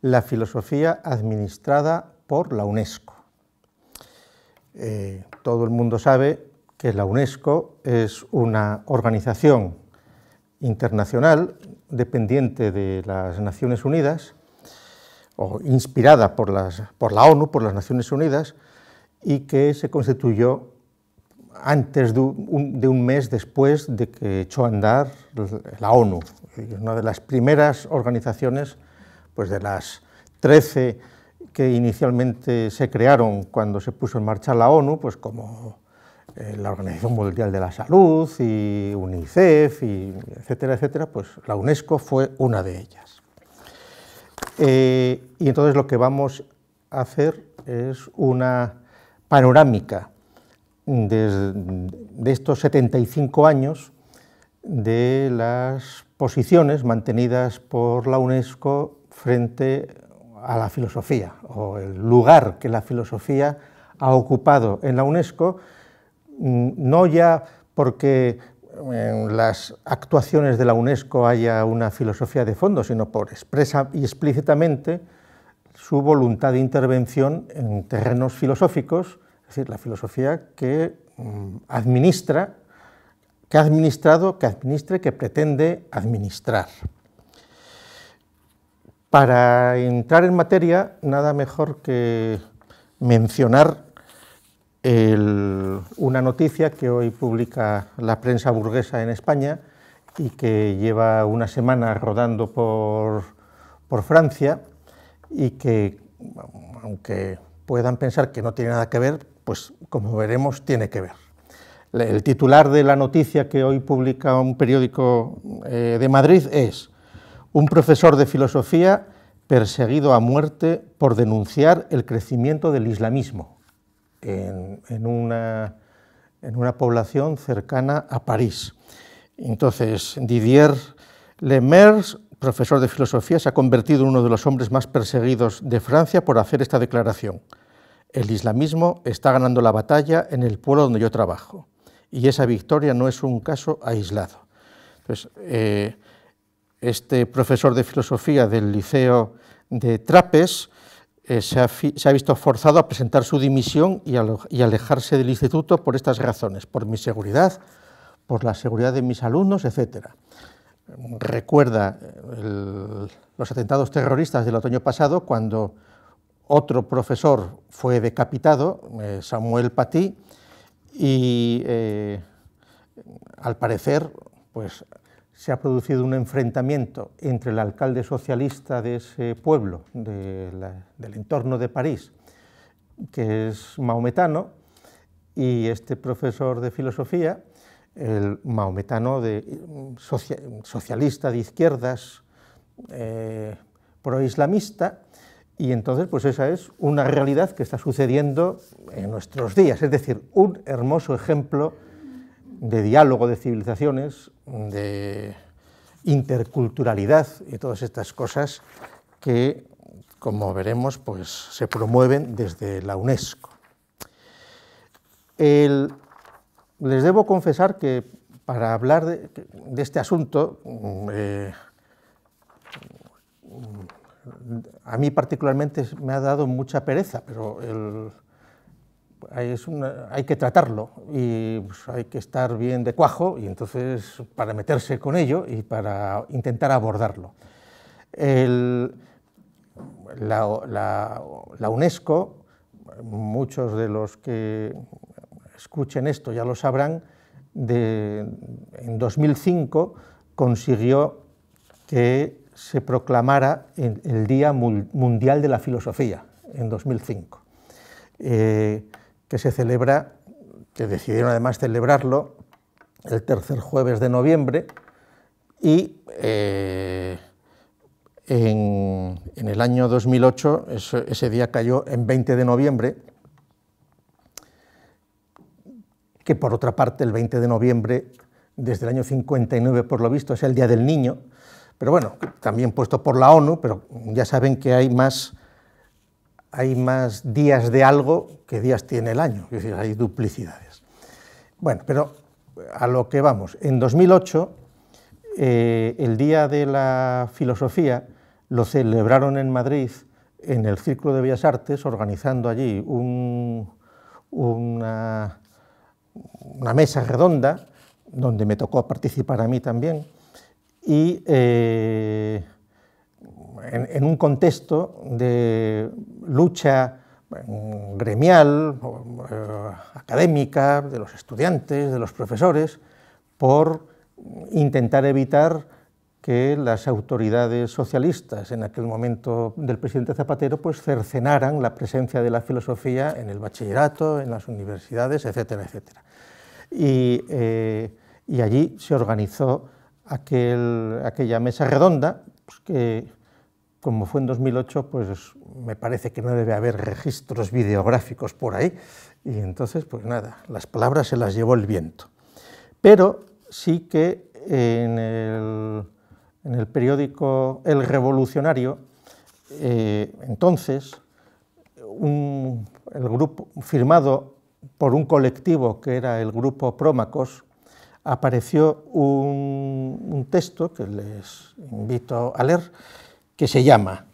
la filosofía administrada por la UNESCO. Eh, todo el mundo sabe que la UNESCO es una organización internacional dependiente de las Naciones Unidas, o inspirada por, las, la ONU, por las Naciones Unidas, y que se constituyó antes de de un, mes después de que echó a andar la ONU, una de las primeras organizaciones de las 13 que inicialmente se crearon cuando se puso en marcha la ONU, pues como eh, la Organización Mundial de la Salud y UNICEF, y etcétera, etcétera, pues la UNESCO fue una de ellas. Eh, y entonces lo que vamos a hacer es una panorámica de estos 75 años de las posiciones mantenidas por la UNESCO frente a la filosofía o el lugar que la filosofía ha ocupado en la UNESCO, mm, no ya porque en las actuaciones de la UNESCO haya una filosofía de fondo, sino por expresa y explícitamente su voluntad de intervención en terrenos filosóficos, es decir, la filosofía que mm, administra, que ha administrado, que administre, que pretende administrar. Para entrar en materia, nada mejor que mencionar una noticia que hoy publica la prensa burguesa en España y que lleva una semana rodando por, Francia y que, aunque puedan pensar que no tiene nada que ver, pues como veremos, tiene que ver. El titular de la noticia que hoy publica un periódico eh, de Madrid es un profesor de filosofía perseguido a muerte por denunciar el crecimiento del islamismo en, una, población cercana a París. Entonces, Didier Lemers, profesor de filosofía, se ha convertido en uno de los hombres más perseguidos de Francia por hacer esta declaración. El islamismo está ganando la batalla en el pueblo donde yo trabajo y esa victoria no es un caso aislado. Entonces, eh, este profesor de filosofía del Liceo de Trapes eh, se, ha visto forzado a presentar su dimisión y, alejarse del instituto por estas razones, por mi seguridad, por la seguridad de mis alumnos, etcétera recuerda eh, los atentados terroristas del otoño pasado, cuando otro profesor fue decapitado, eh, Samuel Paty, y al parecer pues, se ha producido un enfrentamiento entre el alcalde socialista de ese pueblo, del entorno de París, que es maometano, y este profesor de filosofía, el maometano de, socialista de izquierdas, pro eh, proislamista, y entonces pues esa es una realidad que está sucediendo en nuestros días, es decir, un hermoso ejemplo de diálogo de civilizaciones, de interculturalidad y todas estas cosas que, como veremos, pues, se promueven desde la UNESCO. les debo confesar que para hablar de, este asunto, mm, eh, mm, a mí particularmente me ha dado mucha pereza, pero el, hay que tratarlo y pues, hay que estar bien de cuajo y entonces para meterse con ello y para intentar abordarlo. la, UNESCO, muchos de los que escuchen esto ya lo sabrán, en 2005 consiguió que se proclamara el Día Mundial de la Filosofía, en 2005 que se celebra, que decidieron además celebrarlo el tercer jueves de noviembre y eh, en, el año 2008 ese, ese día cayó en 20 de noviembre, que por otra parte el 20 de noviembre desde el año 59 por lo visto es el Día del Niño, pero bueno, también puesto por la ONU, pero ya saben que hay más hay más días de algo que días tiene el año, es decir, hay duplicidades. Bueno, pero eh, a lo que vamos. En 2008, eh, el Día de la Filosofía lo celebraron en Madrid, en el Círculo de Bellas Artes, organizando allí una, mesa redonda, donde me tocó participar a mí también, y... Eh, en, un contexto de lucha mm, gremial, eh, académica, de los estudiantes, de los profesores, por intentar evitar que las autoridades socialistas en aquel momento del presidente Zapatero pues cercenaran la presencia de la filosofía en el bachillerato, en las universidades, etcétera, etcétera. Y, eh, allí se organizó aquel, aquella mesa redonda pues, que como fue en 2008, pues me parece que no debe haber registros videográficos por ahí. Y entonces, pues nada, las palabras se las llevó el viento. Pero sí que en el, periódico El Revolucionario, eh, entonces, el grupo firmado por un colectivo que era el grupo Prómacos, apareció un texto que les invito a leer, que se llama,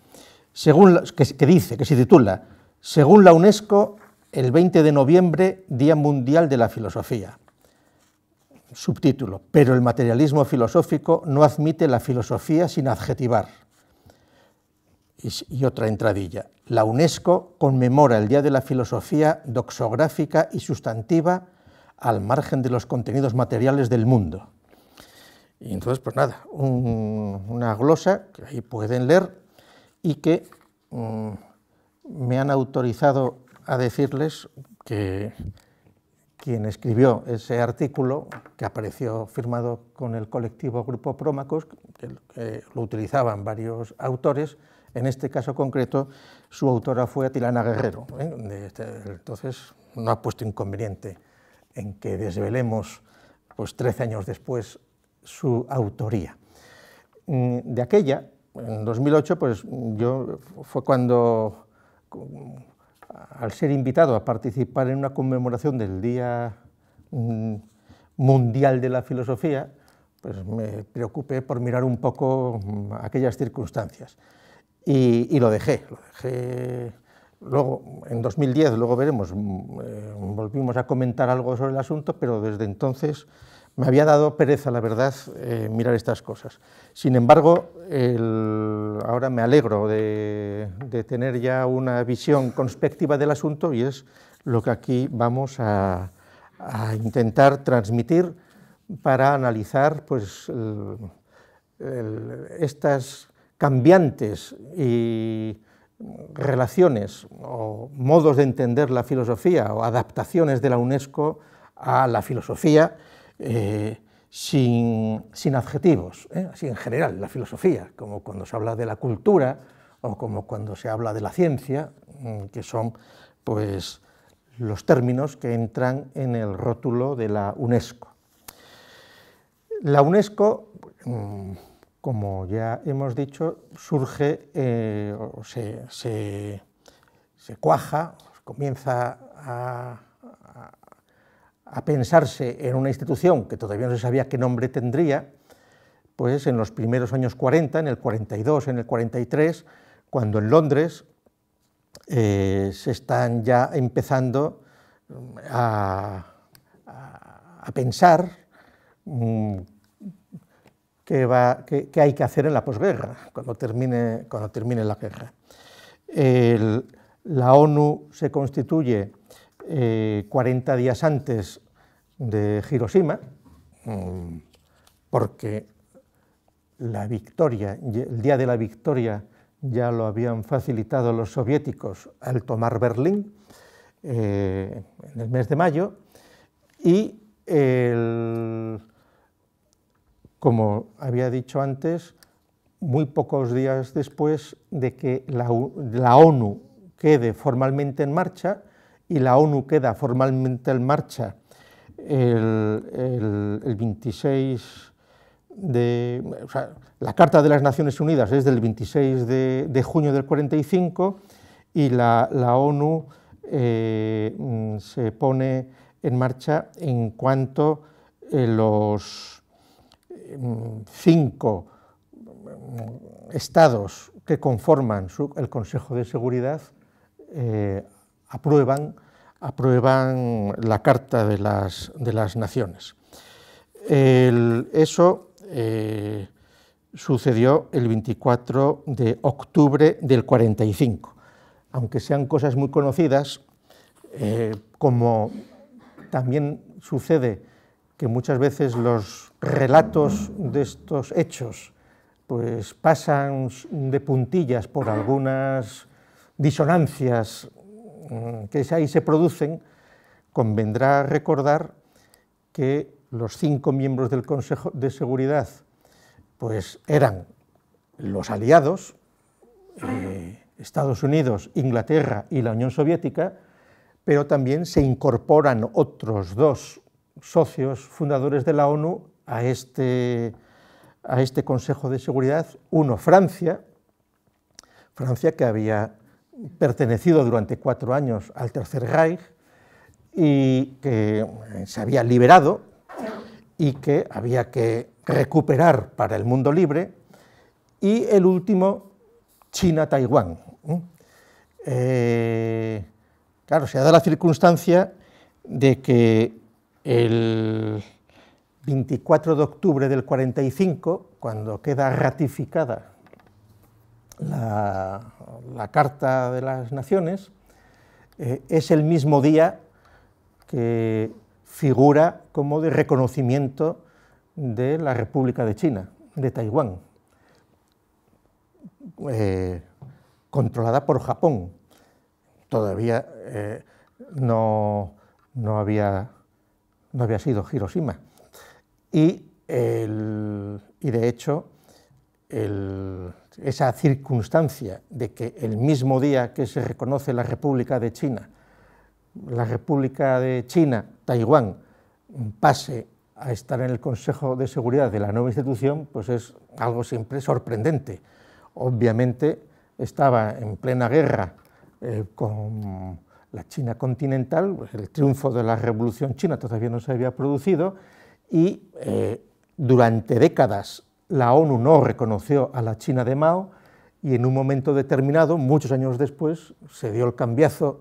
según, que, dice, que se titula, según la UNESCO, el 20 de noviembre, Día Mundial de la Filosofía. Subtítulo, pero el materialismo filosófico no admite la filosofía sin adjetivar. Y, y otra entradilla. La UNESCO conmemora el Día de la Filosofía doxográfica y sustantiva al margen de los contenidos materiales del mundo. Y entonces, pues nada, una glosa que ahí pueden leer y que mm, me han autorizado a decirles que quien escribió ese artículo, que apareció firmado con el colectivo Grupo Prómacos, que, lo utilizaban varios autores, en este caso concreto su autora fue Atilana Guerrero. ¿eh? Este, entonces no ha puesto inconveniente en que desvelemos pues, 13 años después su autoría. Mm, de aquella, en 2008, pues yo fue cuando, mm, al ser invitado a participar en una conmemoración del Día mm, Mundial de la Filosofía, pues me preocupé por mirar un poco aquellas circunstancias. Y, lo dejé, lo dejé. Luego, en 2010, luego veremos, eh, volvimos a comentar algo sobre el asunto, pero desde entonces me había dado pereza, la verdad, eh, mirar estas cosas. Sin embargo, ahora me alegro de, tener ya una visión conspectiva del asunto y es lo que aquí vamos a, intentar transmitir para analizar pues, estas cambiantes y relaciones o modos de entender la filosofía o adaptaciones de la UNESCO a la filosofía eh, sin, adjetivos, ¿eh? así en general, la filosofía, como cuando se habla de la cultura o como cuando se habla de la ciencia, mm, que son pues, los términos que entran en el rótulo de la UNESCO. La UNESCO, mm, como ya hemos dicho, surge, eh, se cuaja, comienza a a pensarse en una institución que todavía no se sabía qué nombre tendría, pues en los primeros años 40, en el 42, en el 43, cuando en Londres eh, se están ya empezando mm, a, pensar mm, qué, va, qué, hay que hacer en la posguerra, cuando termine, cuando termine la guerra. la ONU se constituye 40 eh, días antes de Hiroshima, porque la victoria, el día de la victoria ya lo habían facilitado los soviéticos al tomar Berlín eh, en el mes de mayo, y como había dicho antes, muy pocos días después de que la, la ONU quede formalmente en marcha, y la ONU queda formalmente en marcha el, de... la Carta de las Naciones Unidas es del 26 de, junio del 45 y la, ONU eh, se pone en marcha en cuanto eh, los mm, cinco mm, estados que conforman el Consejo de Seguridad eh, aprueban aprueban la Carta de las, de las Naciones. eso eh, sucedió el 24 de octubre del 45. Aunque sean cosas muy conocidas, eh, como también sucede que muchas veces los relatos de estos hechos pues pasan de puntillas por algunas disonancias eh, que ahí se producen, convendrá recordar que los cinco miembros del Consejo de Seguridad pues, eran los aliados, eh, Estados Unidos, Inglaterra y la Unión Soviética, pero también se incorporan otros dos socios fundadores de la ONU a este, a este Consejo de Seguridad, uno Francia, Francia que había pertenecido durante cuatro años al Tercer Reich y que eh, se había liberado y que había que recuperar para el mundo libre, y el último, China-Taiwán. Eh, claro, se da la circunstancia de que el 24 de octubre del 45, cuando queda ratificada la, Carta de las Naciones, eh, es el mismo día que figura como de reconocimiento de la República de China, de Taiwán, eh, controlada por Japón. Todavía eh, no, había, no había sido Hiroshima. Y, y de hecho, el, esa circunstancia de que el mismo día que se reconoce la República de China, la República de China, Taiwán, pase a estar en el Consejo de Seguridad de la nueva institución, pues es algo siempre sorprendente. Obviamente estaba en plena guerra eh, con la China continental, el triunfo de la Revolución China todavía no se había producido y eh, durante décadas la ONU no reconoció a la China de Mao y en un momento determinado, muchos años después, se dio el cambiazo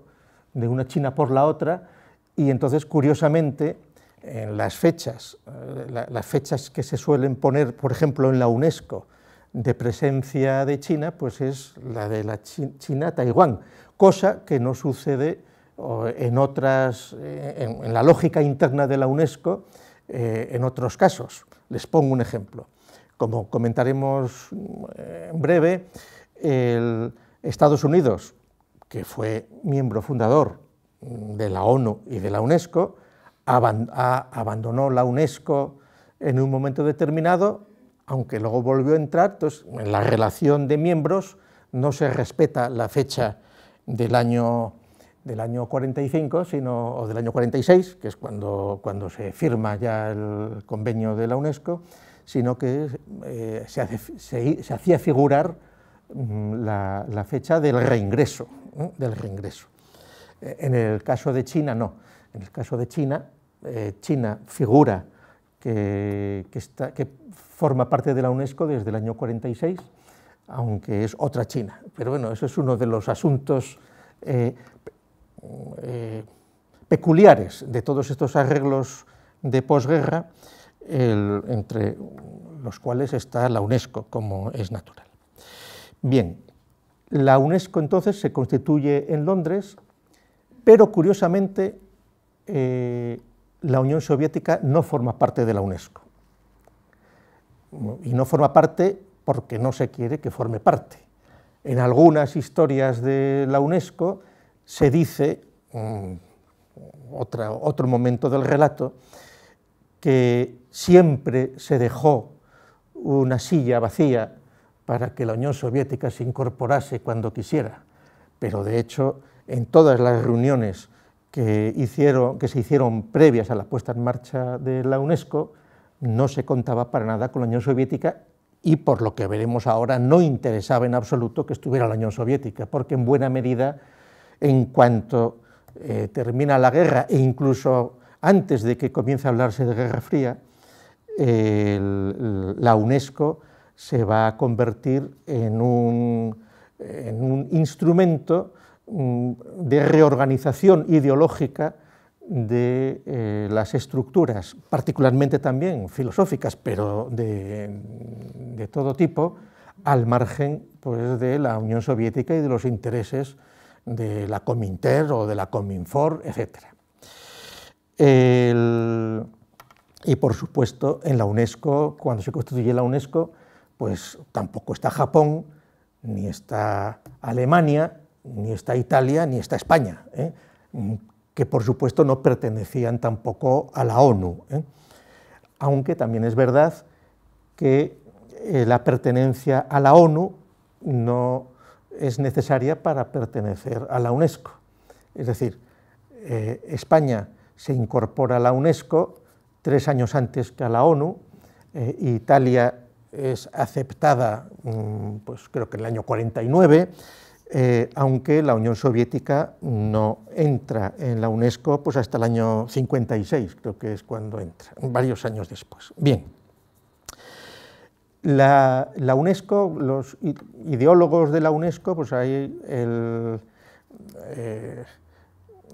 de una China por la otra y entonces, curiosamente, en las fechas, eh, las fechas que se suelen poner, por ejemplo, en la UNESCO, de presencia de China, pues es la de la China-Taiwán, cosa que no sucede en otras, eh, en, la lógica interna de la UNESCO, eh, en otros casos. Les pongo un ejemplo. Como comentaremos eh, en breve, Estados Unidos, que fue miembro fundador mm, de la ONU y de la UNESCO, abandonó la UNESCO en un momento determinado, aunque luego volvió a entrar, entonces en la relación de miembros no se respeta la fecha del año, 45, sino, del año 46, que es cuando, cuando se firma ya el convenio de la UNESCO, sino que eh, se, hacía figurar mm, la, fecha del reingreso, ¿eh? del reingreso. Eh, en el caso de China, no. En el caso de China, China figura que, forma parte de la UNESCO desde el año 46, aunque es otra China. Pero bueno, eso es uno de los asuntos peculiares de todos estos arreglos de posguerra, entre los cuales está la UNESCO, como es natural. Bien, la UNESCO entonces se constituye en Londres, pero curiosamente eh, la Unión Soviética no forma parte de la UNESCO. Y no forma parte porque no se quiere que forme parte. En algunas historias de la UNESCO se dice, mm, otro momento del relato, que siempre se dejó una silla vacía para que la Unión Soviética se incorporase cuando quisiera, pero de hecho en todas las reuniones que, se hicieron previas a la puesta en marcha de la UNESCO, no se contaba para nada con la Unión Soviética y por lo que veremos ahora no interesaba en absoluto que estuviera la Unión Soviética, porque en buena medida, en cuanto eh, termina la guerra e incluso antes de que comience a hablarse de Guerra Fría, la UNESCO se va a convertir en un, instrumento mm, de reorganización ideológica de eh, las estructuras, particularmente también filosóficas, pero de, todo tipo, al margen pues, de la Unión Soviética y de los intereses de la Cominter o de la Cominfor, etc. El, y por supuesto, en la UNESCO, cuando se constituye la UNESCO, pues tampoco está Japón, ni está Alemania, ni está Italia, ni está España, ¿eh? que por supuesto no pertenecían tampoco a la ONU. ¿eh? Aunque también es verdad que eh, la pertenencia a la ONU no es necesaria para pertenecer a la UNESCO. Es decir, España se incorpora a la UNESCO tres años antes que a la ONU. Eh, Italia es aceptada, mm, pues creo que en el año 49, eh, aunque la Unión Soviética no entra en la UNESCO pues hasta el año 56, creo que es cuando entra, varios años después. Bien, la, UNESCO, los ideólogos de la UNESCO, pues hay el... Eh,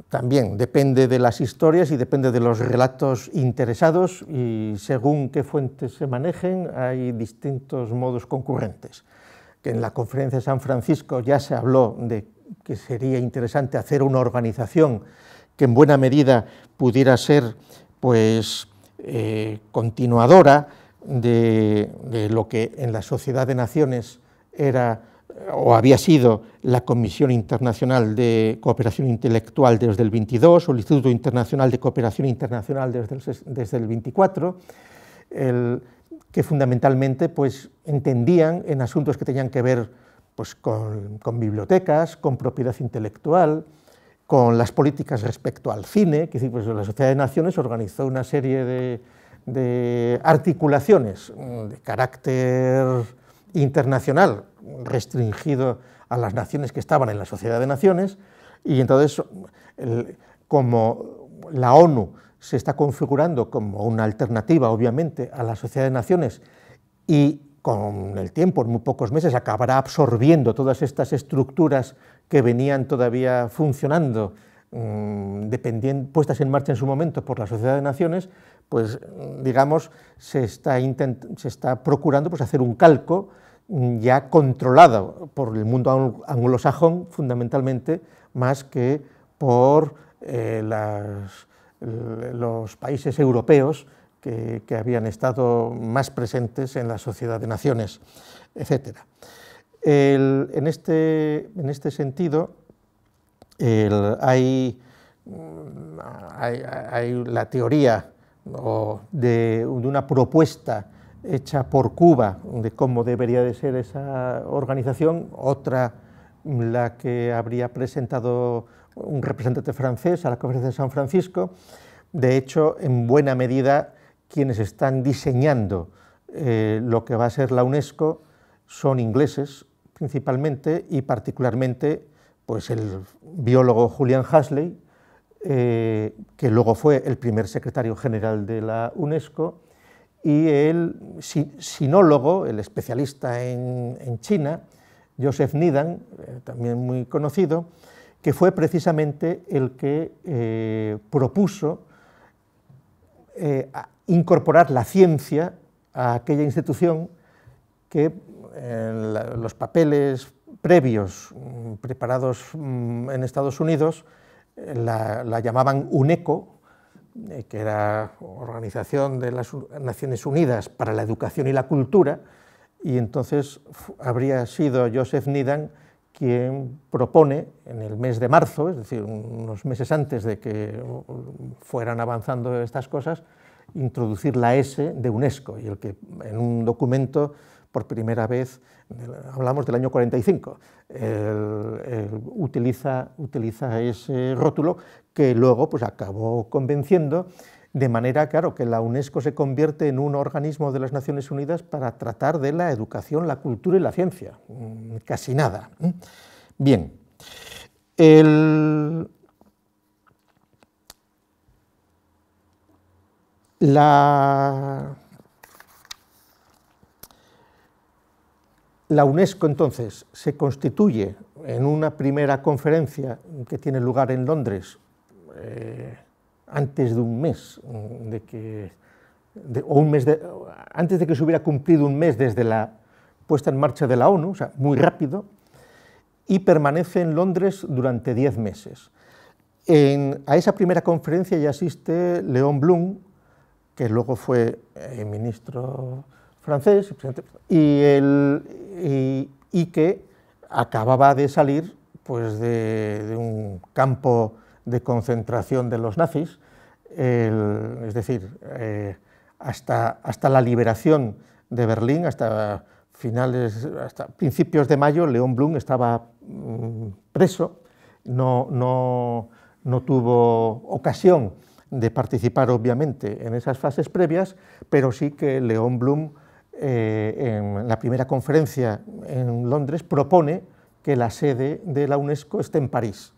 también depende de las historias y depende de los relatos interesados y según qué fuentes se manejen hay distintos modos concurrentes. Que en la conferencia de San Francisco ya se habló de que sería interesante hacer una organización que en buena medida pudiera ser pues eh, continuadora de, lo que en la Sociedad de Naciones era o había sido la Comisión Internacional de Cooperación Intelectual desde el 22, o el Instituto Internacional de Cooperación Internacional desde el, 24, que fundamentalmente pues, entendían en asuntos que tenían que ver pues, con, bibliotecas, con propiedad intelectual, con las políticas respecto al cine, que pues, la Sociedad de Naciones organizó una serie de articulaciones de carácter internacional restringido a las naciones que estaban en la Sociedad de Naciones, y entonces como la ONU se está configurando como una alternativa, obviamente, a la Sociedad de Naciones y con el tiempo, en muy pocos meses, acabará absorbiendo todas estas estructuras que venían todavía funcionando, mm, dependiendo puestas en marcha en su momento por la Sociedad de Naciones, pues digamos, se está, se está procurando pues, hacer un calco ya controlado por el mundo anglosajón fundamentalmente, más que por eh, los países europeos que, habían estado más presentes en la sociedad de naciones, etc. Este, en, este, sentido, hay, hay, la teoría de, una propuesta hecha por Cuba de cómo debería de ser esa organización, otra la que habría presentado un representante francés a la Conferencia de San Francisco. De hecho, en buena medida, quienes están diseñando eh, lo que va a ser la UNESCO son ingleses principalmente y particularmente pues el biólogo Julian Hasley, eh, que luego fue el primer secretario general de la UNESCO, y el sinólogo, el especialista en, China, Joseph Nidan, eh, también muy conocido, que fue precisamente el que eh, propuso eh, incorporar la ciencia a aquella institución que en los papeles previos mm, preparados mm, en Estados Unidos la llamaban UNECO, eh, que era Organización de las Naciones Unidas para la Educación y la Cultura, y entonces habría sido Joseph Nidan quien propone en el mes de marzo, es decir, unos meses antes de que fueran avanzando estas cosas, introducir la S de UNESCO, y el que en un documento por primera vez, hablamos del año 45, utiliza, utiliza ese rótulo que luego pues, acabó convenciendo, de manera, claro, que la UNESCO se convierte en un organismo de las Naciones Unidas para tratar de la educación, la cultura y la ciencia, mm, casi nada. ¿eh? Bien, la La UNESCO entonces se constituye en una primera conferencia que tiene lugar en Londres eh, antes de un mes mm, de que un mes antes de que se hubiera cumplido un mes desde la puesta en marcha de la ONU, o sea, muy rápido, y permanece en Londres durante diez meses. a esa primera conferencia ya asiste León Blum, que luego fue eh, ministro francés y, el, y, que acababa de salir pues, de, un campo de concentración de los nazis, es decir, eh, hasta, hasta la liberación de Berlín, hasta finales, hasta principios de mayo, León Blum estaba mm, preso, no, no, no tuvo ocasión de participar obviamente en esas fases previas, pero sí que León Blum eh, en la primera conferencia en Londres, propone que la sede de la UNESCO esté en París.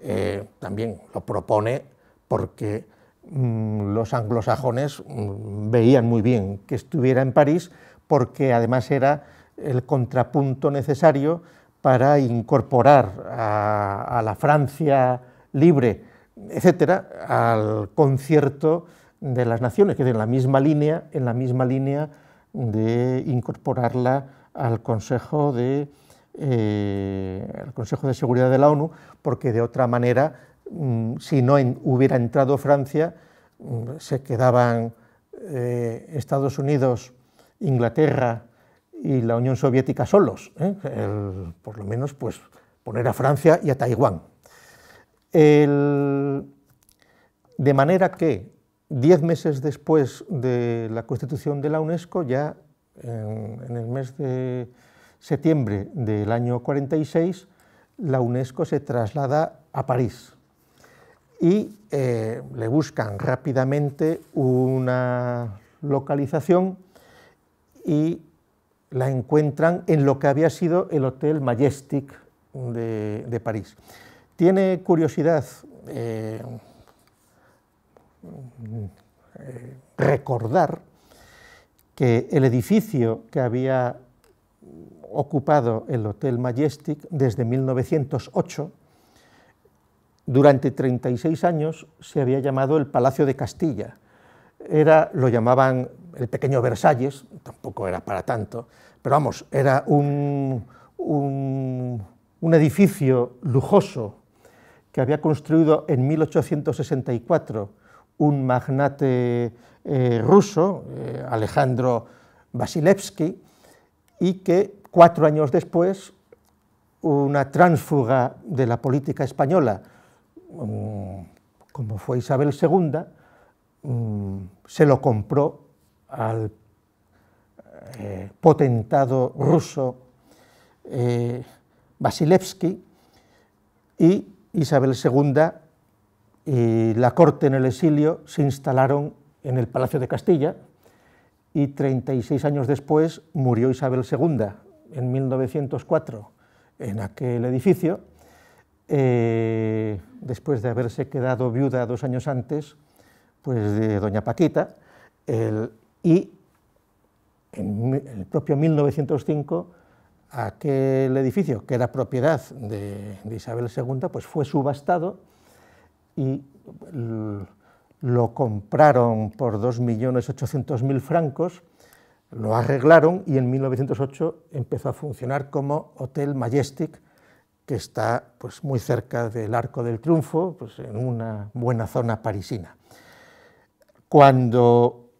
Eh, también lo propone porque mm, los anglosajones mm, veían muy bien que estuviera en París porque además era el contrapunto necesario para incorporar a, la Francia libre, etcétera, al concierto de las naciones, que en la misma línea, en la misma línea de incorporarla al Consejo de, eh, Consejo de Seguridad de la ONU, porque de otra manera, mm, si no hubiera entrado Francia, mm, se quedaban eh, Estados Unidos, Inglaterra y la Unión Soviética solos, ¿eh? por lo menos pues, poner a Francia y a Taiwán. de manera que Diez meses después de la constitución de la UNESCO, ya en, el mes de septiembre del año 46, la UNESCO se traslada a París y eh, le buscan rápidamente una localización y la encuentran en lo que había sido el Hotel Majestic de, París. Tiene curiosidad eh, eh, recordar que el edificio que había ocupado el Hotel Majestic desde 1908, durante 36 años se había llamado el Palacio de Castilla. Era, lo llamaban el pequeño Versalles, tampoco era para tanto, pero vamos, era un, un, un edificio lujoso que había construido en 1864 un magnate eh, ruso, eh, Alejandro Vasilevsky, y que cuatro años después, una tránsfuga de la política española, mm, como fue Isabel II, mm, se lo compró al eh, potentado ruso Vasilevsky, y Isabel II y la corte en el exilio se instalaron en el Palacio de Castilla y 36 años después murió Isabel II en 1904 en aquel edificio, eh, después de haberse quedado viuda dos años antes pues de doña Paquita, y en el propio 1905 aquel edificio, que era propiedad de, Isabel II, pues fue subastado y lo compraron por 2.800.000 francos, lo arreglaron y en 1908 empezó a funcionar como Hotel Majestic, que está pues, muy cerca del Arco del Triunfo, pues, en una buena zona parisina. Cuando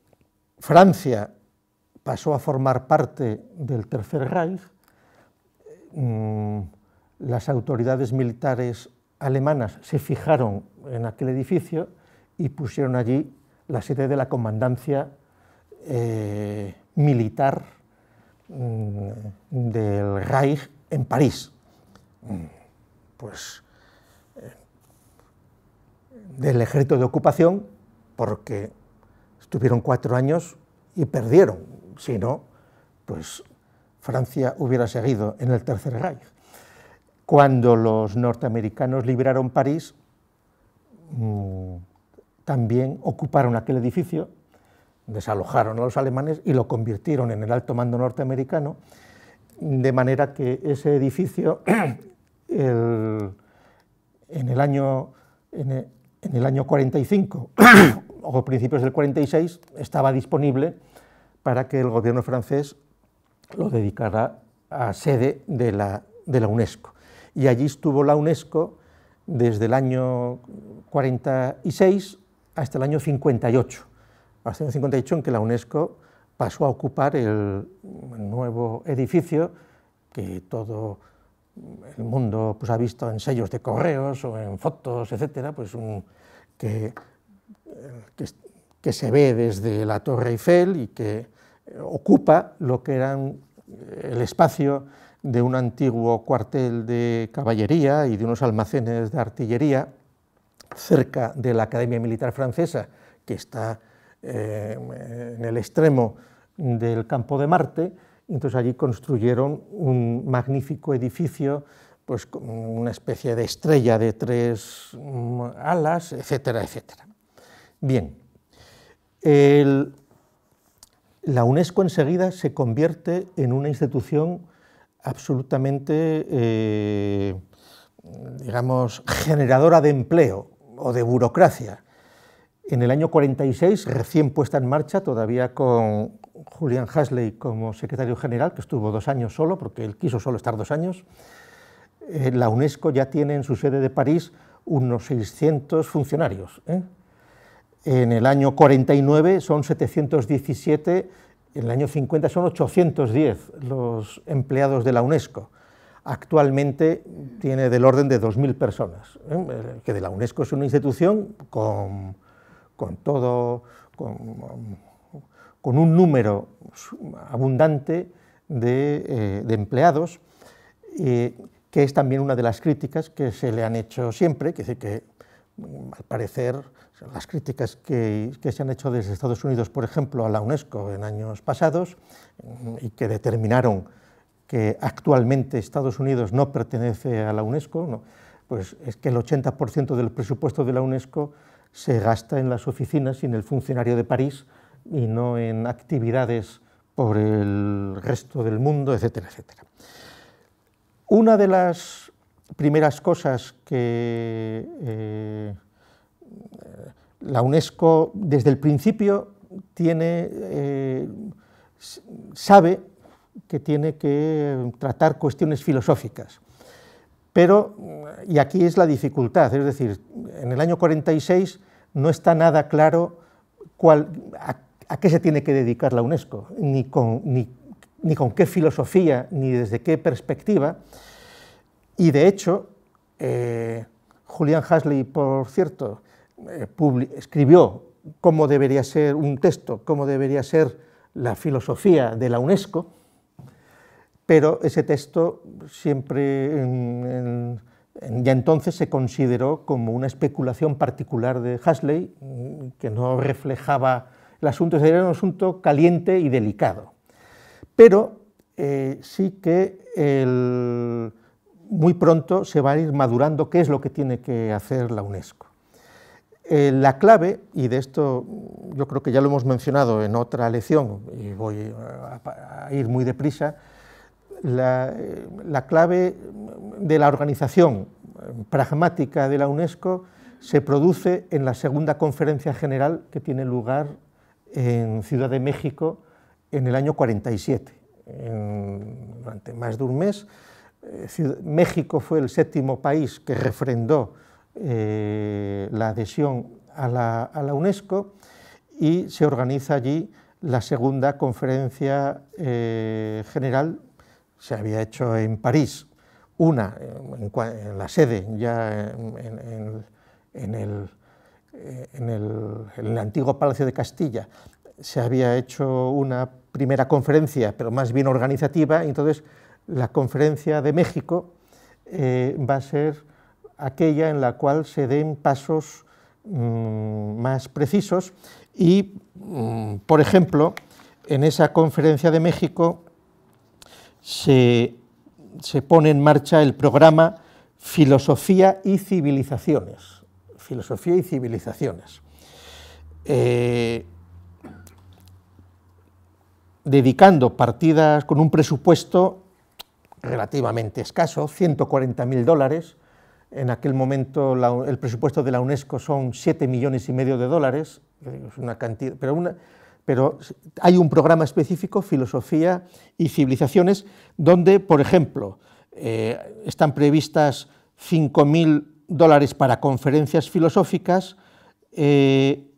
Francia pasó a formar parte del Tercer Reich, mm, las autoridades militares alemanas se fijaron en aquel edificio y pusieron allí la sede de la comandancia eh, militar mm, del Reich en París. Mm, pues eh, del ejército de ocupación, porque estuvieron cuatro años y perdieron. Si no, pues Francia hubiera seguido en el Tercer Reich. Cuando los norteamericanos liberaron París, mm, también ocuparon aquel edificio, desalojaron a los alemanes y lo convirtieron en el alto mando norteamericano, de manera que ese edificio en, el año, 45 o principios del 46 estaba disponible para que el gobierno francés lo dedicara a sede de la UNESCO y allí estuvo la UNESCO desde el año 46 hasta el año 58, hasta el año 58 en que la UNESCO pasó a ocupar el nuevo edificio que todo el mundo pues, ha visto en sellos de correos o en fotos, etcétera, pues un, que, que, se ve desde la Torre Eiffel y que ocupa lo que era el espacio de un antiguo cuartel de caballería y de unos almacenes de artillería cerca de la Academia Militar Francesa, que está eh, en el extremo del campo de Marte. Entonces allí construyeron un magnífico edificio, pues una especie de estrella de tres mm, alas, etcétera, etcétera. Bien, la UNESCO enseguida se convierte en una institución absolutamente, eh, digamos, generadora de empleo o de burocracia. En el año 46, recién puesta en marcha, todavía con Julian Hasley como secretario general, que estuvo dos años solo, porque él quiso solo estar dos años, eh, la UNESCO ya tiene en su sede de París unos 600 funcionarios. ¿eh? En el año 49 son 717 en el año 50 son 810 los empleados de la UNESCO. Actualmente tiene del orden de 2.000 personas, ¿eh? Eh, que de la UNESCO es una institución con, todo, con, un número abundante de, eh, empleados, que es también una de las críticas que se le han hecho siempre, que, que al parecer las críticas que, se han hecho desde Estados Unidos, por ejemplo, a la UNESCO en años pasados mm, y que determinaron que actualmente Estados Unidos no pertenece a la UNESCO, pues es que el 80% del presupuesto de la UNESCO se gasta en las oficinas y en el funcionario de París y no en actividades por el resto del mundo, etcétera, etcétera. Una de las primeras cosas que... Eh, la UNESCO desde el principio eh, sabe que tiene que tratar cuestiones filosóficas. Pero, y aquí es la dificultad, es decir, en el año 46 no está nada claro a, qué se tiene que dedicar la UNESCO, ni con, qué filosofía, ni desde qué perspectiva. Y de hecho, eh, Julián Julian Hasley, por cierto, eh, escribió cómo debería ser un texto, cómo debería ser la filosofía de la UNESCO, pero ese texto siempre, ya entonces, se consideró como una especulación particular de Hasley, mm, que no reflejaba el asunto, era un asunto caliente y delicado. Pero eh, sí que muy pronto se va a ir madurando qué es lo que tiene que hacer la UNESCO. Eh, la clave, y de esto yo creo que ya lo hemos mencionado en otra lección, y voy a, ir muy deprisa, eh, la, clave de la organización pragmática de la UNESCO se produce en la segunda conferencia general que tiene lugar en Ciudad de México en el año 47. durante más de un mes, eh, México fue el séptimo país que refrendó eh, la adhesión a la, UNESCO y se organiza allí la segunda conferencia eh, general, se había hecho en París, una en, la sede, ya en, eh, en, el, antiguo Palacio de Castilla, se había hecho una primera conferencia, pero más bien organizativa, entonces la conferencia de México va a ser aquella en la cual se den pasos mm, más precisos y, mm, por ejemplo, en esa conferencia de México se, pone en marcha el programa Filosofía y Civilizaciones. Filosofía y Civilizaciones. Eh, dedicando partidas con un presupuesto relativamente escaso, 140.000 dólares, en aquel momento el presupuesto de la UNESCO son 7 millones y medio de dólares, pero, hay un programa específico, Filosofía y Civilizaciones, donde, por ejemplo, eh, están previstas 5.000 dólares para conferencias filosóficas, 11.000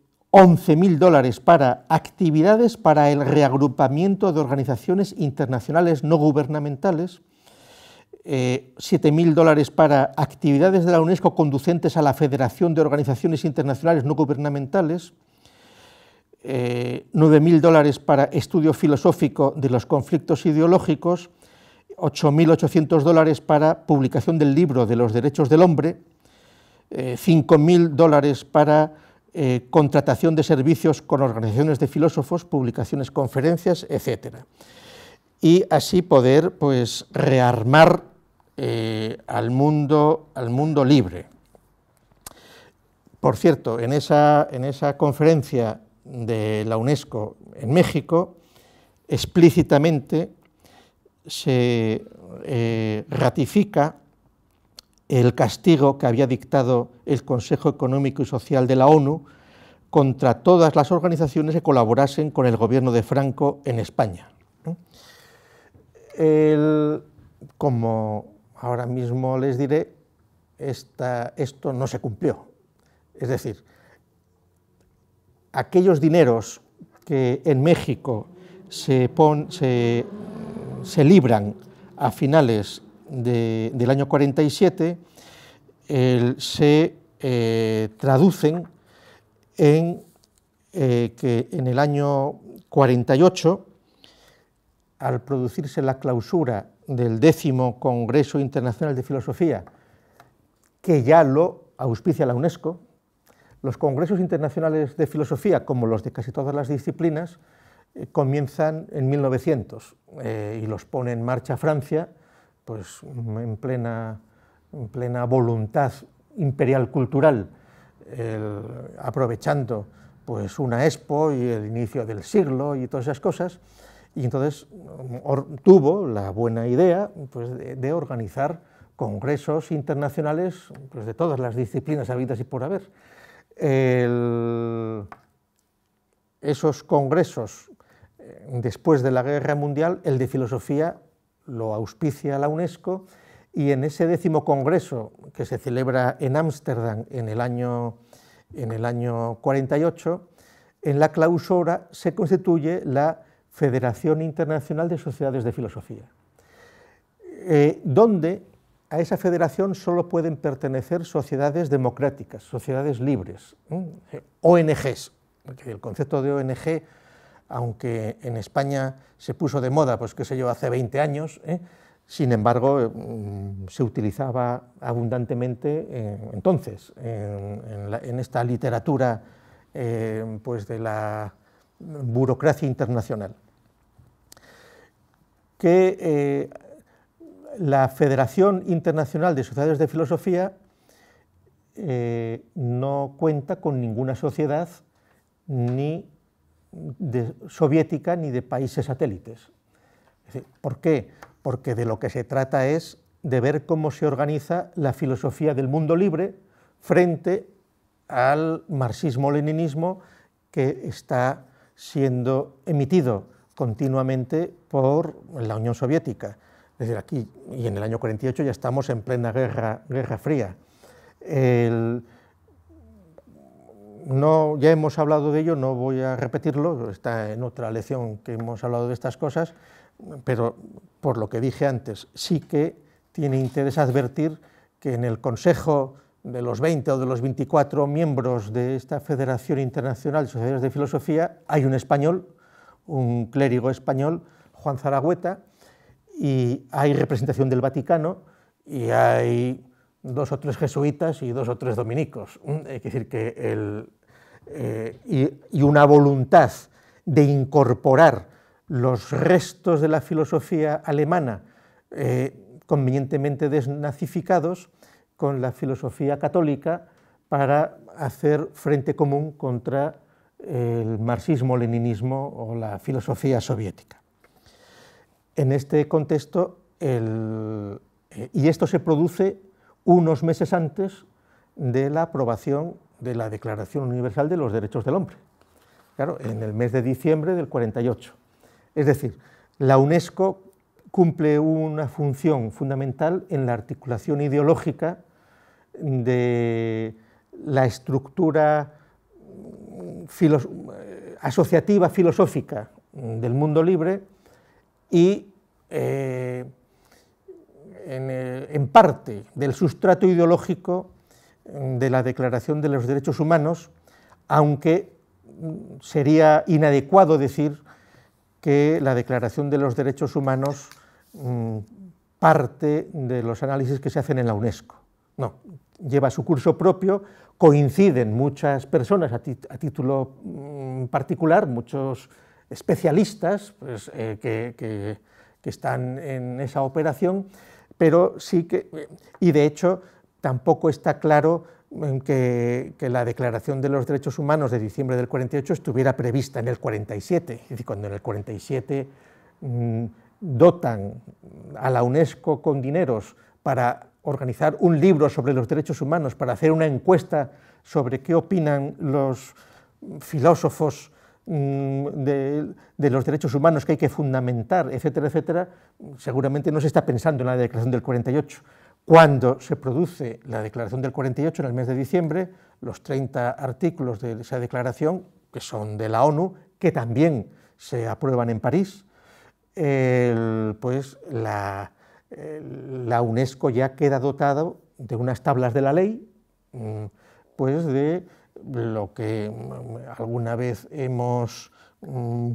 eh, dólares para actividades para el reagrupamiento de organizaciones internacionales no gubernamentales, 7.000 eh, dólares para actividades de la UNESCO conducentes a la Federación de Organizaciones Internacionales No Gubernamentales, 9.000 eh, dólares para estudio filosófico de los conflictos ideológicos, 8.800 dólares para publicación del libro de los derechos del hombre, 5.000 eh, dólares para contratación de servicios con organizaciones de filósofos, publicaciones, conferencias, etc. Y así poder pues, rearmar eh, al, mundo, al mundo libre. Por cierto, en esa, en esa conferencia de la UNESCO en México, explícitamente se eh, ratifica el castigo que había dictado el Consejo Económico y Social de la ONU contra todas las organizaciones que colaborasen con el gobierno de Franco en España. El, como ahora mismo les diré, esto no se cumplió. Es decir, aquellos dineros que en México se, se, libran a finales del año 47 se eh, traducen en eh, que en el año 48, al producirse la clausura del décimo Congreso Internacional de Filosofía, que ya lo auspicia la UNESCO, los congresos internacionales de filosofía, como los de casi todas las disciplinas, eh, comienzan en 1900 eh, y los pone en marcha Francia, pues en plena, plena voluntad imperial cultural, aprovechando pues una expo y el inicio del siglo y todas esas cosas. Y entonces tuvo la buena idea pues, de, organizar congresos internacionales pues, de todas las disciplinas habidas y por haber. esos congresos, eh, después de la Guerra Mundial, el de filosofía lo auspicia la UNESCO y en ese décimo congreso que se celebra en Ámsterdam en el año, en el año 48, en la clausura se constituye la Federación Internacional de Sociedades de Filosofía, eh, donde a esa federación solo pueden pertenecer sociedades democráticas, sociedades libres, eh, ONGs, el concepto de ONG, aunque en España se puso de moda, pues qué sé yo, hace 20 años, ¿eh? sin embargo, mm, se utilizaba abundantemente entonces en, en, esta literatura pues de la burocracia internacional que eh, la Federación Internacional de Sociedades de Filosofía eh, no cuenta con ninguna sociedad ni de, soviética ni de países satélites. ¿Por qué? Porque de lo que se trata es de ver cómo se organiza la filosofía del mundo libre frente al marxismo-leninismo que está siendo emitido continuamente por la Unión Soviética. Es decir, aquí y en el año 48 ya estamos en plena guerra, guerra fría. no, ya hemos hablado de ello, no voy a repetirlo, está en otra lección que hemos hablado de estas cosas, pero por lo que dije antes, sí que tiene interés advertir que en el Consejo de los 20 o de los 24 miembros de esta Federación Internacional de Sociedades de Filosofía hay un español un clérigo español, Juan Zaragüeta, y hay representación del Vaticano y hay dos o tres jesuitas y dos o tres dominicos. Mm, es decir, que el, eh, y, una voluntad de incorporar los restos de la filosofía alemana eh, convenientemente desnazificados con la filosofía católica para hacer frente común contra el marxismo-leninismo o la filosofía soviética. En este contexto, eh, y esto se produce unos meses antes de la aprobación de la Declaración Universal de los Derechos del Hombre, claro, en el mes de diciembre del 48. Es decir, la UNESCO cumple una función fundamental en la articulación ideológica de la estructura asociativa filosófica del mundo libre y eh, eh, en, parte del sustrato ideológico de la Declaración de los Derechos Humanos, aunque mm, sería inadecuado decir que la Declaración de los Derechos Humanos mm, parte de los análisis que se hacen en la UNESCO. No, lleva su curso propio coinciden muchas personas a, título mm, particular, muchos especialistas pues, eh, que, están en esa operación, pero sí que, y de hecho tampoco está claro mm, que, la Declaración de los Derechos Humanos de diciembre del 48 estuviera prevista en el 47, es decir, cuando en el 47 mm, dotan a la UNESCO con dineros para organizar un libro sobre los derechos humanos, para hacer una encuesta sobre qué opinan los filósofos mm, de, los derechos humanos que hay que fundamentar, etcétera, etcétera, seguramente no se está pensando en la Declaración del 48. Cuando se produce la Declaración del 48 en el mes de diciembre, los 30 artículos de esa declaración, que son de la ONU, que también se aprueban en París, pues la, eh, la UNESCO ya queda dotado de unas tablas de la ley, mm, pues de lo que mm, alguna vez hemos mm,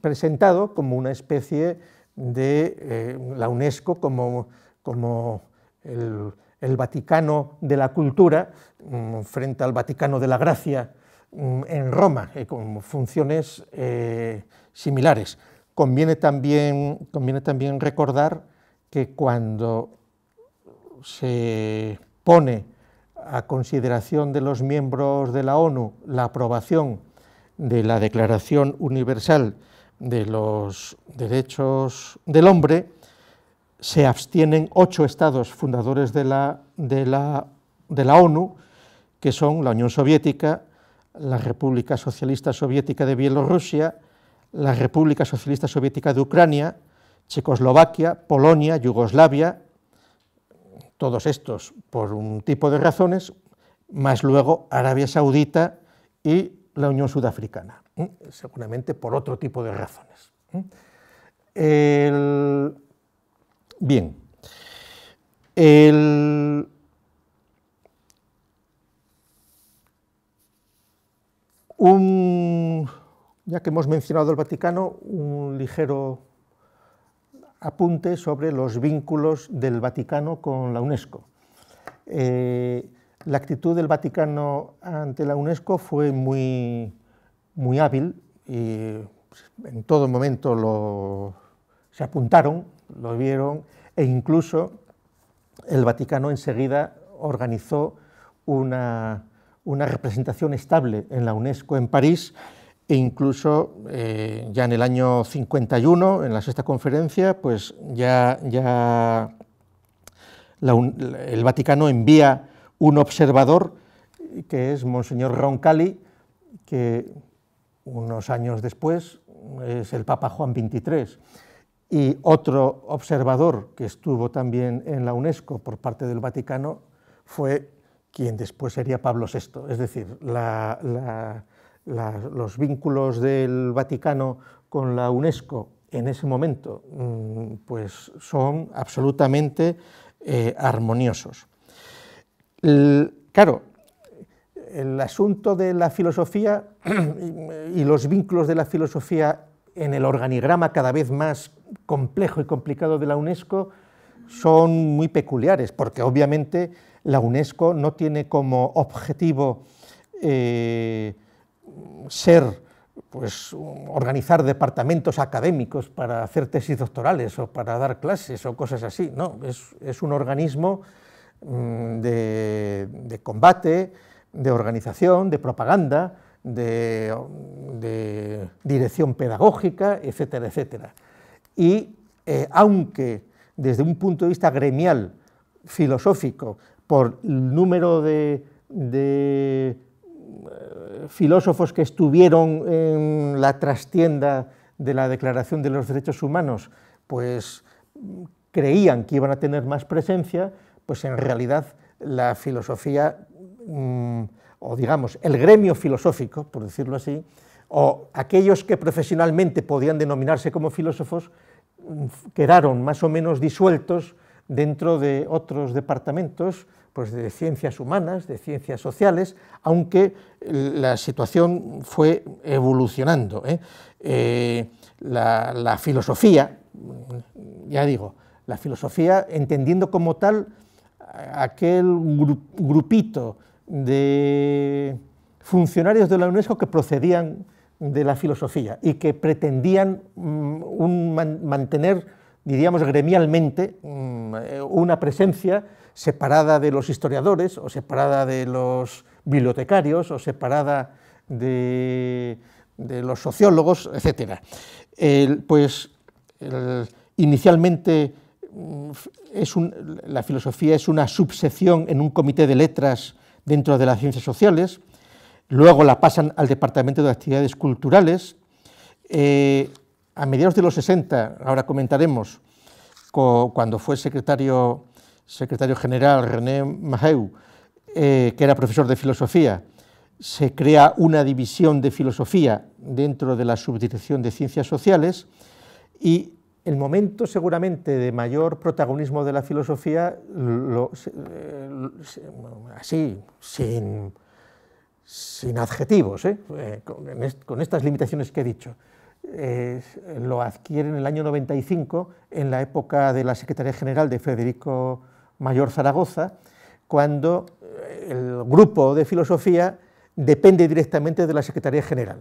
presentado como una especie de eh, la UNESCO como, el, Vaticano de la cultura frente al Vaticano de la gracia en Roma, eh, con funciones similares. conviene también recordar que cuando se pone a consideración de los miembros de la ONU la aprobación de la Declaración Universal de los Derechos del Hombre, se abstienen ocho estados fundadores de la, de la ONU, que son la Unión Soviética, la República Socialista Soviética de Bielorrusia, la República Socialista Soviética de Ucrania, Checoslovaquia, Polonia, Yugoslavia, todos estos por un tipo de razones, más luego Arabia Saudita y la Unión Sudafricana, seguramente por otro tipo de razones. Bien, un... ya que hemos mencionado el Vaticano, un ligero apunte sobre los vínculos del Vaticano con la UNESCO. Eh, la actitud del Vaticano ante la UNESCO fue muy, hábil y pues, en todo momento se apuntaron, lo vieron e incluso el Vaticano enseguida organizó una, una representación estable en la UNESCO en París e incluso eh, ya en el año 51, en la sexta conferencia, pues ya, ya el Vaticano envía un observador, que es Monseñor Roncalli, que unos años después es el Papa Juan XXIII, y otro observador que estuvo también en la UNESCO por parte del Vaticano fue quien después sería Pablo VI. Es decir, la los vínculos del Vaticano con la UNESCO en ese momento mm, pues son absolutamente eh, armoniosos. claro, el asunto de la filosofía y los vínculos de la filosofía en el organigrama cada vez más complejo y complicado de la UNESCO son muy peculiares, porque obviamente la UNESCO no tiene como objetivo eh, ser, pues, organizar departamentos académicos para hacer tesis doctorales o para dar clases o cosas así. No, es, es un organismo mm, de, combate, de organización, de propaganda, de, dirección pedagógica, etcétera, etcétera. Y eh, aunque desde un punto de vista gremial, filosófico, por el número de filósofos que estuvieron en la trastienda de la Declaración de los Derechos Humanos, pues creían que iban a tener más presencia, pues en realidad la filosofía, mm, o digamos, el gremio filosófico, por decirlo así, o aquellos que profesionalmente podían denominarse como filósofos, mm, quedaron más o menos disueltos dentro de otros departamentos pues, de ciencias humanas, de ciencias sociales, aunque la situación fue evolucionando. ¿eh? Eh, la, filosofía, ya digo, la filosofía entendiendo como tal aquel grupito de funcionarios de la UNESCO que procedían de la filosofía y que pretendían mm, mantener, diríamos gremialmente, mm, eh, una presencia separada de los historiadores o separada de los bibliotecarios o separada de, los sociólogos, etc. pues inicialmente mm, es la filosofía es una subsección en un comité de letras dentro de las ciencias sociales, luego la pasan al Departamento de Actividades Culturales. Eh, a mediados de los 60, ahora comentaremos, cuando fue secretario secretario general René Maheu, eh, que era profesor de filosofía, se crea una división de filosofía dentro de la subdirección de ciencias sociales y el momento seguramente de mayor protagonismo de la filosofía, eh, así, sin, sin adjetivos, ¿eh? con, estas limitaciones que he dicho, lo adquiere en el año 95, en la época de la Secretaría General de Federico Mayor Zaragoza, cuando eh, el grupo de filosofía depende directamente de la Secretaría General.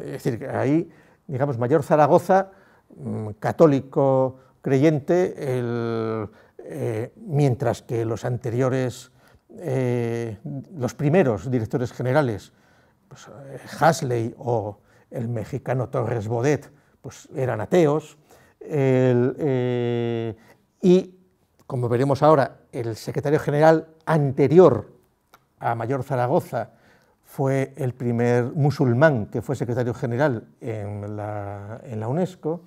Es decir, ahí, digamos, Mayor Zaragoza, mm, católico creyente, eh, mientras que los anteriores, eh, los primeros directores generales, pues, Hasley o el mexicano Torres Bodet, pues eran ateos, como veremos ahora, el secretario general anterior a Mayor Zaragoza fue el primer musulmán que fue secretario general en la, UNESCO,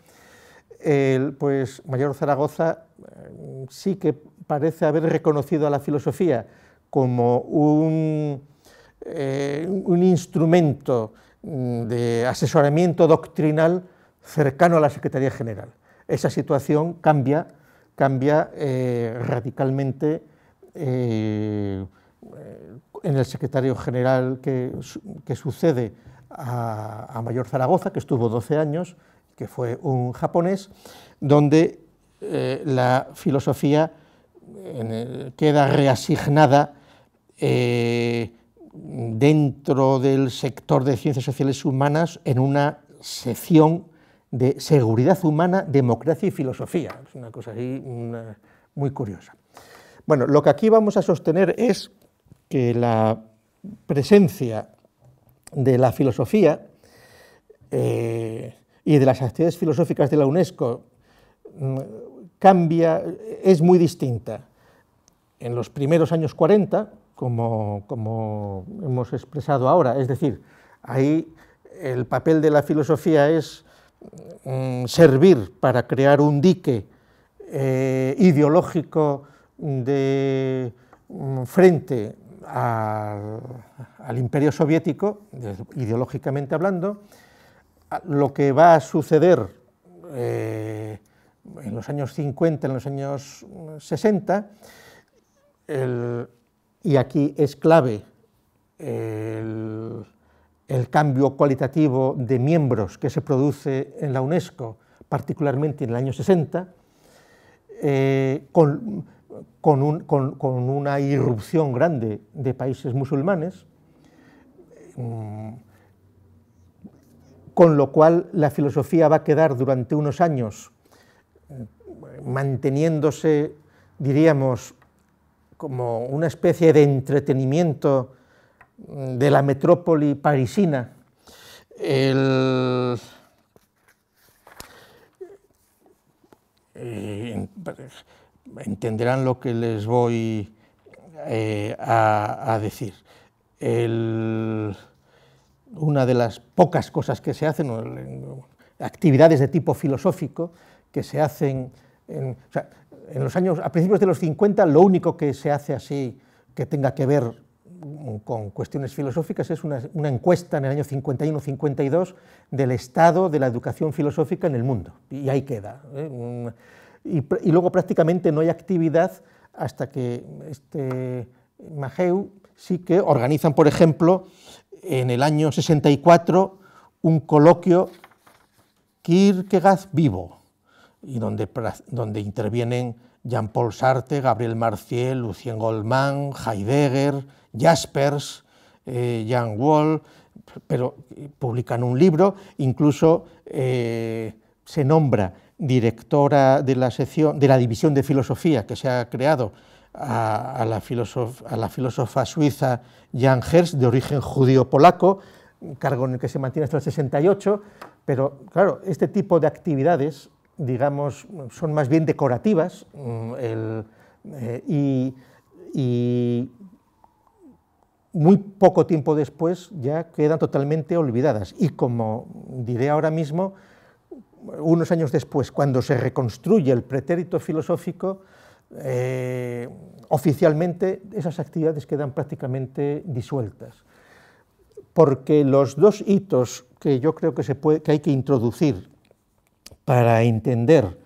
pues Mayor Zaragoza eh, sí que parece haber reconocido a la filosofía como un eh, instrumento mm, de asesoramiento doctrinal cercano a la Secretaría General. Esa situación cambia cambia eh, radicalmente eh, en el secretario general que, sucede a, Mayor Zaragoza, que estuvo 12 años, que fue un japonés, donde eh, la filosofía queda reasignada dentro del sector de ciencias sociales humanas en una sección de seguridad humana, democracia y filosofía. Es una cosa mm, muy curiosa. Bueno, lo que aquí vamos a sostener es que la presencia de la filosofía eh, y de las actividades filosóficas de la UNESCO mm, cambia, es muy distinta. En los primeros años 40, como hemos expresado ahora, es decir, ahí el papel de la filosofía es Mm, servir para crear un dique eh, ideológico de mm, frente al, imperio soviético, ideológicamente hablando, lo que va a suceder eh, en los años 50, en los años 60, y aquí es clave el, el cambio cualitativo de miembros que se produce en la UNESCO, particularmente en el año 60, eh, con, una irrupción grande de países musulmanes, mm, con lo cual la filosofía va a quedar durante unos años manteniéndose, diríamos, como una especie de entretenimiento de la metrópoli parisina. Eh, entenderán lo que les voy eh, a, decir. una de las pocas cosas que se hacen, actividades de tipo filosófico que se hacen en, los años, a principios de los 50, lo único que se hace así que tenga que ver con cuestiones filosóficas es una, encuesta en el año 51-52 del estado de la educación filosófica en el mundo. Y ahí queda. ¿eh? Y, luego prácticamente no hay actividad hasta que este Mageu sí que organizan, por ejemplo, en el año 64 un coloquio Kierkegaard vivo, donde, donde intervienen Jean-Paul Sartre, Gabriel Marciel, Lucien Goldman, Heidegger, Jaspers, eh, Jan Wall, pero publican un libro, incluso eh, se nombra directora de la, sección, de la división de filosofía que se ha creado a, la, a la, filósofa suiza Jan Hersch, de origen judío-polaco, cargo en el que se mantiene hasta el 68, pero claro, este tipo de actividades, digamos, son más bien decorativas mm, eh, y muy poco tiempo después ya quedan totalmente olvidadas. Y como diré ahora mismo, unos años después, cuando se reconstruye el pretérito filosófico, eh, oficialmente esas actividades quedan prácticamente disueltas. Porque los dos hitos que yo creo que hay que introducir para entender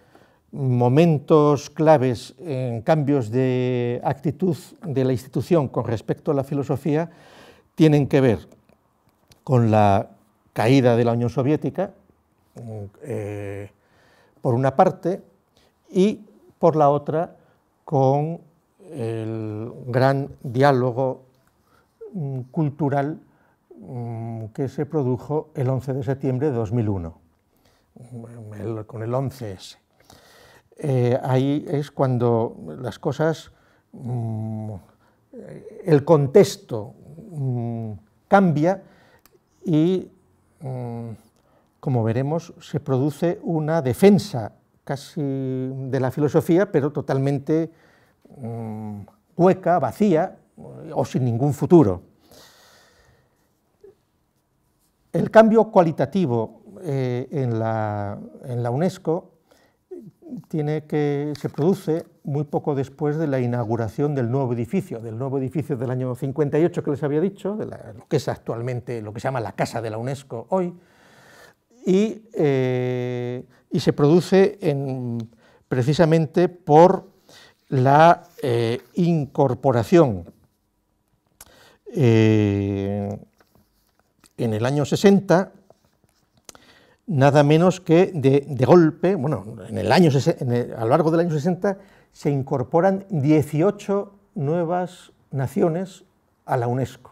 momentos claves en cambios de actitud de la institución con respecto a la filosofía tienen que ver con la caída de la Unión Soviética, eh, por una parte, y por la otra con el gran diálogo mm, cultural mm, que se produjo el 11 de septiembre de 2001, con el 11S. Eh, ahí es cuando las cosas, mm, el contexto mm, cambia y, mm, como veremos, se produce una defensa casi de la filosofía, pero totalmente hueca, vacía o sin ningún futuro. El cambio cualitativo eh, en la UNESCO tiene que, se produce muy poco después de la inauguración del nuevo edificio, del nuevo edificio del año 58 que les había dicho, de que es actualmente lo que se llama la Casa de la UNESCO hoy, y, eh, se produce precisamente por la eh, incorporación eh, en el año 60 nada menos que de, golpe, bueno, en el a lo largo del año 60 se incorporan 18 nuevas naciones a la UNESCO.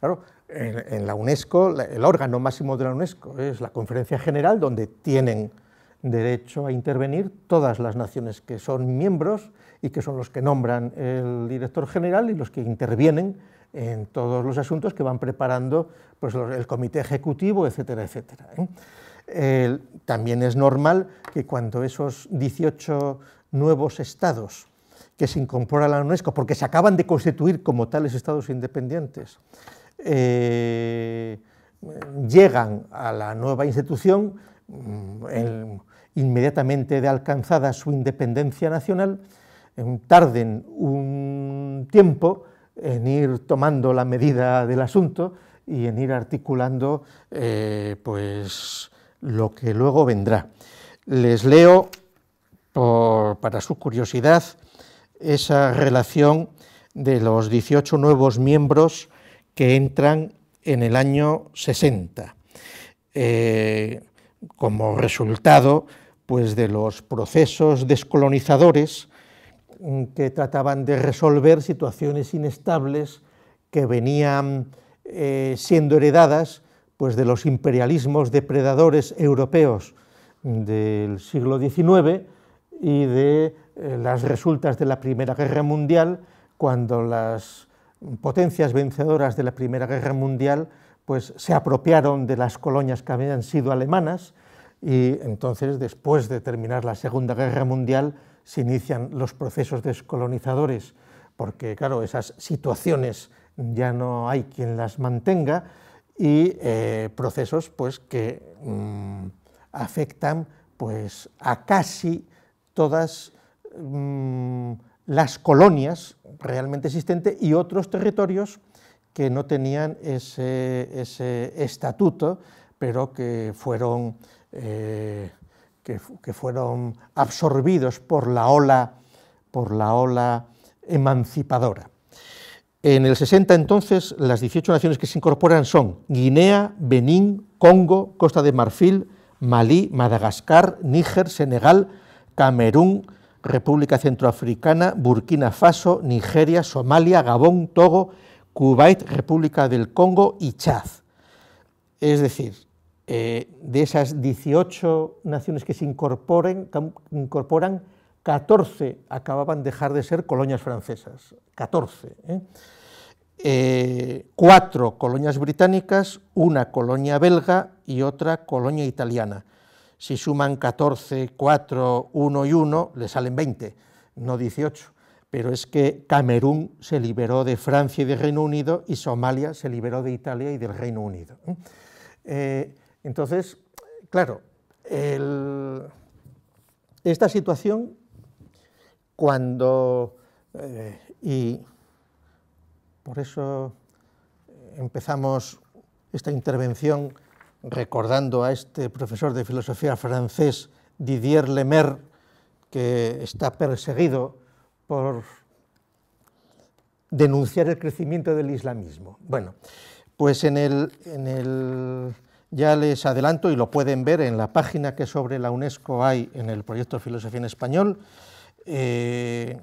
Claro, en, la UNESCO, el órgano máximo de la UNESCO es la Conferencia General, donde tienen derecho a intervenir todas las naciones que son miembros y que son los que nombran el director general y los que intervienen en todos los asuntos que van preparando pues, el comité ejecutivo, etcétera, etcétera. ¿eh? también es normal que cuando esos 18 nuevos estados que se incorporan a la UNESCO, porque se acaban de constituir como tales estados independientes, eh, llegan a la nueva institución, mm, inmediatamente de alcanzada su independencia nacional, eh, tarden un tiempo en ir tomando la medida del asunto y en ir articulando eh, pues, lo que luego vendrá. Les leo, para su curiosidad, esa relación de los 18 nuevos miembros que entran en el año 60, eh, como resultado pues, de los procesos descolonizadores mm, que trataban de resolver situaciones inestables que venían eh, siendo heredadas pues, de los imperialismos depredadores europeos del siglo XIX y de eh, las resultas de la Primera Guerra Mundial, cuando las potencias vencedoras de la Primera Guerra Mundial pues, se apropiaron de las colonias que habían sido alemanas y entonces, después de terminar la Segunda Guerra Mundial, se inician los procesos descolonizadores, porque claro, esas situaciones ya no hay quien las mantenga, y eh, procesos pues, que mm, afectan pues, a casi todas mm, las colonias realmente existentes y otros territorios que no tenían ese, estatuto, pero que fueron, eh, que fueron absorbidos por la ola, por la ola emancipadora. En el 60 entonces las 18 naciones que se incorporan son Guinea, Benín, Congo, Costa de Marfil, Malí, Madagascar, Níger, Senegal, Camerún, República Centroafricana, Burkina Faso, Nigeria, Somalia, Gabón, Togo, Kuwait, República del Congo y Chad. Es decir, eh, de esas 18 naciones que se incorporen, incorporan 14 acababan de dejar de ser colonias francesas, 14. ¿eh? ¿eh? cuatro colonias británicas, una colonia belga y otra colonia italiana. Si suman 14, 4, 1 y 1, le salen 20, no 18. Pero es que Camerún se liberó de Francia y del Reino Unido y Somalia se liberó de Italia y del Reino Unido. ¿eh? Eh, entonces, claro, esta situación cuando... Eh, y por eso eh, empezamos esta intervención recordando a este profesor de filosofía francés, Didier Lemaire, que está perseguido por denunciar el crecimiento del islamismo. Bueno, pues en el, en el, ya les adelanto y lo pueden ver en la página que sobre la UNESCO hay en el proyecto Filosofía en Español, eh,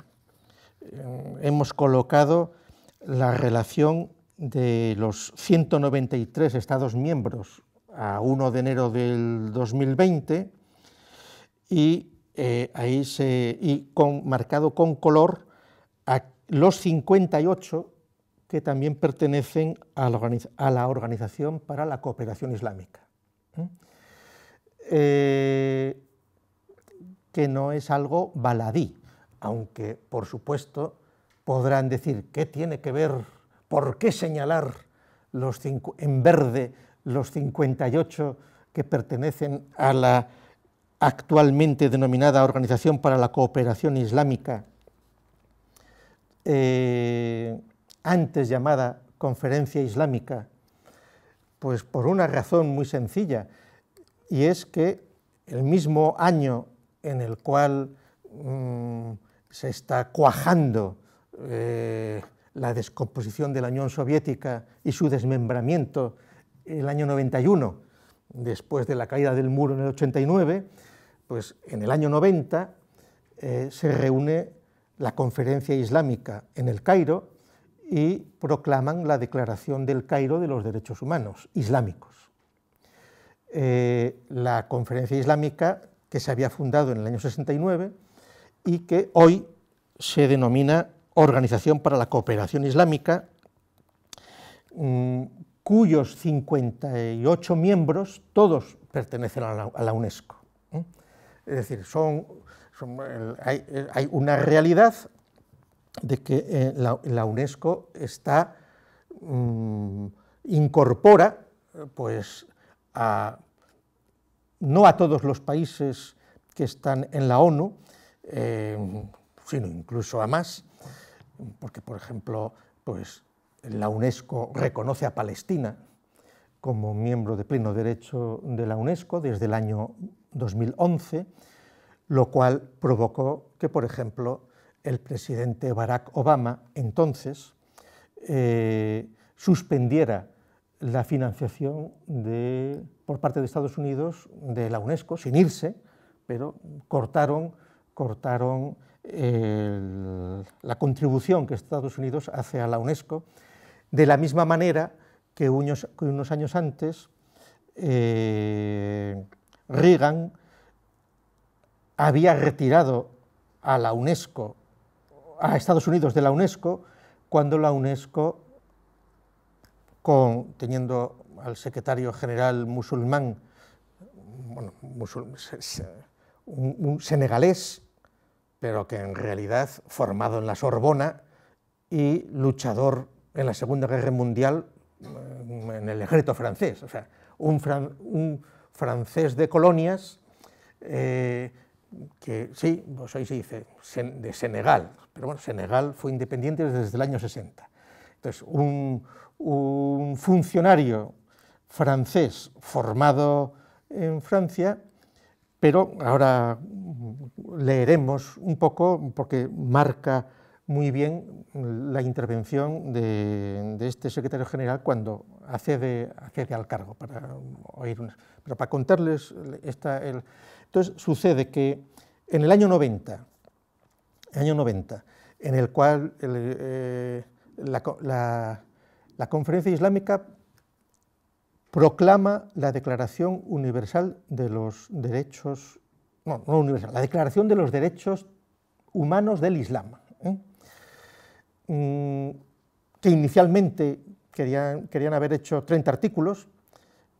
hemos colocado la relación de los 193 Estados miembros a 1 de enero del 2020 y eh, ahí se marcado con color a los 58 que también pertenecen a la, Organización para la Cooperación Islámica. ¿Mm? Eh, que no es algo baladí, aunque por supuesto podrán decir qué tiene que ver, por qué señalar los en verde los 58 que pertenecen a la actualmente denominada Organización para la Cooperación Islámica, eh, antes llamada Conferencia Islámica, pues por una razón muy sencilla, y es que el mismo año en el cual mm, se está cuajando eh, la descomposición de la Unión Soviética y su desmembramiento en el año 91, después de la caída del muro en el 89, pues en el año 90 eh, se reúne la Conferencia Islámica en el Cairo y proclaman la Declaración del Cairo de los Derechos Humanos Islámicos. Eh, la Conferencia Islámica que se había fundado en el año 69 y que hoy se denomina Organización para la Cooperación Islámica, mm, cuyos 58 miembros todos pertenecen a la, UNESCO. ¿eh? Es decir, son, hay, una realidad de que eh, la, UNESCO está, mm, incorpora pues, a no a todos los países que están en la ONU, eh, sino incluso a más, porque por ejemplo, pues la UNESCO reconoce a Palestina como miembro de pleno derecho de la UNESCO desde el año 2011, lo cual provocó que, por ejemplo, el presidente Barack Obama entonces eh, suspendiera la financiación por parte de Estados Unidos de la UNESCO, sin irse, pero cortaron, cortaron la contribución que Estados Unidos hace a la UNESCO, de la misma manera que unos, años antes eh, Reagan había retirado a la UNESCO, a Estados Unidos de la UNESCO, cuando la UNESCO teniendo al secretario general musulmán, bueno, un, senegalés, pero que en realidad formado en la Sorbona y luchador en la Segunda Guerra Mundial mm, en el ejército francés, o sea, un, un francés de colonias eh, que sí, pues hoy se dice de Senegal, pero bueno, Senegal fue independiente desde el año 60. Entonces, un, un funcionario francés formado en Francia, pero ahora leeremos un poco porque marca muy bien la intervención de, este secretario general cuando accede, al cargo, para pero para contarles esta... entonces sucede que en el año 90, año 90 en el cual eh, la la Conferencia Islámica proclama la Declaración Universal de los Derechos, no, universal, la Declaración de los Derechos Humanos del Islam, ¿eh? mm, que inicialmente querían, querían haber hecho 30 artículos,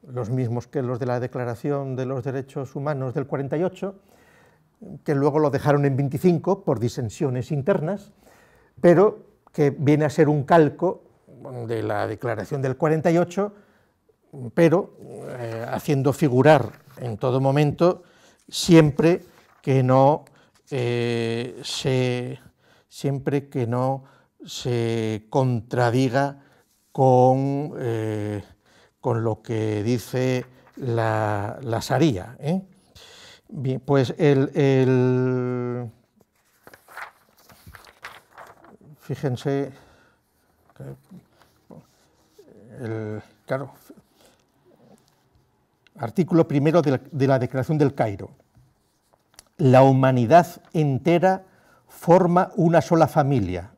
los mismos que los de la Declaración de los Derechos Humanos del 48, que luego lo dejaron en 25 por disensiones internas, pero que viene a ser un calco de la declaración del 48, pero eh, haciendo figurar en todo momento siempre que no eh, se siempre que no se contradiga con, eh, con lo que dice la, la pues el fíjense el, artículo primero de la, Declaración del Cairo. La humanidad entera forma una sola familia.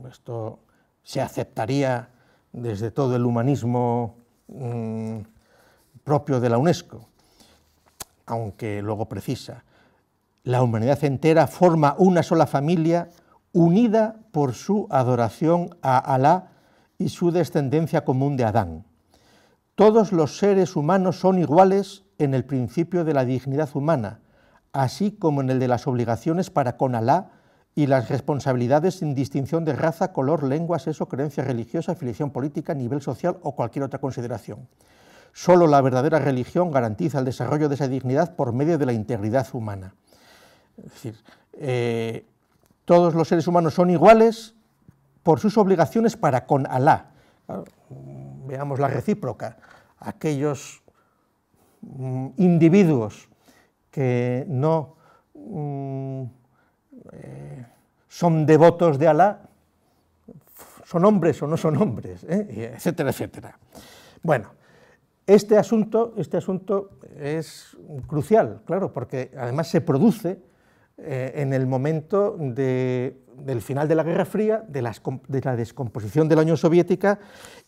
Pues, esto se aceptaría desde todo el humanismo mm, propio de la UNESCO, aunque luego precisa. La humanidad entera forma una sola familia unida por su adoración a Alá y su descendencia común de Adán. Todos los seres humanos son iguales en el principio de la dignidad humana, así como en el de las obligaciones para con Alá y las responsabilidades sin distinción de raza, color, lengua, sexo, creencia religiosa, afiliación política, nivel social o cualquier otra consideración. Solo la verdadera religión garantiza el desarrollo de esa dignidad por medio de la integridad humana. Es decir, eh, todos los seres humanos son iguales por sus obligaciones para con Alá. Veamos la recíproca. Aquellos mm, individuos que no mm, eh, son devotos de Alá, son hombres o no son hombres, ¿eh? etcétera, etcétera. Bueno, este asunto, este asunto es crucial, claro, porque además se produce eh, en el momento de del final de la Guerra Fría, de, la descomposición de la Unión Soviética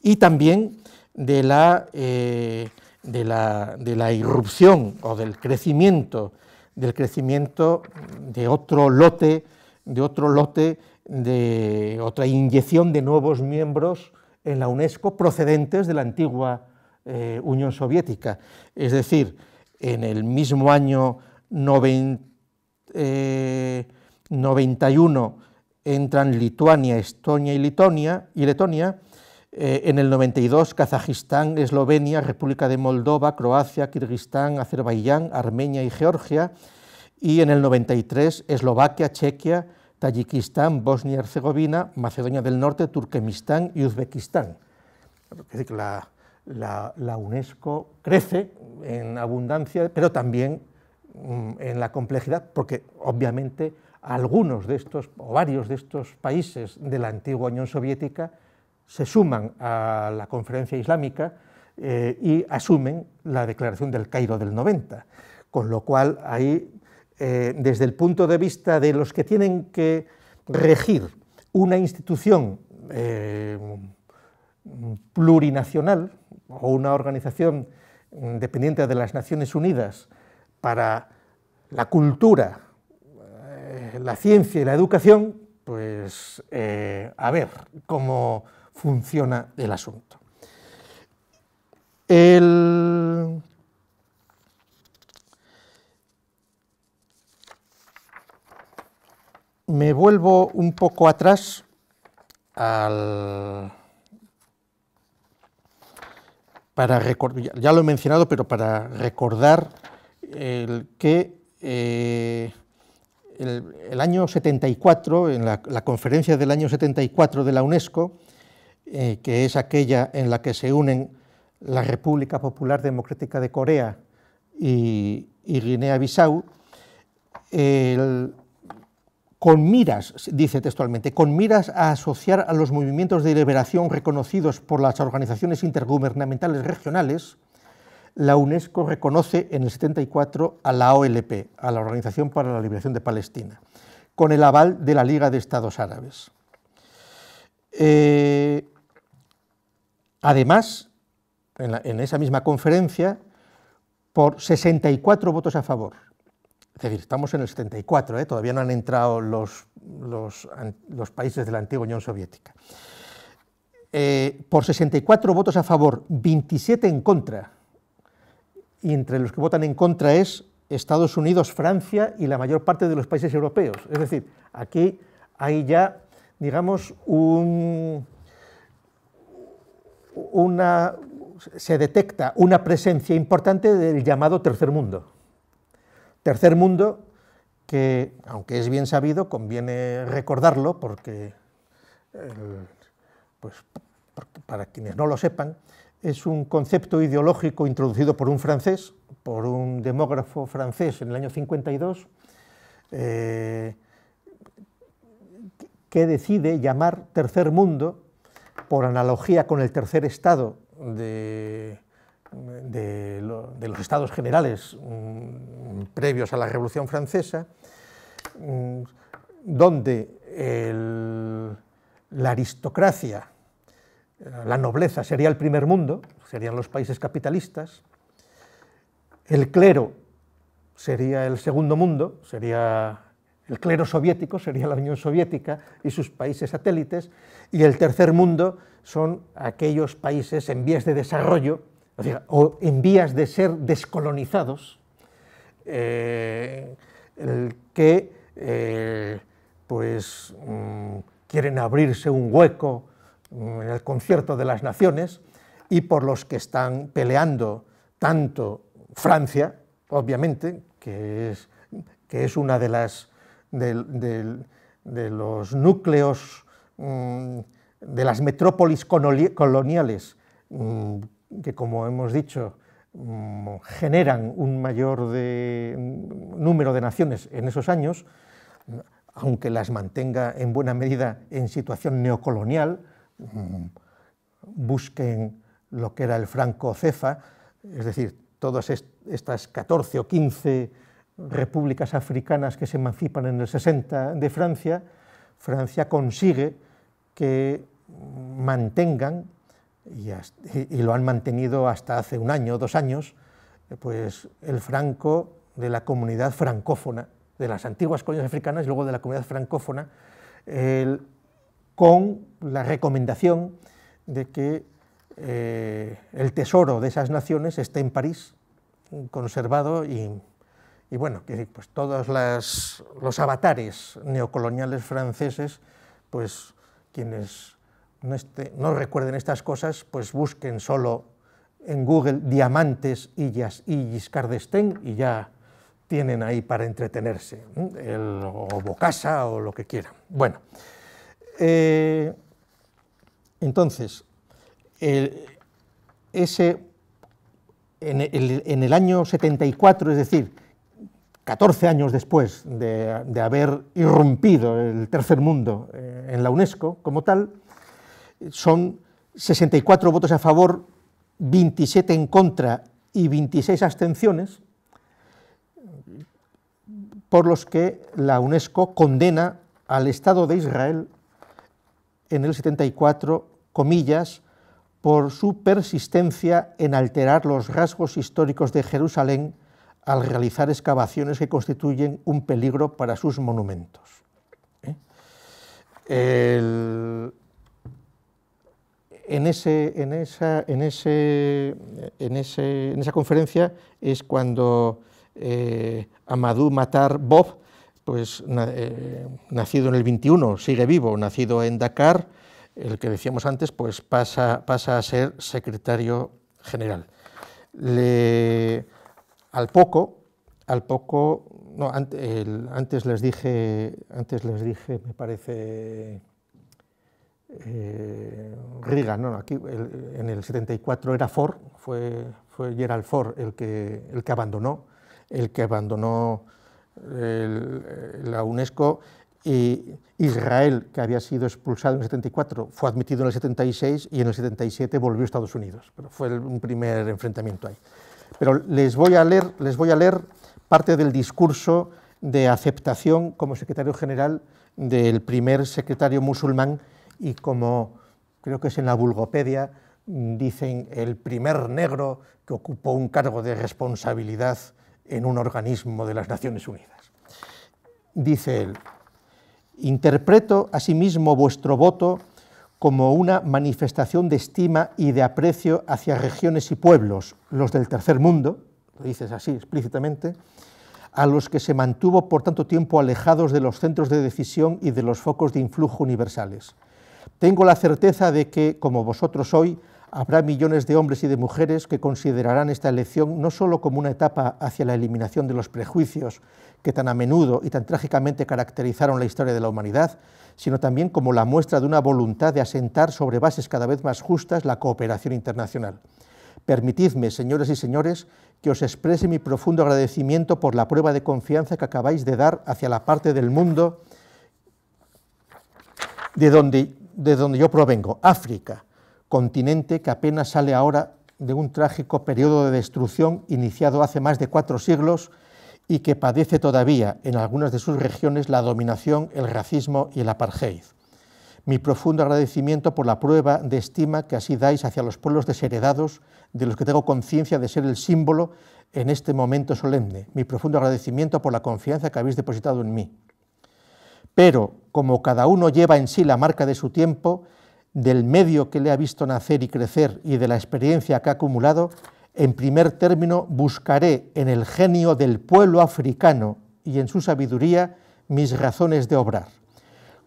y también eh, de la, de la, irrupción o del crecimiento, del crecimiento de otro lote, de otro lote, de otra inyección de nuevos miembros en la UNESCO procedentes de la antigua eh, Unión Soviética. Es decir, en el mismo año 91 entran Lituania, Estonia y y Letonia, eh, en el 92 Kazajistán, Eslovenia, República de Moldova, Croacia, Kirguistán, Azerbaiyán, Armenia y Georgia, y en el 93 Eslovaquia, Chequia, Tayikistán, Bosnia y Herzegovina, Macedonia del Norte, Turkmenistán y Uzbekistán. la UNESCO crece en abundancia, pero también mm, en la complejidad, porque obviamente algunos de estos, o varios de estos países de la antigua Unión Soviética se suman a la conferencia islámica eh, y asumen la declaración del Cairo del 90. Con lo cual, ahí, eh, desde el punto de vista de los que tienen que regir una institución eh, plurinacional o una organización dependiente de las Naciones Unidas para la cultura, eh, la ciencia y la educación, pues eh, a ver cómo funciona el asunto. El... Me vuelvo un poco atrás al... para recordar, ya lo he mencionado, pero para recordar el que eh, el, año 74, en la, conferencia del año 74 de la UNESCO, eh, que es aquella en la que se unen la República Popular Democrática de Corea y, y Guinea-Bissau, con miras, dice textualmente, con miras a asociar a los movimientos de liberación reconocidos por las organizaciones intergubernamentales regionales, la UNESCO reconoce en el 74 a la OLP, a la Organización para la Liberación de Palestina, con el aval de la Liga de Estados Árabes. Eh, además, en, esa misma conferencia, por 64 votos a favor, es decir, estamos en el 74, eh, todavía no han entrado los, países de la antigua Unión Soviética. Eh, por 64 votos a favor, 27 en contra, y entre los que votan en contra es Estados Unidos, Francia y la mayor parte de los países europeos. Es decir, aquí hay ya, digamos, un, una, se detecta una presencia importante del llamado tercer mundo. Tercer mundo que, aunque es bien sabido, conviene recordarlo porque, pues, para quienes no lo sepan, es un concepto ideológico introducido por un francés, por un demógrafo francés en el año 52, eh, que decide llamar tercer mundo, por analogía con el tercer estado de, los estados generales mm, previos a la Revolución Francesa, mm, donde la aristocracia eh, la nobleza sería el primer mundo, serían los países capitalistas, el clero sería el segundo mundo, sería el clero soviético, sería la Unión Soviética y sus países satélites, y el tercer mundo son aquellos países en vías de desarrollo, o, en vías de ser descolonizados, eh, el que eh, pues, mm, quieren abrirse un hueco en el concierto de las naciones y por los que están peleando tanto Francia, obviamente, que es, que una de las de, los núcleos mm, de las metrópolis coloniales mm, que, como hemos dicho, mm, generan un mayor número de naciones en esos años, aunque las mantenga en buena medida en situación neocolonial, Mm, busquen lo que era el Franco Cefa, es decir, todas estas 14 o 15 repúblicas africanas que se emancipan en el 60 de Francia, Francia consigue que mantengan, y, lo han mantenido hasta hace un año o dos años, pues el franco de la comunidad francófona, de las antiguas colonias africanas y luego de la comunidad francófona, el, con la recomendación de que eh, el tesoro de esas naciones esté en París, conservado y, bueno, que pues, todos los avatares neocoloniales franceses, pues quienes no, recuerden estas cosas, pues busquen solo en Google diamantes, illas y Giscard d'Estaing y ya tienen ahí para entretenerse, el, o Bocasa o lo que quieran. Bueno. Eh, entonces, en, el, año 74, es decir, 14 años después de, haber irrumpido el tercer mundo eh, en la UNESCO como tal, son 64 votos a favor, 27 en contra y 26 abstenciones, por los que la UNESCO condena al Estado de Israel en el 74, comillas, por su persistencia en alterar los rasgos históricos de Jerusalén al realizar excavaciones que constituyen un peligro para sus monumentos. ¿Eh? en, ese, en, esa, en, ese, en, esa conferencia es cuando eh, Matar Bob pues eh, nacido en el 21, sigue vivo, nacido en Dakar, el que decíamos antes, pues pasa, pasa a ser secretario general. al poco, al poco, no, antes, les dije, antes les dije, me parece, eh, Riga, no, aquí en el 74 era Ford, fue, fue Gerald Ford el que, el que abandonó, el que abandonó eh, la UNESCO, y Israel, que había sido expulsado en el 74, fue admitido en el 76 y en el 77 volvió a Estados Unidos. Pero fue un primer enfrentamiento ahí. Pero les voy a leer, les voy a leer parte del discurso de aceptación como secretario general del primer secretario musulmán y como creo que es en la Vulgopedia dicen el primer negro que ocupó un cargo de responsabilidad en un organismo de las Naciones Unidas. Dice él, interpreto asimismo vuestro voto como una manifestación de estima y de aprecio hacia regiones y pueblos, los del tercer mundo, lo dices así explícitamente, a los que se mantuvo por tanto tiempo alejados de los centros de decisión y de los focos de influjo universales. Tengo la certeza de que, como vosotros hoy, Habrá millones de hombres y de mujeres que considerarán esta elección no solo como una etapa hacia la eliminación de los prejuicios que tan a menudo y tan trágicamente caracterizaron la historia de la humanidad, sino también como la muestra de una voluntad de asentar sobre bases cada vez más justas la cooperación internacional. Permitidme, señoras y señores, que os exprese mi profundo agradecimiento por la prueba de confianza que acabáis de dar hacia la parte del mundo de donde, de donde yo provengo, África continente que apenas sale ahora de un trágico periodo de destrucción iniciado hace más de cuatro siglos y que padece todavía en algunas de sus regiones la dominación, el racismo y el apartheid. Mi profundo agradecimiento por la prueba de estima que así dais hacia los pueblos desheredados, de los que tengo conciencia de ser el símbolo en este momento solemne. Mi profundo agradecimiento por la confianza que habéis depositado en mí. Pero, como cada uno lleva en sí la marca de su tiempo, del medio que le ha visto nacer y crecer y de la experiencia que ha acumulado, en primer término buscaré en el genio del pueblo africano y en su sabiduría mis razones de obrar.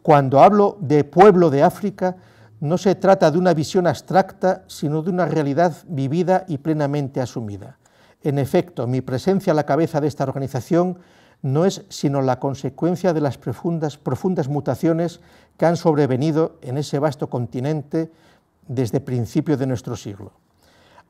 Cuando hablo de pueblo de África, no se trata de una visión abstracta, sino de una realidad vivida y plenamente asumida. En efecto, mi presencia a la cabeza de esta organización no es sino la consecuencia de las profundas, profundas mutaciones que han sobrevenido en ese vasto continente desde principio de nuestro siglo.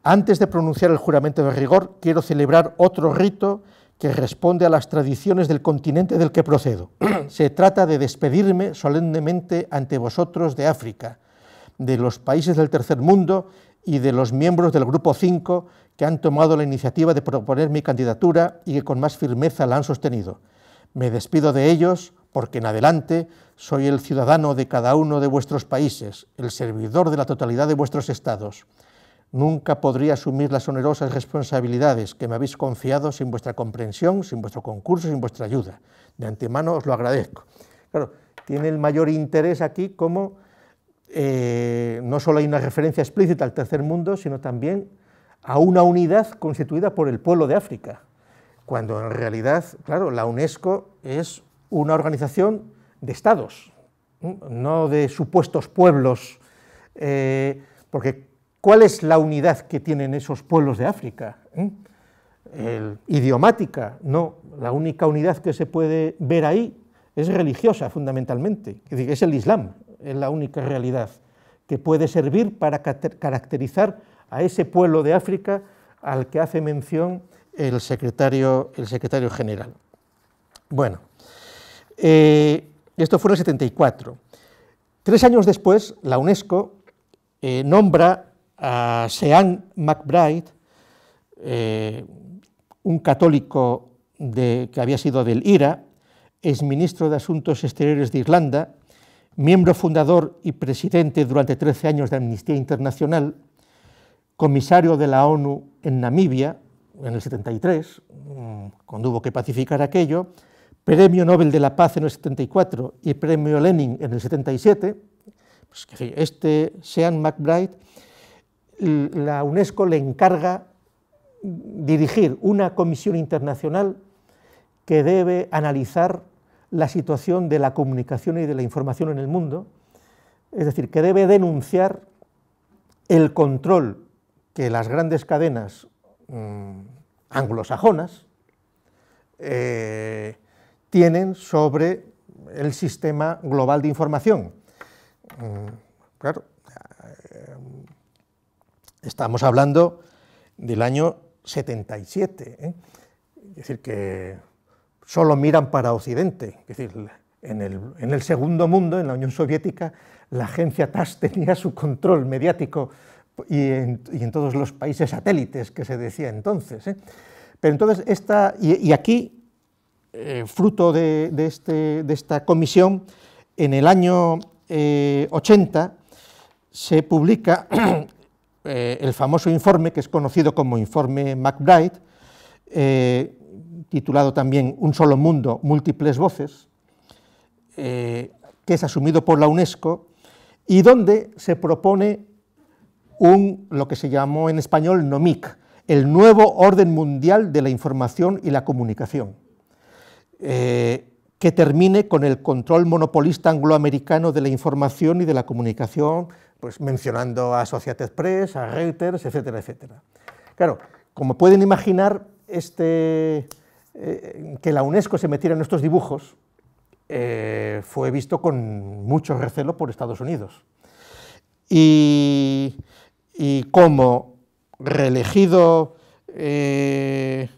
Antes de pronunciar el juramento de rigor, quiero celebrar otro rito que responde a las tradiciones del continente del que procedo. Se trata de despedirme solemnemente ante vosotros de África, de los países del tercer mundo y de los miembros del Grupo 5 que han tomado la iniciativa de proponer mi candidatura y que con más firmeza la han sostenido. Me despido de ellos porque en adelante soy el ciudadano de cada uno de vuestros países, el servidor de la totalidad de vuestros estados. Nunca podría asumir las onerosas responsabilidades que me habéis confiado sin vuestra comprensión, sin vuestro concurso, sin vuestra ayuda. De antemano os lo agradezco. Claro, tiene el mayor interés aquí como eh, no solo hay una referencia explícita al tercer mundo, sino también a una unidad constituida por el pueblo de África, cuando en realidad, claro, la UNESCO es una organización de estados, no de supuestos pueblos, eh, porque ¿cuál es la unidad que tienen esos pueblos de África? ¿Mm? idiomática, no, la única unidad que se puede ver ahí es religiosa fundamentalmente, es el Islam, es la única realidad que puede servir para caracterizar a ese pueblo de África al que hace mención el secretario, general. Bueno, eh, esto fue en el 74. Tres años después, la UNESCO eh, nombra a Sean McBride, eh, un católico de, que había sido del IRA, ministro de Asuntos Exteriores de Irlanda, miembro fundador y presidente durante 13 años de Amnistía Internacional, comisario de la ONU en Namibia, en el 73, cuando hubo que pacificar aquello, Premio Nobel de la Paz en el 74 y Premio Lenin en el 77, pues este Sean McBride, la UNESCO le encarga dirigir una comisión internacional que debe analizar la situación de la comunicación y de la información en el mundo, es decir, que debe denunciar el control que las grandes cadenas mm, anglosajonas eh, tienen sobre el sistema global de información. Mm, claro, eh, estamos hablando del año 77, ¿eh? es decir, que solo miran para Occidente, es decir, en el, en el segundo mundo, en la Unión Soviética, la agencia TAS tenía su control mediático y en, todos los países satélites que se decía entonces. ¿eh? Pero entonces, esta, y, aquí, eh, fruto este, de, esta comisión, en el año 80 eh, se publica el famoso informe, que es conocido como informe McBride, titulado también Un solo mundo, múltiples voces, que es asumido por la UNESCO, y donde se propone un, lo que se llamó en español NOMIC, el nuevo orden mundial de la información y la comunicación, eh, que termine con el control monopolista angloamericano de la información y de la comunicación, pues mencionando a Associated Press, a Reuters, etcétera, etcétera. Claro, como pueden imaginar, este, eh, que la UNESCO se metiera en estos dibujos eh, fue visto con mucho recelo por Estados Unidos. Y y como reelegido eh,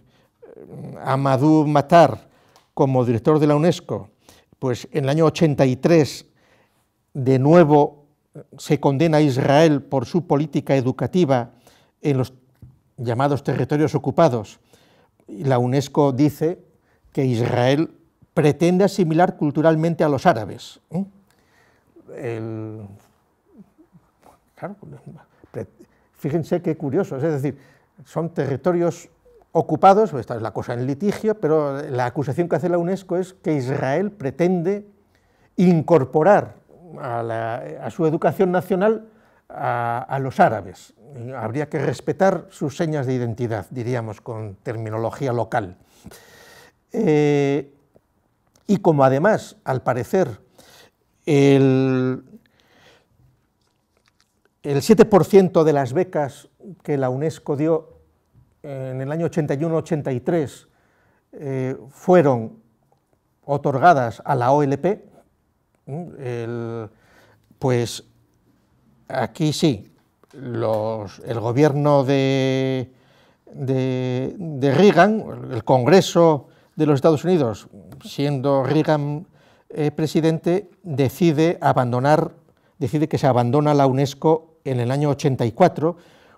Amadou Matar como director de la UNESCO, pues en el año 83 de nuevo se condena a Israel por su política educativa en los llamados territorios ocupados. La UNESCO dice que Israel pretende asimilar culturalmente a los árabes. ¿eh? claro, Fíjense qué curioso, es decir, son territorios ocupados, esta es la cosa en litigio, pero la acusación que hace la UNESCO es que Israel pretende incorporar a, su educación nacional a, los árabes. Habría que respetar sus señas de identidad, diríamos, con terminología local. Eh, y como además, al parecer, el, el 7% de las becas que la UNESCO dio en el año 81-83 eh, fueron otorgadas a la OLP, mm, pues aquí sí, el gobierno de, Reagan, el Congreso de los Estados Unidos, siendo Reagan eh, presidente, decide abandonar, decide que se abandona la UNESCO en el año 84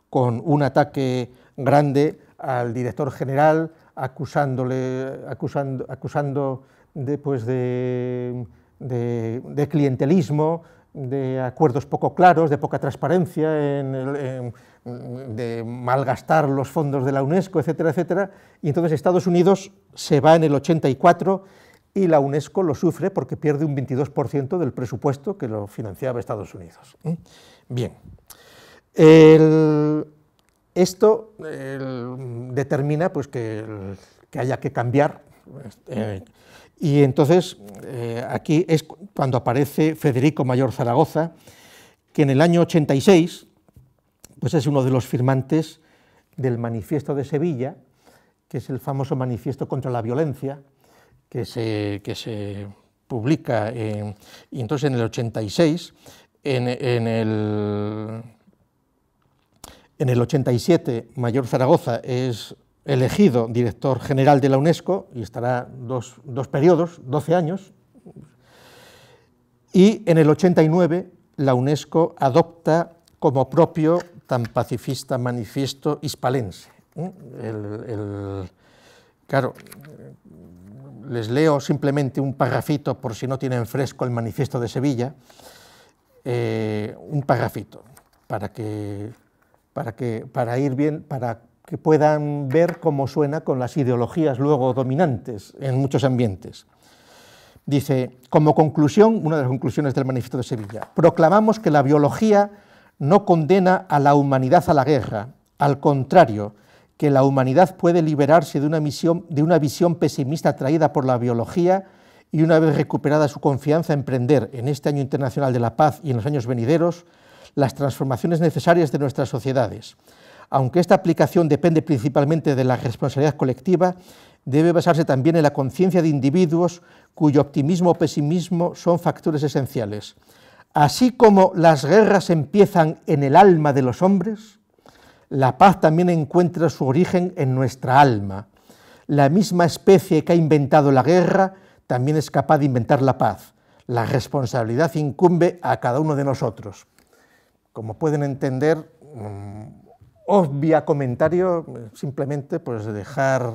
con un ataque grande al director general acusándole, acusando, acusando de, pues de, clientelismo, de acuerdos poco claros, de poca transparencia, de malgastar los fondos de la UNESCO, etcétera, etcétera. Y entonces Estados Unidos se va en el 84 y la UNESCO lo sufre porque pierde un 22% del presupuesto que lo financiaba Estados Unidos. ¿eh? Bien esto determina pues, que, haya que cambiar. Este, eh, y entonces eh, aquí es cuando aparece Federico Mayor Zaragoza, que en el año 86 pues es uno de los firmantes del Manifiesto de Sevilla, que es el famoso Manifiesto contra la Violencia, que se, se publica en, y entonces en el 86, en el en el 87, Mayor Zaragoza es elegido director general de la UNESCO y estará dos, periodos, 12 años. Y en el 89, la UNESCO adopta como propio tan pacifista manifiesto hispalense. ¿eh? claro, les leo simplemente un parrafito por si no tienen fresco el manifiesto de Sevilla, eh, un parrafito para que para, que, para ir bien, para que puedan ver cómo suena con las ideologías luego dominantes en muchos ambientes. Dice, como conclusión, una de las conclusiones del Manifiesto de Sevilla, proclamamos que la biología no condena a la humanidad a la guerra, al contrario, que la humanidad puede liberarse de una, misión, de una visión pesimista traída por la biología y una vez recuperada su confianza, emprender en este año internacional de la paz y en los años venideros las transformaciones necesarias de nuestras sociedades. Aunque esta aplicación depende principalmente de la responsabilidad colectiva, debe basarse también en la conciencia de individuos cuyo optimismo o pesimismo son factores esenciales. Así como las guerras empiezan en el alma de los hombres, la paz también encuentra su origen en nuestra alma. La misma especie que ha inventado la guerra también es capaz de inventar la paz. La responsabilidad incumbe a cada uno de nosotros como pueden entender, mm, obvia comentario, simplemente pues dejar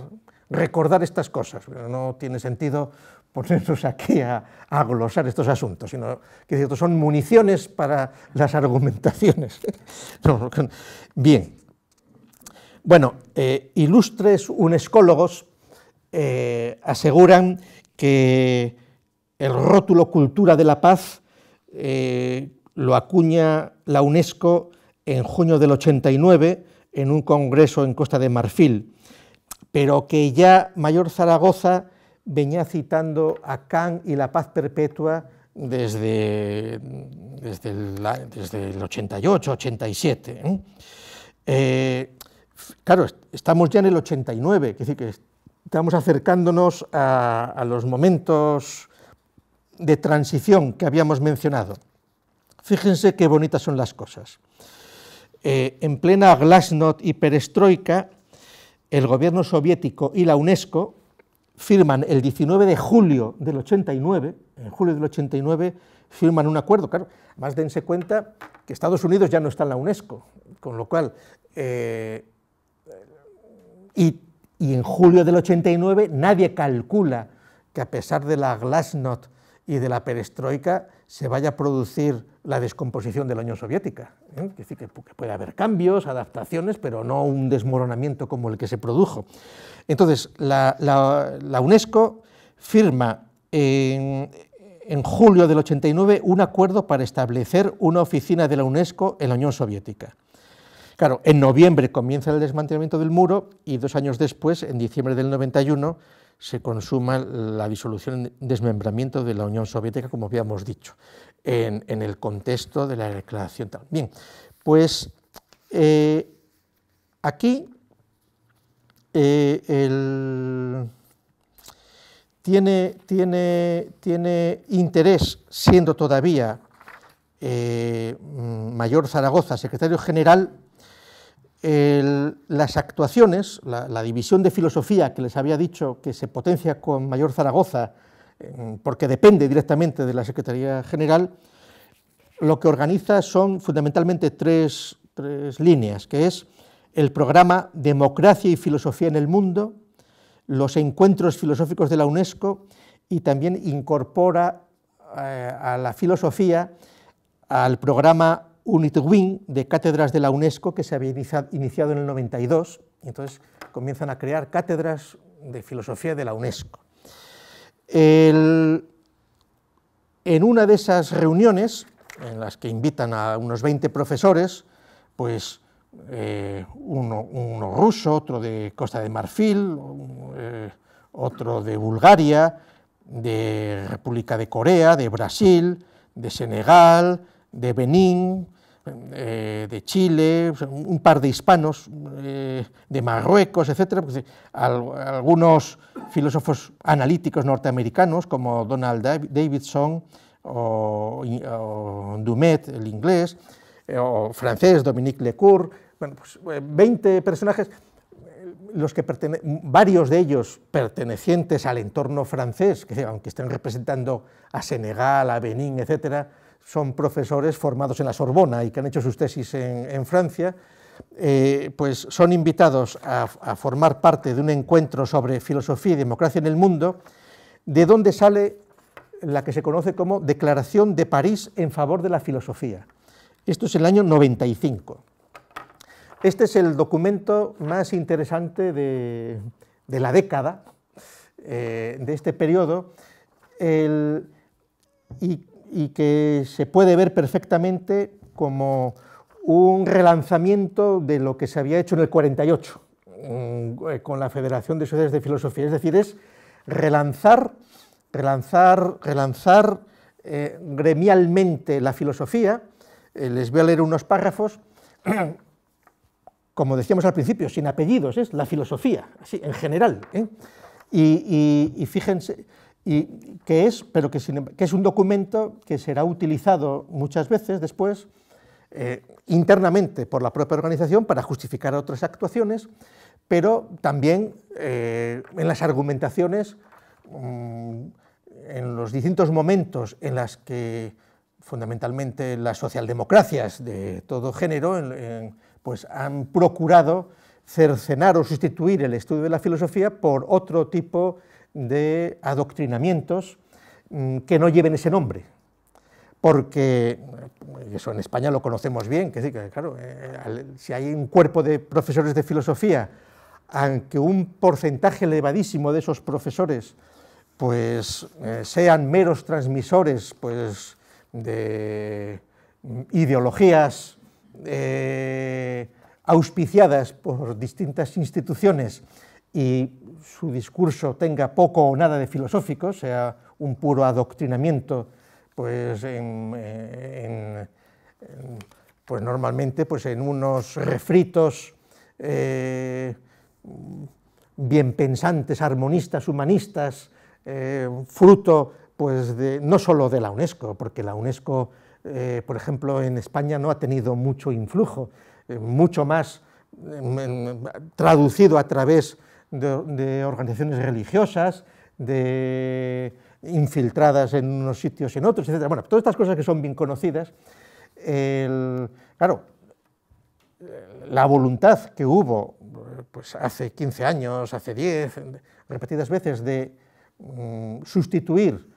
recordar estas cosas, no tiene sentido ponernos aquí a, a glosar estos asuntos, sino que son municiones para las argumentaciones. bien. Bueno, eh, ilustres unescólogos eh, aseguran que el rótulo cultura de la paz eh, lo acuña la UNESCO en junio del 89 en un congreso en Costa de Marfil, pero que ya Mayor Zaragoza venía citando a Kant y la paz perpetua desde, desde, el, 88, 87. ¿eh? Eh, claro, estamos ya en el 89, es decir, que estamos acercándonos a los momentos de transición que habíamos mencionado. Fíjense qué bonitas son las cosas. Eh, en plena glasnost y perestroika, el gobierno soviético y la UNESCO firman el 19 de julio del 89, en julio del 89 firman un acuerdo, claro, más dense cuenta que Estados Unidos ya no está en la UNESCO, con lo cual, eh, y, y, en julio del 89 nadie calcula que a pesar de la glasnost y de la perestroika se vaya a producir la descomposición de la Unión Soviética. ¿eh? que puede haber cambios, adaptaciones, pero no un desmoronamiento como el que se produjo. Entonces, la, UNESCO firma en, julio del 89 un acuerdo para establecer una oficina de la UNESCO en la Unión Soviética. Claro, en noviembre comienza el desmantelamiento del muro y dos años después, en diciembre del 91, se consuma la disolución, desmembramiento de la Unión Soviética, como habíamos dicho en, el contexto de la declaración. también. Bien, pues eh, aquí eh, tiene, tiene, tiene, interés, siendo todavía eh, mayor Zaragoza, secretario general, las actuaciones, la, división de filosofía que les había dicho que se potencia con mayor Zaragoza porque depende directamente de la Secretaría General, lo que organiza son fundamentalmente tres, líneas, que es el programa Democracia y Filosofía en el Mundo, los encuentros filosóficos de la UNESCO y también incorpora eh, a la filosofía al programa Unitwin de cátedras de la UNESCO que se había iniciado en el 92. Entonces comienzan a crear cátedras de filosofía de la UNESCO en una de esas reuniones, en las que invitan a unos 20 profesores, pues eh, uno, ruso, otro de Costa de Marfil, eh, otro de Bulgaria, de República de Corea, de Brasil, de Senegal, de Benín, eh, de Chile, un par de hispanos, eh, de Marruecos, etc. algunos filósofos analíticos norteamericanos como Donald Davidson o, Dumet, el inglés, eh, o francés, Dominique Lecour, bueno, pues 20 personajes, los que varios de ellos pertenecientes al entorno francés, que aunque estén representando a Senegal, a Benín, etcétera, son profesores formados en la Sorbona y que han hecho sus tesis en, Francia, eh, pues son invitados a, formar parte de un encuentro sobre filosofía y democracia en el mundo, de donde sale la que se conoce como Declaración de París en favor de la filosofía. Esto es el año 95. Este es el documento más interesante de, la década, eh, de este periodo, el, y y que se puede ver perfectamente como un relanzamiento de lo que se había hecho en el 48 mm, eh, con la Federación de Sociedades de Filosofía. Es decir, es relanzar, relanzar, relanzar eh, gremialmente la filosofía. Eh, les voy a leer unos párrafos. Como decíamos al principio, sin apellidos, es la filosofía, en general. y fíjense, y que es, pero em-, que, es un documento que será utilizado muchas veces después eh, internamente por la propia organización para justificar otras actuaciones, pero también eh, en las argumentaciones, mm, en los distintos momentos en las que fundamentalmente las socialdemocracias de todo género pues han procurado cercenar o sustituir el estudio de la filosofía por otro tipo de de adoctrinamientos mm, que no lleven ese nombre, porque eh, eso en España lo conocemos bien, que, claro, eh, si hay un cuerpo de profesores de filosofía, aunque un porcentaje elevadísimo de esos profesores pues eh, sean meros transmisores pues, de mm, ideologías auspiciadas por distintas instituciones y su discurso tenga poco o nada de filosófico, sea un puro adoctrinamiento, pues, eh, pues normalmente pues en unos refritos eh, bien pensantes, armonistas, humanistas, eh, fruto pues no solo de la UNESCO, porque la UNESCO, por ejemplo, en España no ha tenido mucho influjo, mucho más traducido a través de, organizaciones religiosas, de infiltradas en unos sitios y en otros, etc. Bueno, todas estas cosas que son bien conocidas, claro, la voluntad que hubo pues, hace 15 años, hace 10, repetidas veces, de mm, sustituir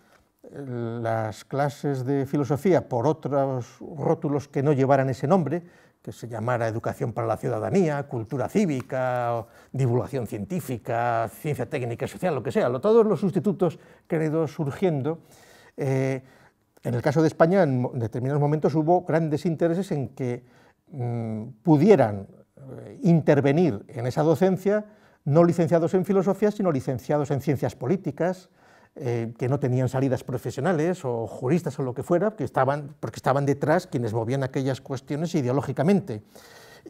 las clases de filosofía por otros rótulos que no llevaran ese nombre, que se llamara Educación para la Ciudadanía, Cultura Cívica, Divulgación Científica, Ciencia Técnica Social, lo que sea, todos los sustitutos que ido surgiendo. Eh, en el caso de España, en determinados momentos hubo grandes intereses en que mm, pudieran eh, intervenir en esa docencia no licenciados en filosofía, sino licenciados en ciencias políticas, eh, que no tenían salidas profesionales o juristas o lo que fuera, que estaban, porque estaban detrás quienes movían aquellas cuestiones ideológicamente.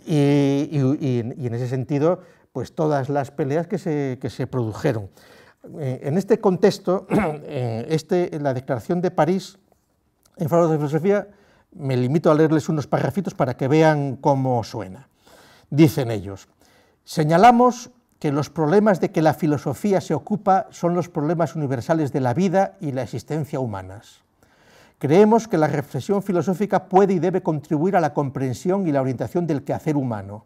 Y, en ese sentido, pues todas las peleas que se, que se produjeron. Eh, en este contexto, eh, este, en la Declaración de París en favor de filosofía, me limito a leerles unos párrafitos para que vean cómo suena. Dicen ellos, señalamos que los problemas de que la filosofía se ocupa son los problemas universales de la vida y la existencia humanas. Creemos que la reflexión filosófica puede y debe contribuir a la comprensión y la orientación del quehacer humano.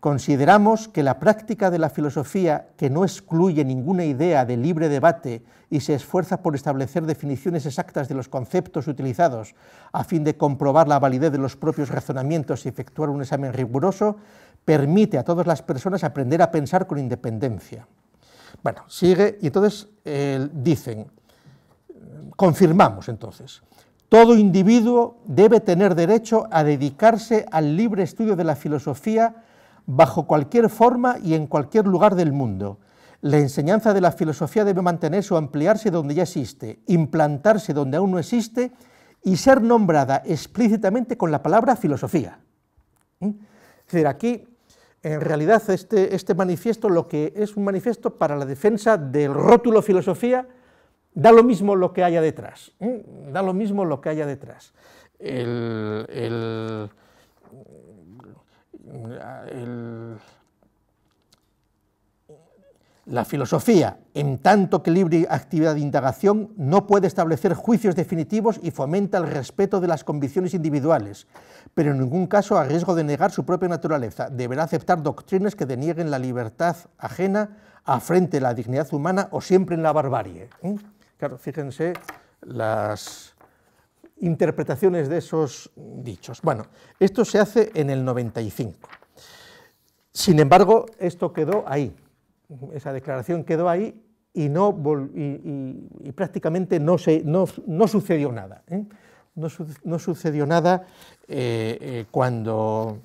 Consideramos que la práctica de la filosofía, que no excluye ninguna idea de libre debate y se esfuerza por establecer definiciones exactas de los conceptos utilizados a fin de comprobar la validez de los propios razonamientos y efectuar un examen riguroso, permite a todas las personas aprender a pensar con independencia. Bueno, sigue y entonces eh, dicen, confirmamos entonces, todo individuo debe tener derecho a dedicarse al libre estudio de la filosofía bajo cualquier forma y en cualquier lugar del mundo. La enseñanza de la filosofía debe mantenerse o ampliarse donde ya existe, implantarse donde aún no existe y ser nombrada explícitamente con la palabra filosofía. ¿Mm? Es decir, aquí en realidad este, este manifiesto lo que es un manifiesto para la defensa del rótulo filosofía, da lo mismo lo que haya detrás, ¿eh? da lo mismo lo que haya detrás. el, el la filosofía, en tanto que libre actividad de indagación, no puede establecer juicios definitivos y fomenta el respeto de las convicciones individuales, pero en ningún caso a riesgo de negar su propia naturaleza. Deberá aceptar doctrinas que denieguen la libertad ajena, a afrente la dignidad humana o siempre en la barbarie. ¿eh? Claro, fíjense las interpretaciones de esos dichos. Bueno, esto se hace en el 95. Sin embargo, esto quedó ahí esa declaración quedó ahí y, no y, prácticamente no, se, no, sucedió nada. No, sucedió nada ¿eh? eh, eh, cuando,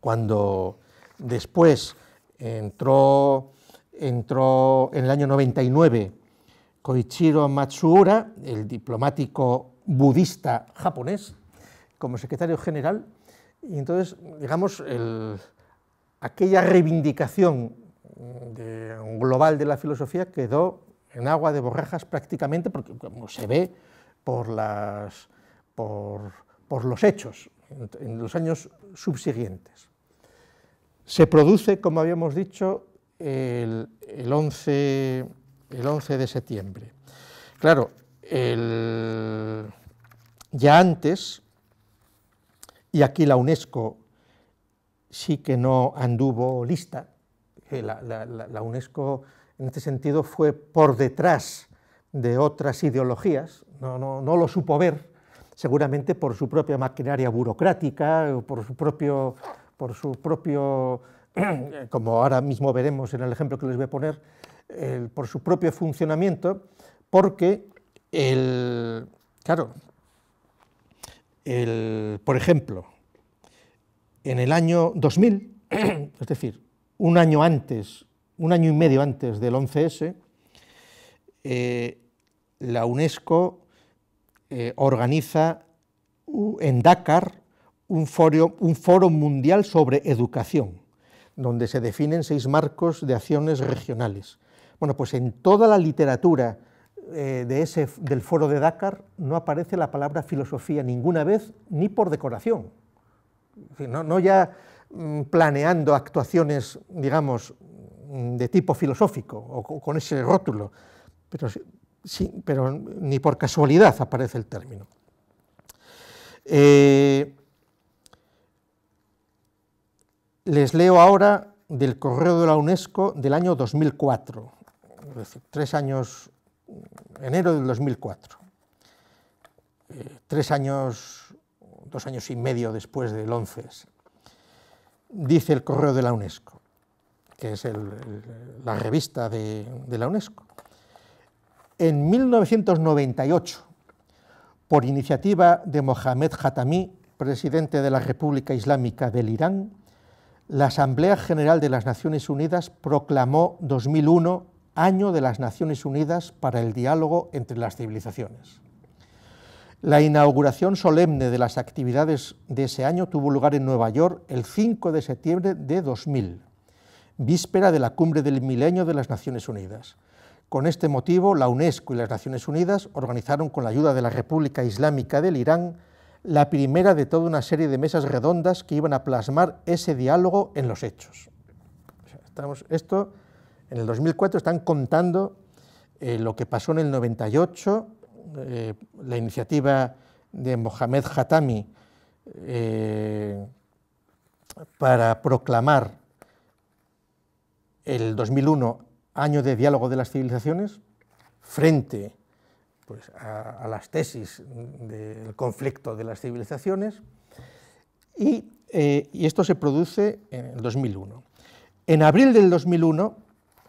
cuando después entró, entró en el año 99 Koichiro Matsuura, el diplomático budista japonés, como secretario general, y entonces, digamos, aquella reivindicación de, global de la filosofía quedó en agua de borrajas prácticamente, porque como se ve por, las, por, los hechos en, los años subsiguientes. Se produce, como habíamos dicho, el, 11, el 11 de septiembre. Claro, ya antes, y aquí la UNESCO sí que no anduvo lista, la, UNESCO en este sentido fue por detrás de otras ideologías, no, no, lo supo ver, seguramente por su propia maquinaria burocrática, por su propio, por su propio como ahora mismo veremos en el ejemplo que les voy a poner, por su propio funcionamiento, porque el, claro, el, por ejemplo, en el año 2000, es decir, un año antes, un año y medio antes del 11S, eh, la UNESCO eh, organiza en Dakar un foro, mundial sobre educación, donde se definen seis marcos de acciones regionales. Bueno, pues en toda la literatura eh, de ese, del foro de Dakar no aparece la palabra filosofía ninguna vez, ni por decoración. no ya Mm, planeando actuaciones, digamos, mm, de tipo filosófico o con ese rótulo, pero, ni por casualidad aparece el término. Eh, les leo ahora del correo de la UNESCO del año 2004, tres años, mm, enero del 2004, eh, tres años, dos años y medio después del 11 dice el correo de la UNESCO, que es la revista de, la UNESCO. En 1998, por iniciativa de Mohamed Hatami, presidente de la República Islámica del Irán, la Asamblea General de las Naciones Unidas proclamó 2001 Año de las Naciones Unidas para el Diálogo entre las Civilizaciones. La inauguración solemne de las actividades de ese año tuvo lugar en Nueva York el 5 de septiembre de 2000, víspera de la cumbre del milenio de las Naciones Unidas. Con este motivo, la UNESCO y las Naciones Unidas organizaron con la ayuda de la República Islámica del Irán la primera de toda una serie de mesas redondas que iban a plasmar ese diálogo en los hechos. Estamos, esto, en el 2004 están contando eh, lo que pasó en el 98, eh, la iniciativa de Mohamed Hatami eh, para proclamar el 2001 año de diálogo de las civilizaciones frente pues, a, las tesis del conflicto de las civilizaciones y, eh, y esto se produce en el 2001. En abril del 2001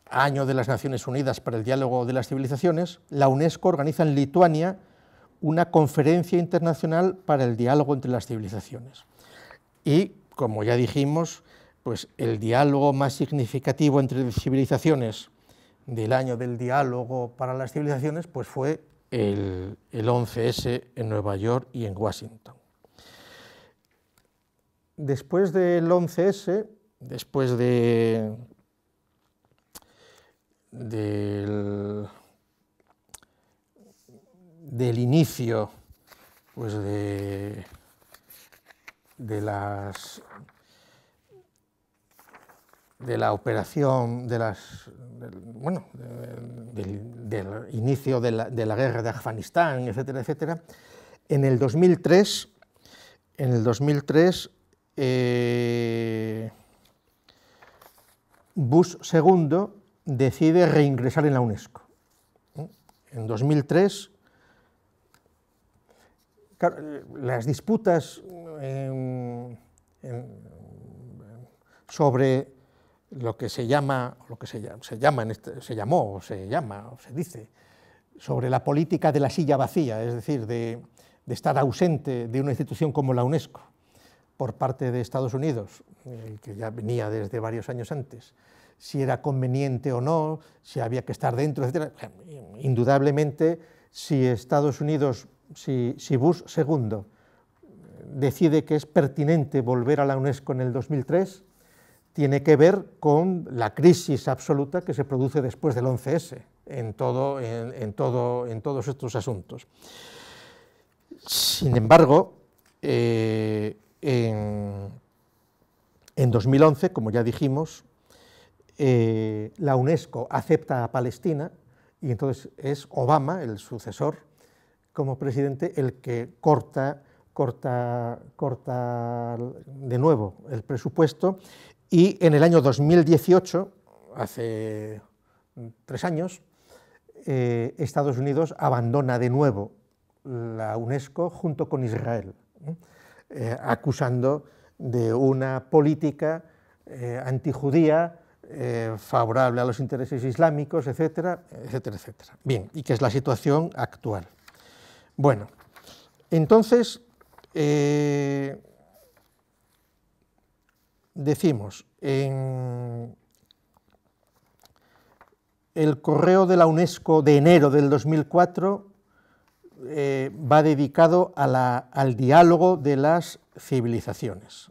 Año de las Naciones Unidas para el Diálogo de las Civilizaciones, la UNESCO organiza en Lituania una conferencia internacional para el diálogo entre las civilizaciones. Y, como ya dijimos, pues el diálogo más significativo entre civilizaciones del año del diálogo para las civilizaciones pues fue el, el 11S en Nueva York y en Washington. Después del 11S, después de del, del inicio pues de, de las de la operación, de las, bueno, del, inicio de la, de la, guerra de Afganistán, etcétera, etcétera, en el 2003, en el 2003 eh, Bush segundo decide reingresar en la UNESCO. ¿eh? En 2003, las disputas em, em, sobre lo que se llama, lo que este, se, llamó, o se llama, o se dice, sobre la política de la silla vacía, es decir, de estar ausente de una institución como la UNESCO por parte de Estados Unidos, que ya venía desde varios años antes, si era conveniente o no, si había que estar dentro, etc. Indudablemente, si Estados Unidos, si, Bush II decide que es pertinente volver a la UNESCO en el 2003, tiene que ver con la crisis absoluta que se produce después del 11S en, todo, en, todo, en todos estos asuntos. Sin embargo, eh, en, 2011, como ya dijimos, eh, la UNESCO acepta a Palestina y entonces es Obama, el sucesor como presidente, el que corta, corta, de nuevo el presupuesto y en el año 2018, hace tres años, eh, Estados Unidos abandona de nuevo la UNESCO junto con Israel, eh, acusando de una política antijudía eh, favorable a los intereses islámicos, etcétera, etcétera, etcétera. Bien, y que es la situación actual. Bueno, entonces eh, decimos en el correo de la UNESCO de enero del 2004 eh, va dedicado al diálogo de las civilizaciones.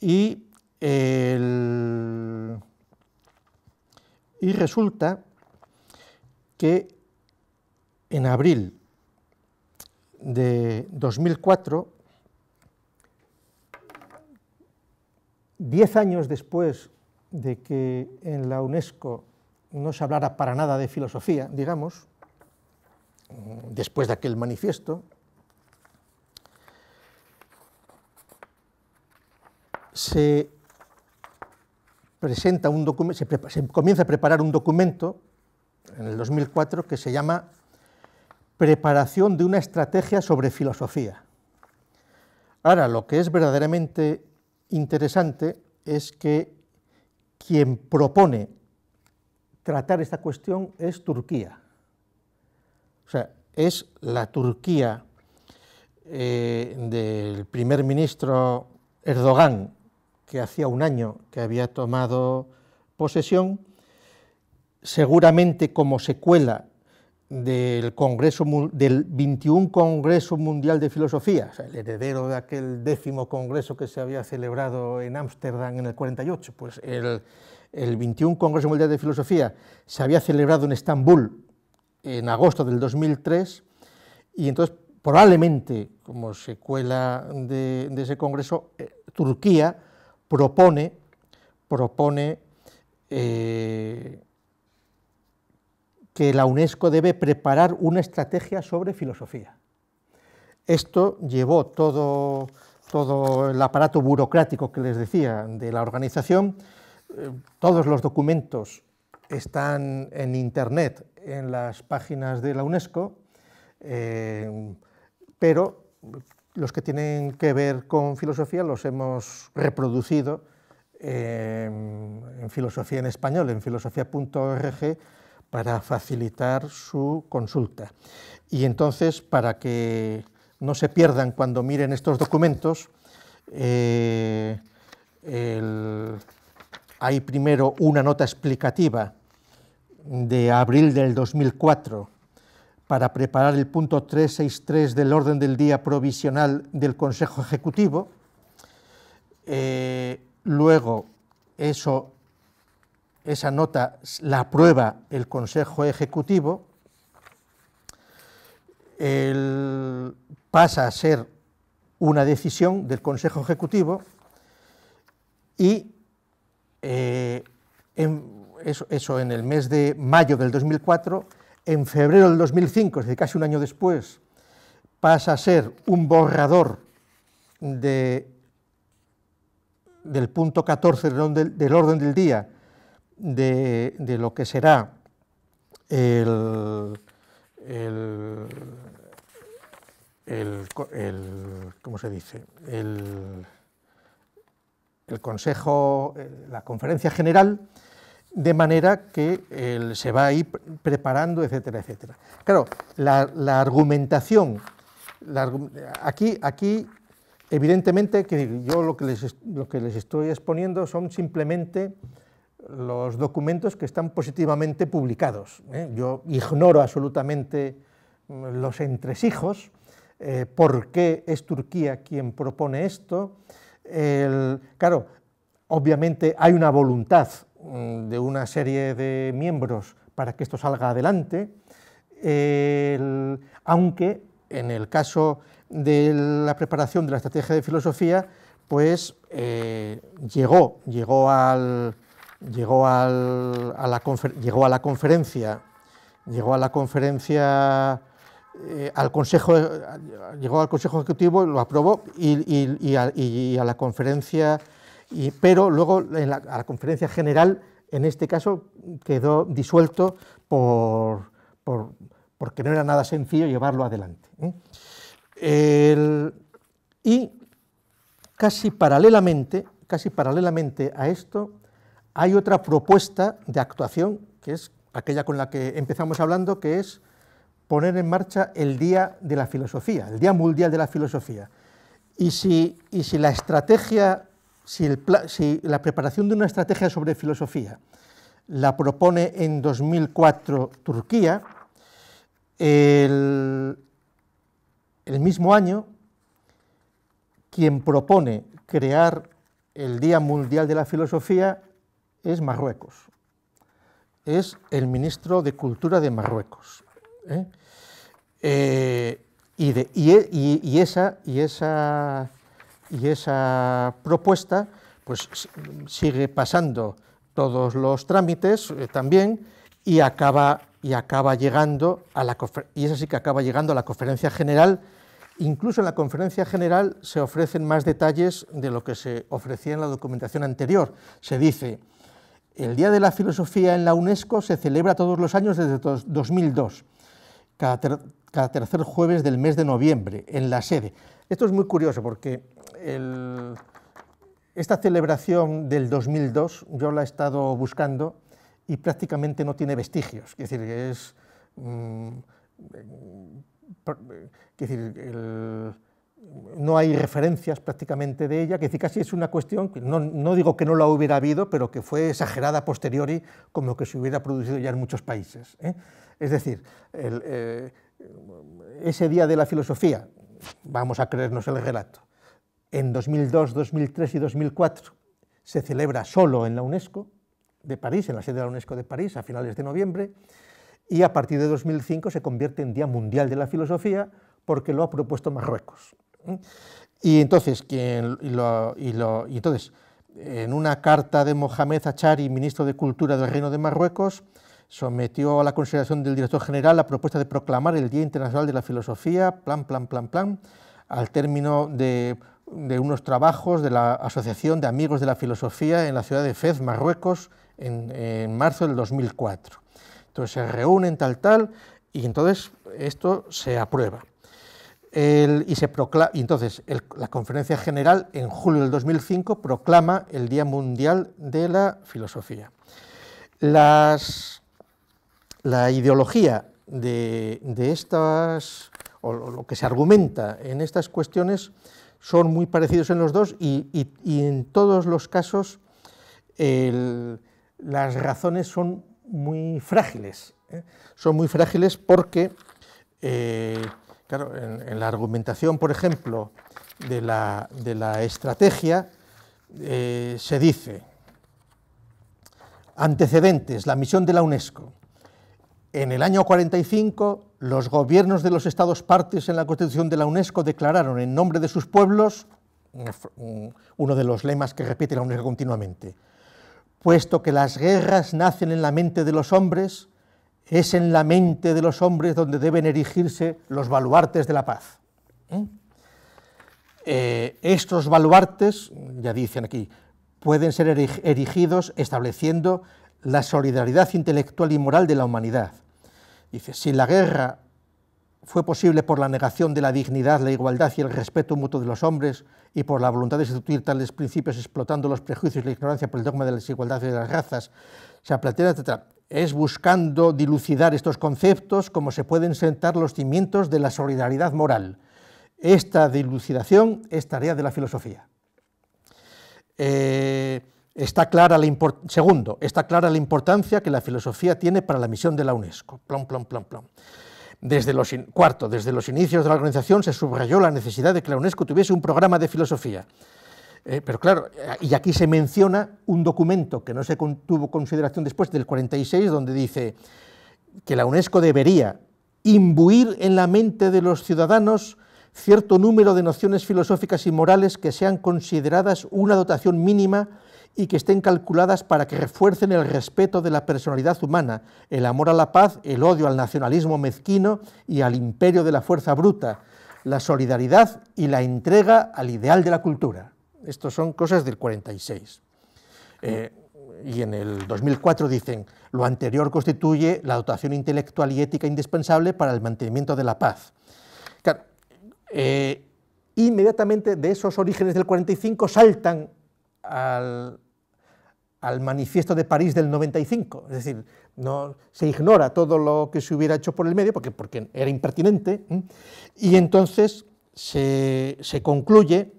Y y resulta que en abril de 2004, diez años después de que en la UNESCO no se hablara para nada de filosofía, digamos, después de aquel manifiesto, se un documento, se, comienza a preparar un documento en el 2004 que se llama Preparación de una estrategia sobre filosofía. Ahora, lo que es verdaderamente interesante es que quien propone tratar esta cuestión es Turquía. O sea, es la Turquía eh, del primer ministro Erdogan que hacía un año que había tomado posesión, seguramente como secuela del, del 21 Congreso Mundial de Filosofía, el heredero de aquel décimo Congreso que se había celebrado en Ámsterdam en el 48, pues el, 21 Congreso Mundial de Filosofía se había celebrado en Estambul en agosto del 2003 y entonces probablemente como secuela de, ese Congreso, eh, Turquía propone, propone eh, que la UNESCO debe preparar una estrategia sobre filosofía. Esto llevó todo, todo el aparato burocrático que les decía de la organización, eh, todos los documentos están en Internet, en las páginas de la UNESCO, eh, pero los que tienen que ver con filosofía los hemos reproducido em, en filosofía en español, en filosofía.org, para facilitar su consulta. Y entonces, para que no se pierdan cuando miren estos documentos, eh, hay primero una nota explicativa de abril del 2004 para preparar el punto 363 del orden del día provisional del Consejo Ejecutivo. Eh, luego, eso, esa nota la aprueba el Consejo Ejecutivo. El, pasa a ser una decisión del Consejo Ejecutivo y eh, eso en el mes de mayo del 2004 en febrero del 2005, es casi un año después, pasa a ser un borrador del punto 14 del, orden del día de, lo que será el, el, ¿cómo se dice? el Consejo, la Conferencia General, de manera que eh, se va a ir preparando, etcétera, etcétera. Claro, la, argumentación, aquí, aquí evidentemente, que yo lo que, les, lo que les estoy exponiendo son simplemente los documentos que están positivamente publicados. ¿eh? Yo ignoro absolutamente mm, los entresijos, eh, por qué es Turquía quien propone esto. claro, obviamente hay una voluntad Mm, de una serie de miembros para que esto salga adelante, aunque en el caso de la preparación de la estrategia de filosofía, pues eh, llegó, llegó, llegó, a la llegó a la conferencia, llegó eh, al consejo, llegó al consejo ejecutivo, lo aprobó y a la conferencia pero luego a la conferencia general, en este caso, quedó disuelto porque no era nada sencillo llevarlo adelante. ¿eh? y casi paralelamente, casi paralelamente a esto, hay otra propuesta de actuación, que es aquella con la que empezamos hablando, que es poner en marcha el Día de la Filosofía, el Día Mundial de la Filosofía. Y si, y si la estrategia si, la preparación de una estrategia sobre filosofía la propone en 2004 Turquía, el, mismo año quien propone crear el Día Mundial de la Filosofía es Marruecos, es el ministro de Cultura de Marruecos. ¿eh? Eh, y, esa, y esa y esa propuesta pues sigue pasando todos los trámites eh, también y acaba, y acaba llegando a la y es así que acaba llegando a la conferencia general. Incluso en la conferencia general se ofrecen más detalles de lo que se ofrecía en la documentación anterior. Se dice, el Día de la Filosofía en la UNESCO se celebra todos los años desde 2002, cada tercer jueves del mes de noviembre, en la sede. Esto es muy curioso porque esta celebración del 2002 yo la he estado buscando y prácticamente no tiene vestigios. Es decir, es, mm, eh, no hay referencias prácticamente de ella, que casi es una cuestión, no, digo que no la hubiera habido, pero que fue exagerada a posteriori como que se hubiera producido ya en muchos países. ¿eh? Es decir, eh, ese día de la filosofía, vamos a creernos el relato, en 2002, 2003 y 2004 se celebra solo en la UNESCO de París, en la sede de la UNESCO de París, a finales de noviembre, y a partir de 2005 se convierte en Día Mundial de la Filosofía porque lo ha propuesto Marruecos. Y entonces, en una carta de Mohamed Achari, ministro de Cultura del Reino de Marruecos, sometió a la consideración del director general la propuesta de proclamar el Día Internacional de la Filosofía, plan, plan, plan, plan, al término de de unos trabajos de la Asociación de Amigos de la Filosofía en la ciudad de Fez, Marruecos, en, marzo del 2004. Entonces se reúnen tal, tal, y entonces esto se aprueba. y entonces la Conferencia General en julio del 2005 proclama el Día Mundial de la Filosofía. Las, la ideología de estas, o lo que se argumenta en estas cuestiones, son muy parecidos en los dos y, en todos los casos las razones son muy frágiles. ¿eh? Son muy frágiles porque, eh, claro, en, la argumentación, por ejemplo, de la, estrategia, eh, se dice, antecedentes, la misión de la UNESCO. En el año 45, los gobiernos de los estados partes en la Constitución de la UNESCO declararon en nombre de sus pueblos, uno de los lemas que repite la UNESCO continuamente, puesto que las guerras nacen en la mente de los hombres, es en la mente de los hombres donde deben erigirse los baluartes de la paz. ¿eh? Eh, estos baluartes, ya dicen aquí, pueden ser erigidos estableciendo la solidaridad intelectual y moral de la humanidad, Dice, si la guerra fue posible por la negación de la dignidad, la igualdad y el respeto mutuo de los hombres y por la voluntad de instituir tales principios explotando los prejuicios y la ignorancia por el dogma de la desigualdad de las razas, se plantea, Es buscando dilucidar estos conceptos como se pueden sentar los cimientos de la solidaridad moral. Esta dilucidación es tarea de la filosofía. Eh, Está clara la segundo, está clara la importancia que la filosofía tiene para la misión de la UNESCO. Plom, plom, plom, Desde los cuarto, desde los inicios de la organización se subrayó la necesidad de que la UNESCO tuviese un programa de filosofía. Eh, pero claro, y aquí se menciona un documento que no se tuvo consideración después del 46, donde dice que la UNESCO debería imbuir en la mente de los ciudadanos cierto número de nociones filosóficas y morales que sean consideradas una dotación mínima y que estén calculadas para que refuercen el respeto de la personalidad humana, el amor a la paz, el odio al nacionalismo mezquino y al imperio de la fuerza bruta, la solidaridad y la entrega al ideal de la cultura. Estos son cosas del 46. Eh, y en el 2004 dicen, lo anterior constituye la dotación intelectual y ética indispensable para el mantenimiento de la paz. Eh, inmediatamente de esos orígenes del 45 saltan al, al manifiesto de París del 95, es decir, no, se ignora todo lo que se hubiera hecho por el medio porque, porque era impertinente, y entonces se, concluye,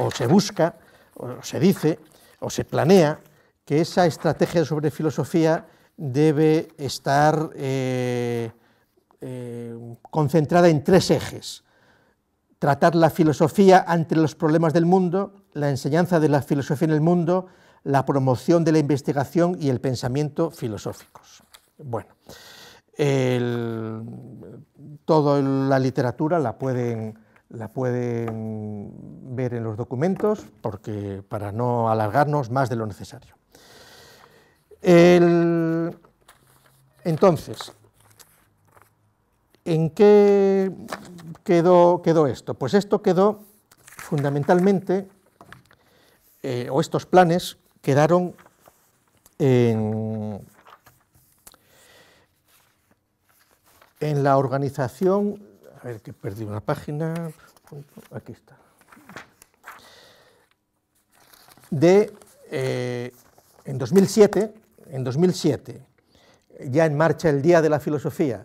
o se busca, o se dice, o se planea, que esa estrategia sobre filosofía debe estar eh, eh, concentrada en tres ejes. Tratar la filosofía ante los problemas del mundo, la enseñanza de la filosofía en el mundo, la promoción de la investigación y el pensamiento filosóficos. Bueno, toda la literatura la pueden, la pueden ver en los documentos porque, para no alargarnos más de lo necesario. entonces, ¿en qué quedó, quedó esto? Pues esto quedó fundamentalmente, eh, o estos planes, quedaron en, la organización, a ver que perdí una página, aquí está, de, eh, en 2007, en 2007, ya en marcha el Día de la Filosofía,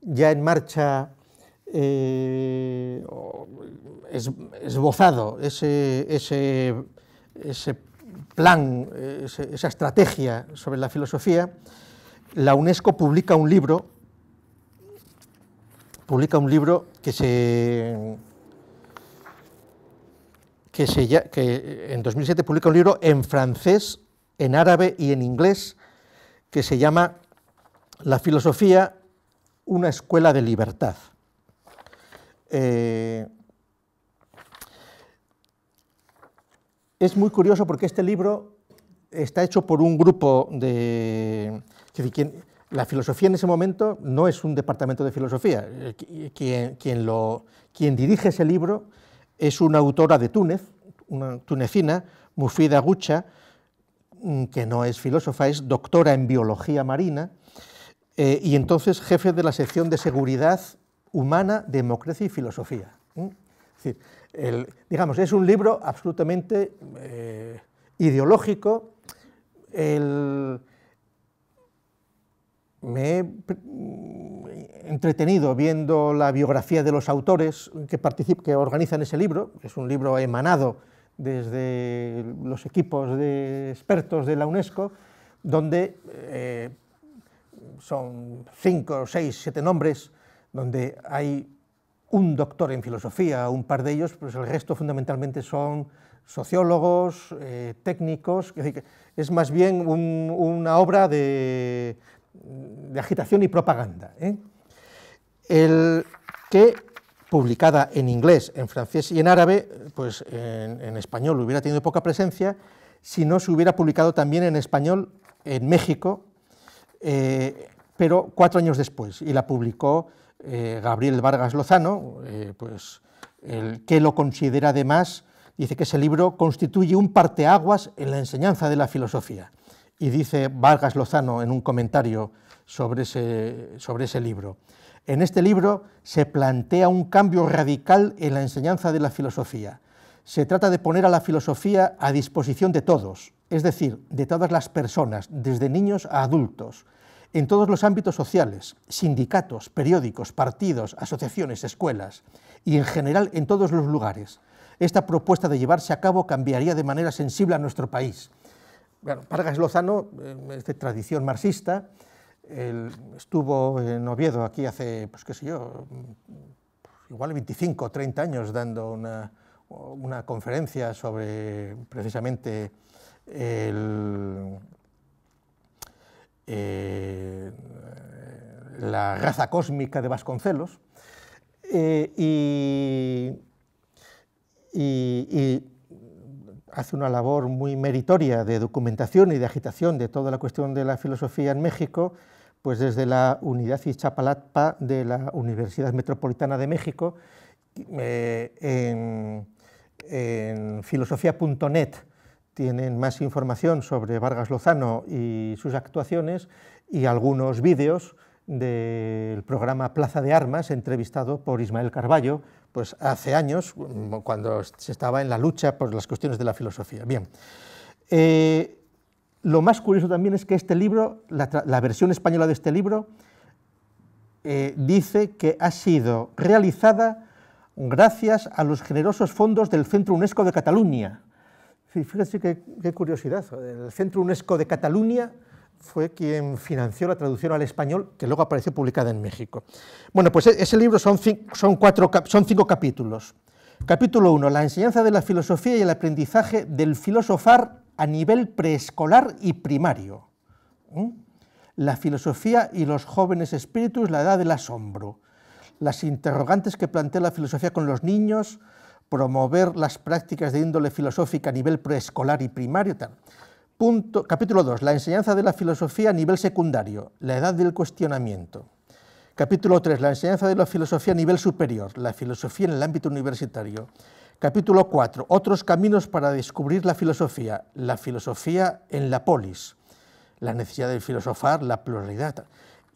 ya en marcha eh, esbozado ese, ese plan, eh, esa estrategia sobre la filosofía, la UNESCO publica un libro, publica un libro que se que, se, que eh, en 2007 publica un libro en francés, en árabe y en inglés que se llama La filosofía, una escuela de libertad. Eh, es muy curioso porque este libro está hecho por un grupo de... la filosofía en ese momento no es un departamento de filosofía. Eh, eh, quien, quien, dirige ese libro es una autora de Túnez, una tunecina, Mufida Gucha, mm, que no es filósofa, es doctora en biología marina eh, y entonces jefe de la sección de seguridad humana, democracia y filosofía. Es decir, digamos, es un libro absolutamente eh, ideológico. me he mm, entretenido viendo la biografía de los autores que, organizan ese libro. Es un libro emanado desde los equipos de expertos de la UNESCO, donde eh, son cinco, seis, siete nombres, donde hay un doctor en filosofía, un par de ellos, pues el resto fundamentalmente son sociólogos, eh, técnicos, es, más bien una obra de, agitación y propaganda. ¿eh? El que, publicada en inglés, en francés y en árabe, pues en, español hubiera tenido poca presencia, si no se hubiera publicado también en español en México, eh, pero cuatro años después, y la publicó eh, Gabriel Vargas Lozano, eh, pues, el que lo considera además, dice que ese libro constituye un parteaguas en la enseñanza de la filosofía. Y dice Vargas Lozano en un comentario sobre ese libro. En este libro se plantea un cambio radical en la enseñanza de la filosofía. Se trata de poner a la filosofía a disposición de todos, es decir, de todas las personas, desde niños a adultos, en todos los ámbitos sociales, sindicatos, periódicos, partidos, asociaciones, escuelas y en general en todos los lugares. Esta propuesta de llevarse a cabo cambiaría de manera sensible a nuestro país. Bueno, Vargas Lozano eh, es de tradición marxista, estuvo en Oviedo aquí hace, pues qué sé yo, mm, igual 25 o 30 años dando una conferencia sobre precisamente el, eh, la raza cósmica de Vasconcelos, eh, y, hace una labor muy meritoria de documentación y de agitación de toda la cuestión de la filosofía en México, pues desde la Unidad chapalatpa de la Universidad Metropolitana de México, eh, en filosofía.net, tienen más información sobre Vargas Lozano y sus actuaciones y algunos vídeos del programa Plaza de Armas, entrevistado por Ismael Carballo, pues hace años, cuando se estaba en la lucha por las cuestiones de la filosofía. Bien, eh, lo más curioso también es que este libro, la, versión española de este libro, eh, dice que ha sido realizada gracias a los generosos fondos del Centro UNESCO de Cataluña, Sí, fíjense qué, curiosidad. El Centro UNESCO de Cataluña fue quien financió la traducción al español, que luego apareció publicada en México. Bueno, pues e, ese libro son, cinco capítulos. Capítulo 1, la enseñanza de la filosofía y el aprendizaje del filosofar a nivel preescolar y primario. ¿Mm? La filosofía y los jóvenes espíritus, la edad del asombro. Las interrogantes que plantea la filosofía con los niños, promover las prácticas de índole filosófica a nivel preescolar y primario. capítulo 2. La enseñanza de la filosofía a nivel secundario, la edad del cuestionamiento. Capítulo 3. La enseñanza de la filosofía a nivel superior, la filosofía en el ámbito universitario. Capítulo 4. Otros caminos para descubrir la filosofía, la filosofía en la polis, la necesidad de filosofar, la pluralidad.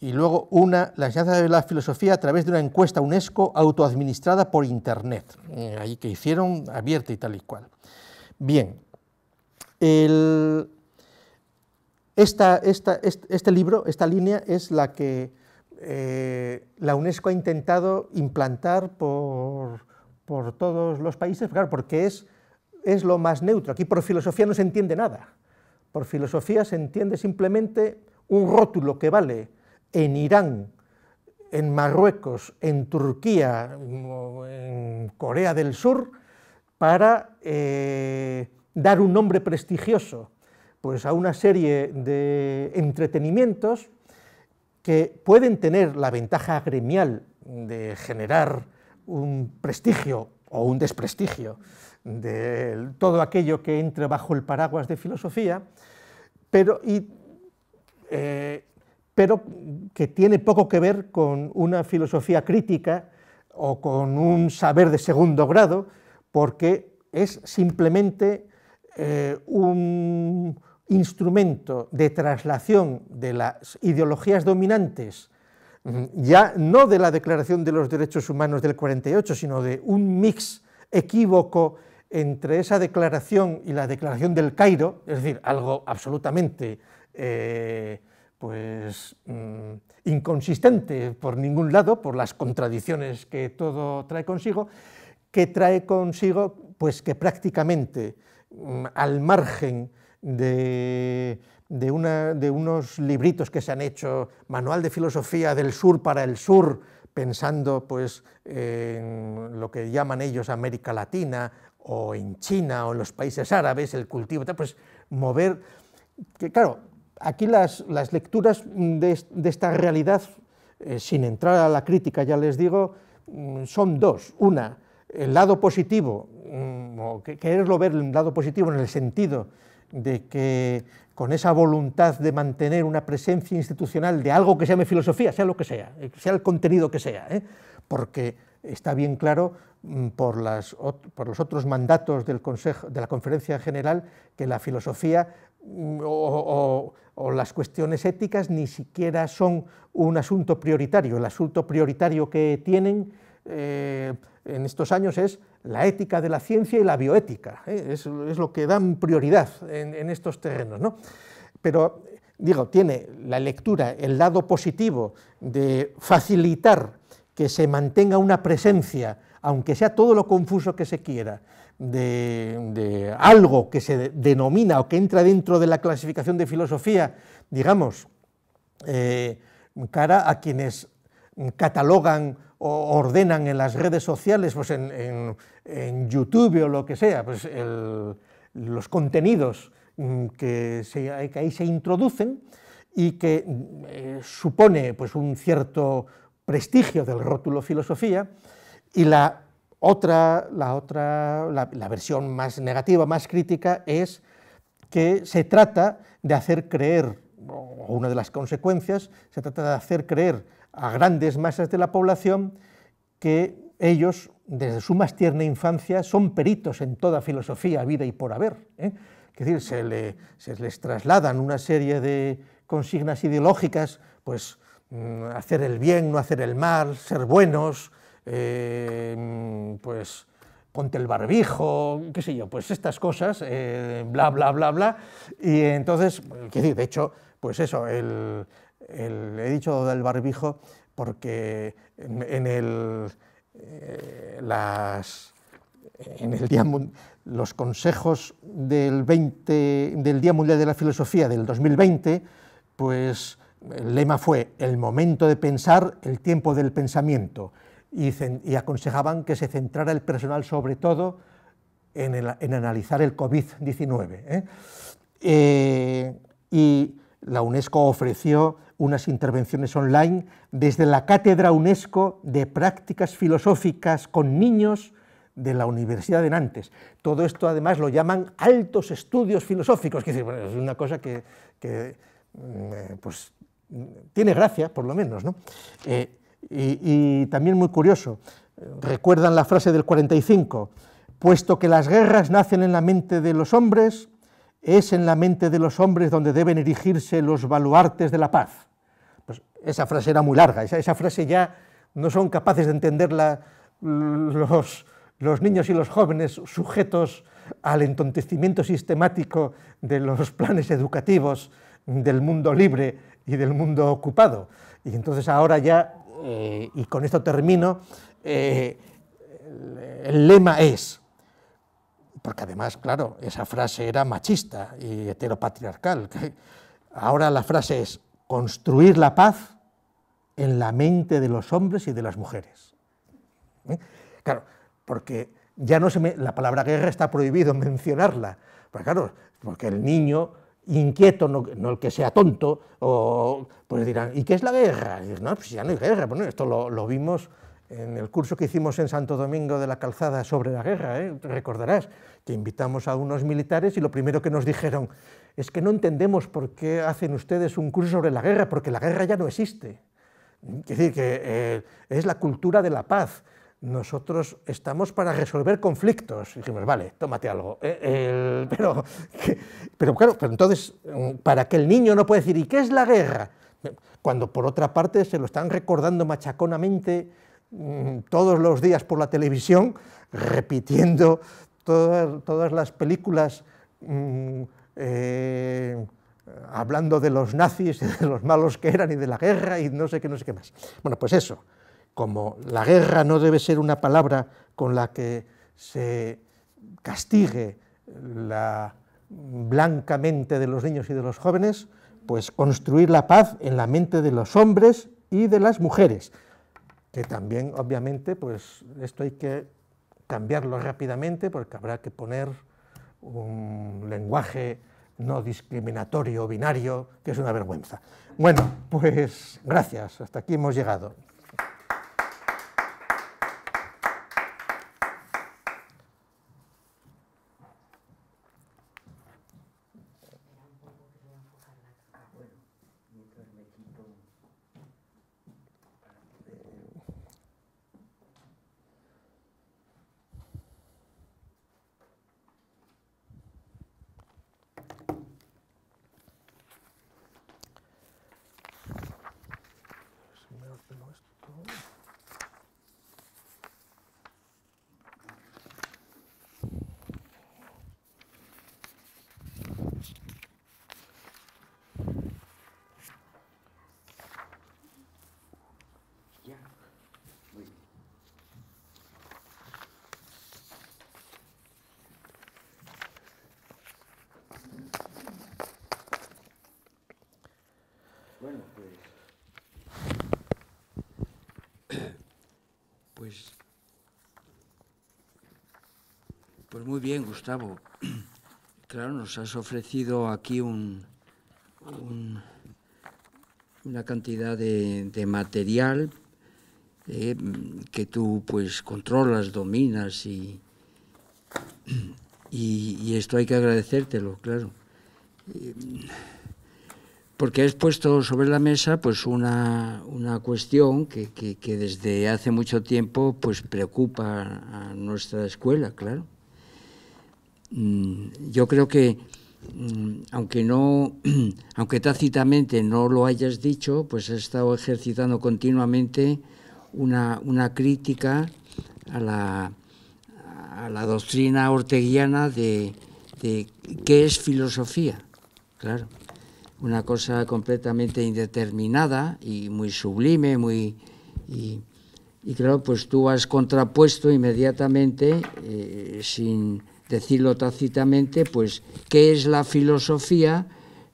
Y luego una, la enseñanza de la filosofía a través de una encuesta UNESCO autoadministrada por Internet, mm, ahí que hicieron abierta y tal y cual. Bien, este, libro, esta línea es la que eh, la UNESCO ha intentado implantar por, por todos los países, claro, porque es, es lo más neutro. Aquí por filosofía no se entiende nada. Por filosofía se entiende simplemente un rótulo que vale en Irán, en Marruecos, en Turquía, en Corea del Sur, para eh, dar un nombre prestigioso pues, a una serie de entretenimientos que pueden tener la ventaja gremial de generar un prestigio o un desprestigio de todo aquello que entra bajo el paraguas de filosofía, pero y, eh, pero que tiene poco que ver con una filosofía crítica o con un saber de segundo grado, porque es simplemente eh, un instrumento de traslación de las ideologías dominantes, mm, ya no de la Declaración de los Derechos Humanos del 48, sino de un mix equívoco entre esa declaración y la Declaración del Cairo, es decir, algo absolutamente eh, pues mm, inconsistente por ningún lado, por las contradicciones que todo trae consigo, que trae consigo pues que prácticamente mm, al margen de, unos libritos que se han hecho, Manual de Filosofía del Sur para el Sur, pensando pues en lo que llaman ellos América Latina o en China o en los países árabes, el cultivo, pues mover, que claro, aquí las, las lecturas de, esta realidad, eh, sin entrar a la crítica, ya les digo, mm, son dos. Una, el lado positivo, mm, quererlo ver el lado positivo en el sentido de que con esa voluntad de mantener una presencia institucional de algo que se llame filosofía, sea lo que sea, eh, sea el contenido que sea, ¿eh? porque está bien claro mm, por, las, por los otros mandatos del Consejo, de la Conferencia General que la filosofía o las cuestiones éticas ni siquiera son un asunto prioritario. El asunto prioritario que tienen eh, en estos años es la ética de la ciencia y la bioética. ¿eh? Es, lo que dan prioridad en, estos terrenos. Pero, digo, tiene la lectura el lado positivo de facilitar que se mantenga una presencia, aunque sea todo lo confuso que se quiera, de, algo que se denomina o que entra dentro de la clasificación de filosofía, digamos, eh, cara a quienes catalogan o ordenan en las redes sociales, pues en, en, YouTube o lo que sea, pues los contenidos mm, que, que, ahí se introducen y que eh, supone pues un cierto prestigio del rótulo filosofía y la otra, la, otra la, versión más negativa, más crítica, es que se trata de hacer creer, o una de las consecuencias, se trata de hacer creer a grandes masas de la población que ellos, desde su más tierna infancia, son peritos en toda filosofía, vida y por haber. ¿eh? Es decir, se, les trasladan una serie de consignas ideológicas, pues mm, hacer el bien, no hacer el mal, ser buenos, eh, pues ponte el barbijo, qué sé yo, pues estas cosas, eh, bla, bla, bla, bla. Y entonces, de hecho, pues eso, he dicho del barbijo porque en, el, eh, los consejos del, del Día Mundial de la Filosofía del 2020, pues el lema fue el momento de pensar, el tiempo del pensamiento y, aconsejaban que se centrara el personal sobre todo en, analizar el COVID-19. ¿eh? Eh, y la UNESCO ofreció unas intervenciones online desde la Cátedra UNESCO de Prácticas Filosóficas con Niños de la Universidad de Nantes. Todo esto además lo llaman altos estudios filosóficos, que es una cosa que, mm, eh, pues, tiene gracia, por lo menos. ¿no? y, también muy curioso. Recuerdan la frase del 45, puesto que las guerras nacen en la mente de los hombres, es en la mente de los hombres donde deben erigirse los baluartes de la paz. Pues esa frase era muy larga, esa, esa frase ya no son capaces de entenderla los, los niños y los jóvenes sujetos al entontecimiento sistemático de los planes educativos del mundo libre y del mundo ocupado. Y entonces ahora ya eh, y con esto termino, eh, el lema es, porque además, claro, esa frase era machista y heteropatriarcal, ahora la frase es construir la paz en la mente de los hombres y de las mujeres. ¿Eh? Claro, porque ya no se me, la palabra guerra está prohibido mencionarla, porque claro, porque el niño inquieto, no, el que sea tonto, o, pues dirán, ¿y qué es la guerra? Y, no, pues ya no hay guerra. Bueno, esto lo, vimos en el curso que hicimos en Santo Domingo de la Calzada sobre la guerra, ¿eh? recordarás, que invitamos a unos militares y lo primero que nos dijeron es que no entendemos por qué hacen ustedes un curso sobre la guerra, porque la guerra ya no existe. Es decir, que eh, es la cultura de la paz nosotros estamos para resolver conflictos. Y dijimos, vale, tómate algo. Eh, pero, claro, pero entonces, mm, para que el niño no puede decir, ¿y qué es la guerra? Cuando por otra parte se lo están recordando machaconamente mm, todos los días por la televisión, repitiendo todas, las películas mm, eh, hablando de los nazis, y de los malos que eran y de la guerra y no sé qué, no sé qué más. Bueno, pues eso como la guerra no debe ser una palabra con la que se castigue la blanca mente de los niños y de los jóvenes, pues construir la paz en la mente de los hombres y de las mujeres, que también obviamente pues esto hay que cambiarlo rápidamente porque habrá que poner un lenguaje no discriminatorio, binario, que es una vergüenza. Bueno, pues gracias, hasta aquí hemos llegado. bien, Gustavo. Claro, nos has ofrecido aquí un, una cantidad de, material eh, que tú pues controlas, dominas y, y, esto hay que agradecértelo, claro. Eh, porque has puesto sobre la mesa pues una, cuestión que, que, desde hace mucho tiempo pues preocupa a nuestra escuela, claro. Mm, yo creo que mm, aunque no aunque tácitamente no lo hayas dicho, pues has estado ejercitando continuamente una, crítica a la, a la doctrina orteguiana de, qué es filosofía. Claro, una cosa completamente indeterminada y muy sublime, muy y, claro, pues tú has contrapuesto inmediatamente eh, sin decirlo tácitamente, pues, ¿qué es la filosofía?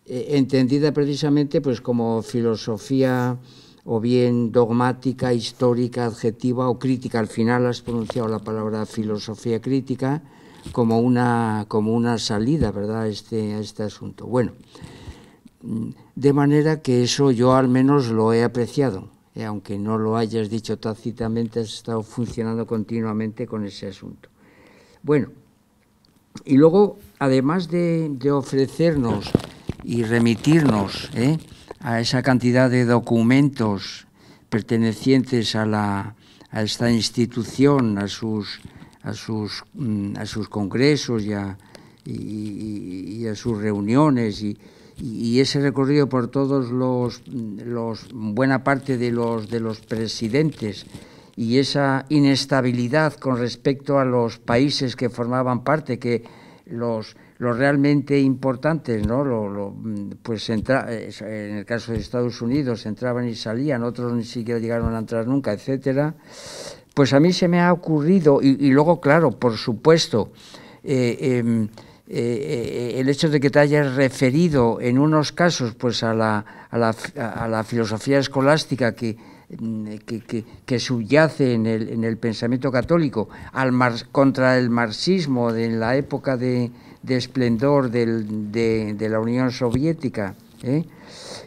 Eh, entendida precisamente pues, como filosofía o bien dogmática, histórica, adjetiva o crítica. Al final has pronunciado la palabra filosofía crítica como una, como una salida ¿verdad? A, este, este asunto. Bueno, mm, de manera que eso yo al menos lo he apreciado, eh, aunque no lo hayas dicho tácitamente, has estado funcionando continuamente con ese asunto. Bueno. Y luego, además de, ofrecernos y remitirnos ¿eh? a esa cantidad de documentos pertenecientes a, la, a esta institución, a sus, mm, congresos y a, sus reuniones y, ese recorrido por todos los, mm, los buena parte de los de los presidentes y esa inestabilidad con respecto a los países que formaban parte, que los, los realmente importantes, ¿no? Lo, mm, pues en el caso de Estados Unidos entraban y salían, otros ni siquiera llegaron a entrar nunca, etcétera. Pues a mí se me ha ocurrido, y, luego, claro, por supuesto, eh, em, eh, eh, el hecho de que te hayas referido en unos casos pues a la, a la, a la filosofía escolástica que, Mm, que, subyace en el, pensamiento católico al contra el marxismo en la época de, esplendor de, la Unión Soviética. ¿eh?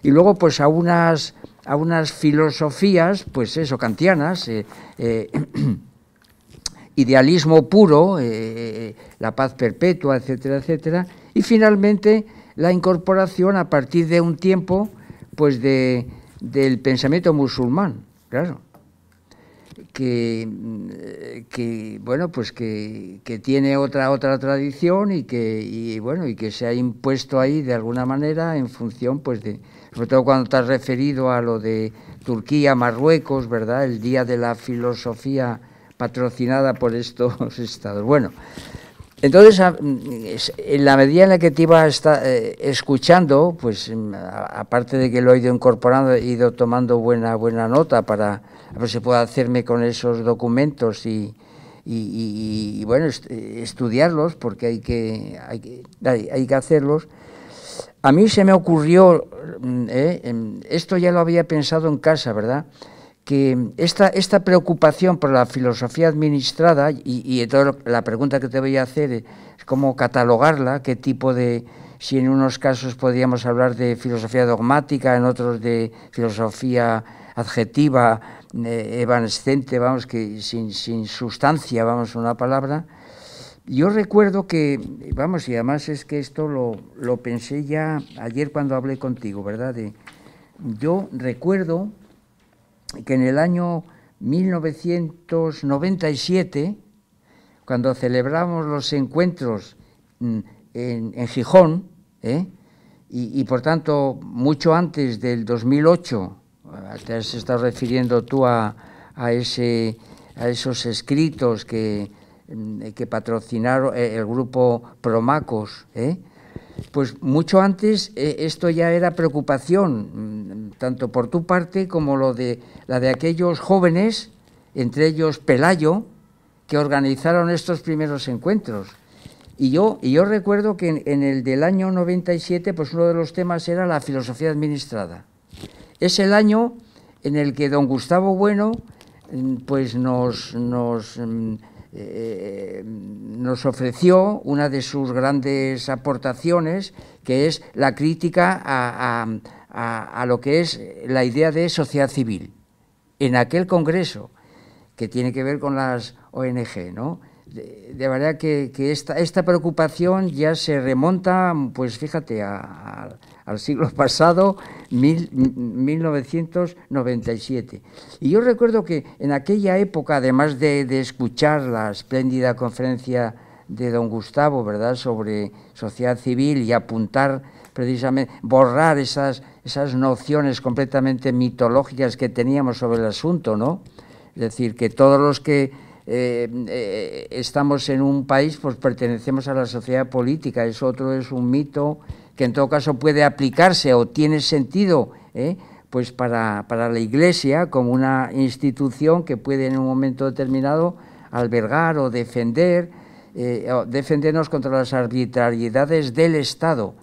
Y luego, pues a unas, a unas filosofías, pues eso, kantianas, eh, eh, idealismo puro, la paz perpetua, etcétera, etcétera. Y finalmente, la incorporación a partir de un tiempo, pues de del pensamiento musulmán, claro. Que, bueno pues que, tiene otra otra tradición y que bueno y que se ha impuesto ahí de alguna manera en función pues de sobre todo cuando te has referido a lo de Turquía Marruecos verdad el día de la filosofía patrocinada por estos estados bueno entonces, mm, en la medida en la que te iba eh, escuchando, pues mm, aparte de que lo he ido incorporando, he ido tomando buena, buena nota para a ver si puedo hacerme con esos documentos y, bueno, eh, estudiarlos, porque hay que, hay que, hacerlos. A mí se me ocurrió, mm, eh, em, esto ya lo había pensado en casa, ¿verdad? que esta, preocupación por la filosofía administrada, y, y la pregunta que te voy a hacer es cómo catalogarla, qué tipo de, si en unos casos podríamos hablar de filosofía dogmática, en otros de filosofía adjetiva, eh, evanescente, vamos, que sin, sustancia, vamos, una palabra. Yo recuerdo que, vamos, y además es que esto lo, pensé ya ayer cuando hablé contigo, ¿verdad? yo recuerdo que en el año 1997, cuando celebramos los encuentros mm, en, Gijón, ¿eh? y, por tanto mucho antes del 2008, ah, te has estado refiriendo tú a, a, ese, a esos escritos que, mm, que patrocinaron eh, el grupo Promacos, ¿eh? pues mucho antes eh, esto ya era preocupación, mm, tanto por tu parte como lo de, la de aquellos jóvenes, entre ellos Pelayo, que organizaron estos primeros encuentros. Y yo, y yo recuerdo que en, el del año 97, pues uno de los temas era la filosofía administrada. Es el año en el que don Gustavo Bueno mm, pues nos, nos mm, eh, nos ofreció una de sus grandes aportaciones, que es la crítica a, lo que es la idea de sociedad civil. En aquel Congreso, que tiene que ver con las ONG, ¿no? De, manera verdad que, que esta, esta, preocupación ya se remonta, pues fíjate, a, al siglo pasado, 1997. Y yo recuerdo que en aquella época, además de, escuchar la espléndida conferencia de don Gustavo, ¿verdad?, sobre sociedad civil y apuntar precisamente, borrar esas, esas nociones completamente mitológicas que teníamos sobre el asunto, ¿no? Es decir, que todos los que eh, eh, estamos en un país, pues pertenecemos a la sociedad política, eso otro es un mito que en todo caso puede aplicarse o tiene sentido ¿eh? pues para, la Iglesia como una institución que puede en un momento determinado albergar o defender, eh, defendernos contra las arbitrariedades del Estado.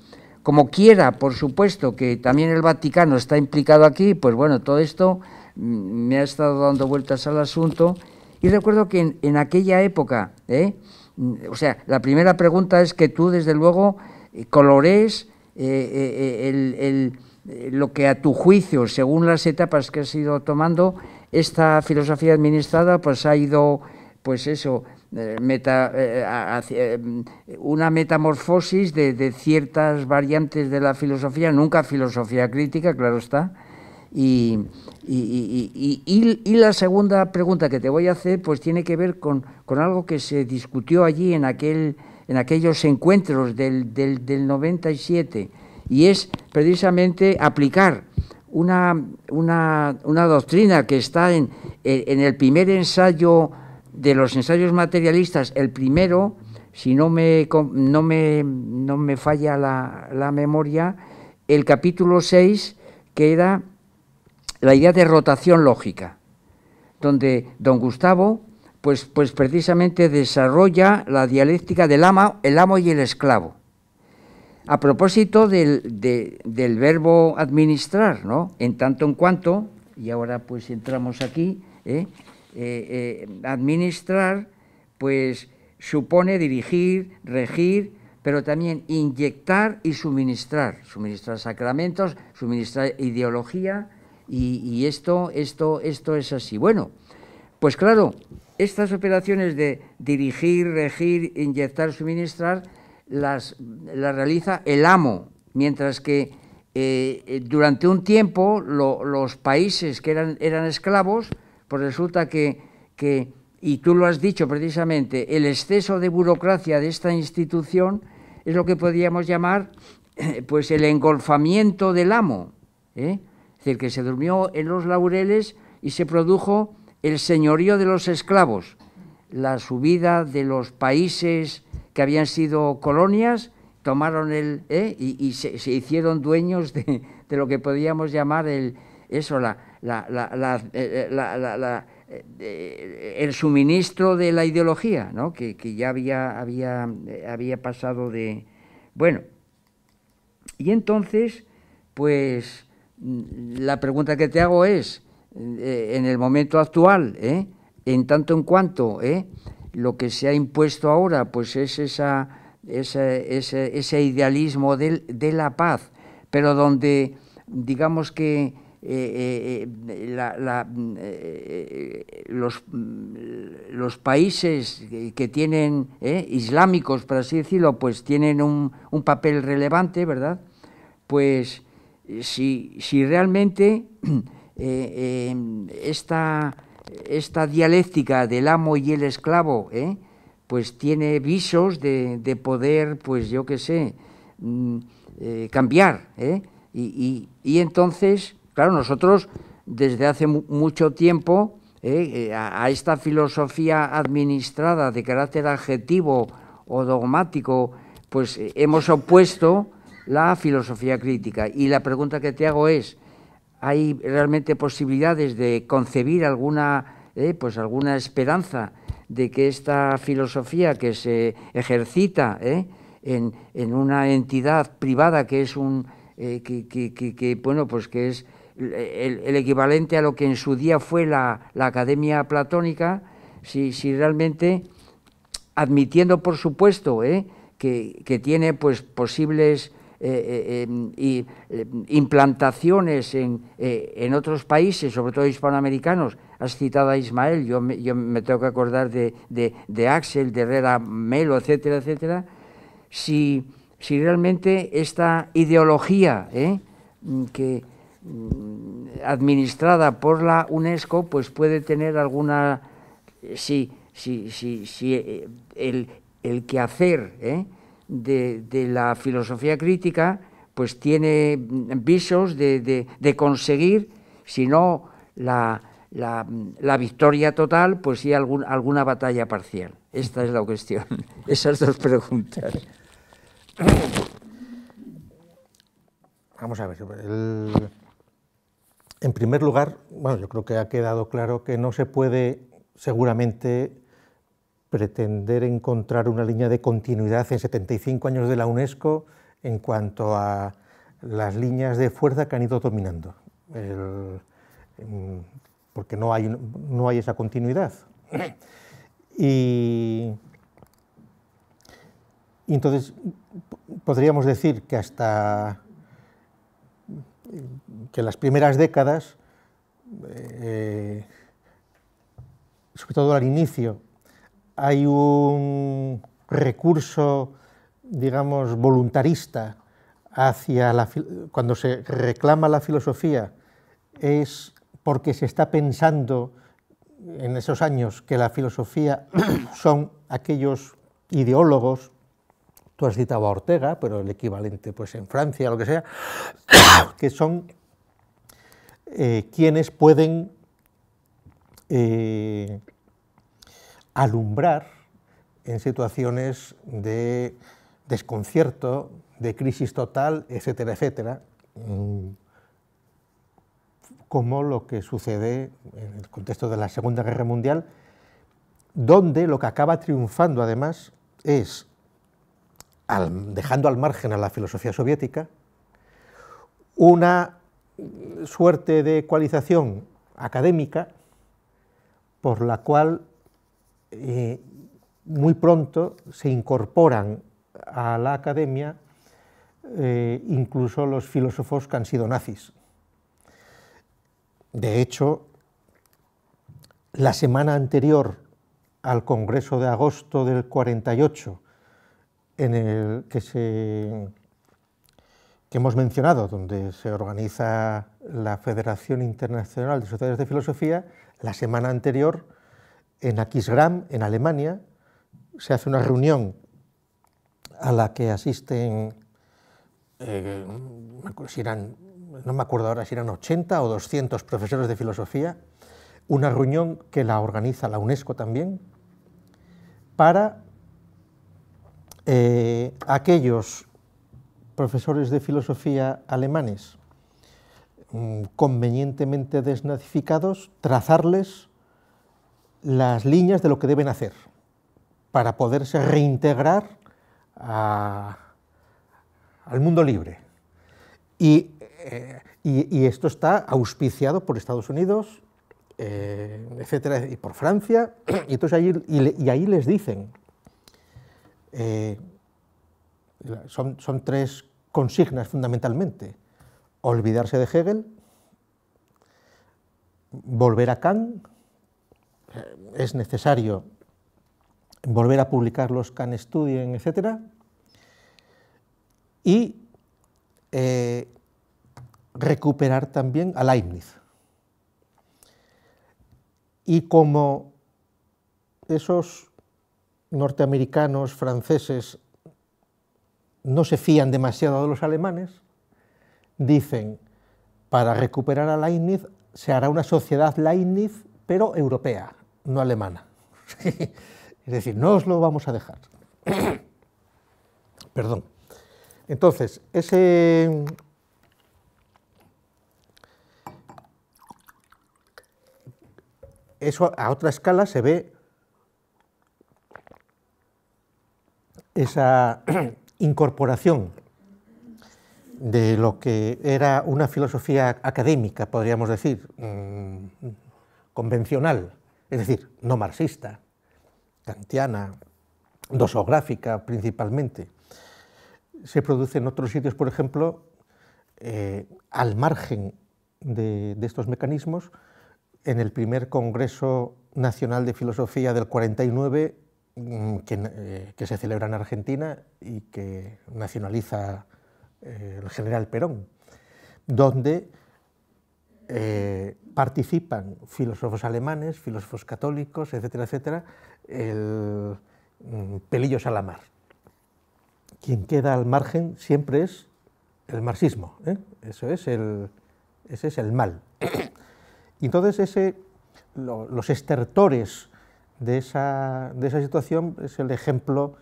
Como quiera, por supuesto, que también el Vaticano está implicado aquí, pues bueno, todo esto mm, me ha estado dando vueltas al asunto. Y recuerdo que en, aquella época, ¿eh? mm, o sea, la primera pregunta es que tú, desde luego, eh, colores, eh, eh, lo que a tu juicio, según las etapas que has ido tomando, esta filosofía administrada pues ha ido, pues eso, meta, una metamorfosis de, ciertas variantes de la filosofía, nunca filosofía crítica, claro está. Y, la segunda pregunta que te voy a hacer pues tiene que ver con, con algo que se discutió allí en aquel en aquellos encuentros del, 97, y es precisamente aplicar una, doctrina que está en, el primer ensayo de los ensayos materialistas, el primero, si no me, no me, no me falla la, la memoria, el capítulo 6, que era la idea de rotación lógica, donde don Gustavo pues, pues, precisamente desarrolla la dialéctica del el amo y el esclavo. A propósito del, verbo administrar, ¿no? En tanto en cuanto, y ahora pues entramos aquí, ¿eh? Eh, eh, administrar, pues supone dirigir, regir, pero también inyectar y suministrar, suministrar sacramentos, suministrar ideología, y, y esto, esto, esto es así. Bueno, pues claro, estas operaciones de dirigir, regir, inyectar, suministrar, las, las realiza el amo, mientras que eh, durante un tiempo los países que eran, eran esclavos, pues resulta que, y tú lo has dicho precisamente, el exceso de burocracia de esta institución es lo que podríamos llamar pues el engolfamiento del amo. ¿eh? Es decir, que se durmió en los laureles y se produjo el señorío de los esclavos, la subida de los países que habían sido colonias, tomaron el ¿eh? y, se, hicieron dueños de, lo que podríamos llamar el eso la, eh, eh, el suministro de la ideología ¿no? que, que ya había, había, había pasado de bueno y entonces pues mm, la pregunta que te hago es eh, en el momento actual, ¿eh? en tanto en cuanto ¿eh? lo que se ha impuesto ahora pues es esa, ese, idealismo de la paz, pero donde digamos que los, países que tienen islámicos, por así decirlo, pues tienen un, papel relevante, ¿verdad? Pues si realmente eh, em, esta, esta, dialéctica del amo y el esclavo, eh, pues tiene visos de, poder, pues yo qué sé, mm, eh, cambiar. Y, entonces, claro, nosotros desde hace mucho tiempo a, esta filosofía administrada de carácter adjetivo o dogmático, pues hemos opuesto la filosofía crítica. Y la pregunta que te hago es, hay realmente posibilidades de concebir alguna, eh, pues alguna esperanza de que esta filosofía que se ejercita eh, en, una entidad privada que es un eh, que, bueno pues que es el, equivalente a lo que en su día fue la, la academia platónica si, si, realmente admitiendo por supuesto que, tiene pues posibles eh, eh, em, em, implantaciones eh, en, otros países, sobre todo hispanoamericanos. Has citado a Ismael, yo me, yo me tengo que acordar de, Axel, de Herrera Melo, etcétera, etcétera. Si, realmente esta ideología mm, que mm, administrada por la UNESCO pues puede tener alguna... Si, el, el quehacer de, la filosofía crítica, pues tiene visos de, conseguir, si no la, la, victoria total, pues sí algún, alguna batalla parcial. Esta es la cuestión, esas dos preguntas. Vamos a ver, en primer lugar, bueno, yo creo que ha quedado claro que no se puede seguramente pretender encontrar una línea de continuidad en 75 años de la UNESCO en cuanto a las líneas de fuerza que han ido dominando, mm, porque no hay, no hay esa continuidad. Y, entonces podríamos decir que hasta que las primeras décadas, eh, sobre todo al inicio, hay un recurso, digamos, voluntarista hacia la, cuando se reclama la filosofía, es porque se está pensando en esos años que la filosofía son aquellos ideólogos, tú has citado a Ortega, pero el equivalente pues en Francia, lo que sea, que son eh, quienes pueden eh, alumbrar en situaciones de desconcierto, de crisis total, etcétera, etcétera, mm, como lo que sucede en el contexto de la Segunda Guerra Mundial, donde lo que acaba triunfando además es, dejando al margen a la filosofía soviética, una suerte de ecualización académica por la cual muy pronto se incorporan a la academia eh, incluso los filósofos que han sido nazis. De hecho, la semana anterior al Congreso de agosto del 48, en el que, que hemos mencionado, donde se organiza la Federación Internacional de Sociedades de Filosofía, la semana anterior en Aquisgram, en Alemania, se hace una reunión a la que asisten, eh, no me acuerdo ahora si eran 80 o 200 profesores de filosofía, una reunión que la organiza la UNESCO también, para eh, aquellos profesores de filosofía alemanes mm, convenientemente desnazificados, trazarles las líneas de lo que deben hacer para poderse reintegrar al mundo libre. Eh, y, esto está auspiciado por Estados Unidos, eh, etcétera, y por Francia, y, entonces ahí, y, ahí les dicen, eh, son, son tres consignas fundamentalmente, olvidarse de Hegel, volver a Kant es necesario volver a publicar los Can Studien, etc. Y eh, recuperar también a Leibniz. Y como esos norteamericanos, franceses, no se fían demasiado de los alemanes, dicen, para recuperar a Leibniz se hará una sociedad Leibniz, pero europea, no alemana. es decir, no os lo vamos a dejar. Perdón. Entonces, ese... Eso a otra escala se ve esa incorporación de lo que era una filosofía académica, podríamos decir, mm, convencional, es decir, no marxista, kantiana, dosográfica principalmente. Se produce en otros sitios, por ejemplo, eh, al margen de, estos mecanismos, en el primer Congreso Nacional de Filosofía del 49 mm, eh, que, se celebra en Argentina y que nacionaliza eh, el general Perón, donde eh, participan filósofos alemanes, filósofos católicos, etcétera, etcétera, el a la mar. Quien queda al margen siempre es el marxismo, ¿eh? eso es el, ese es el mal. Y entonces ese, los estertores de esa, situación es el ejemplo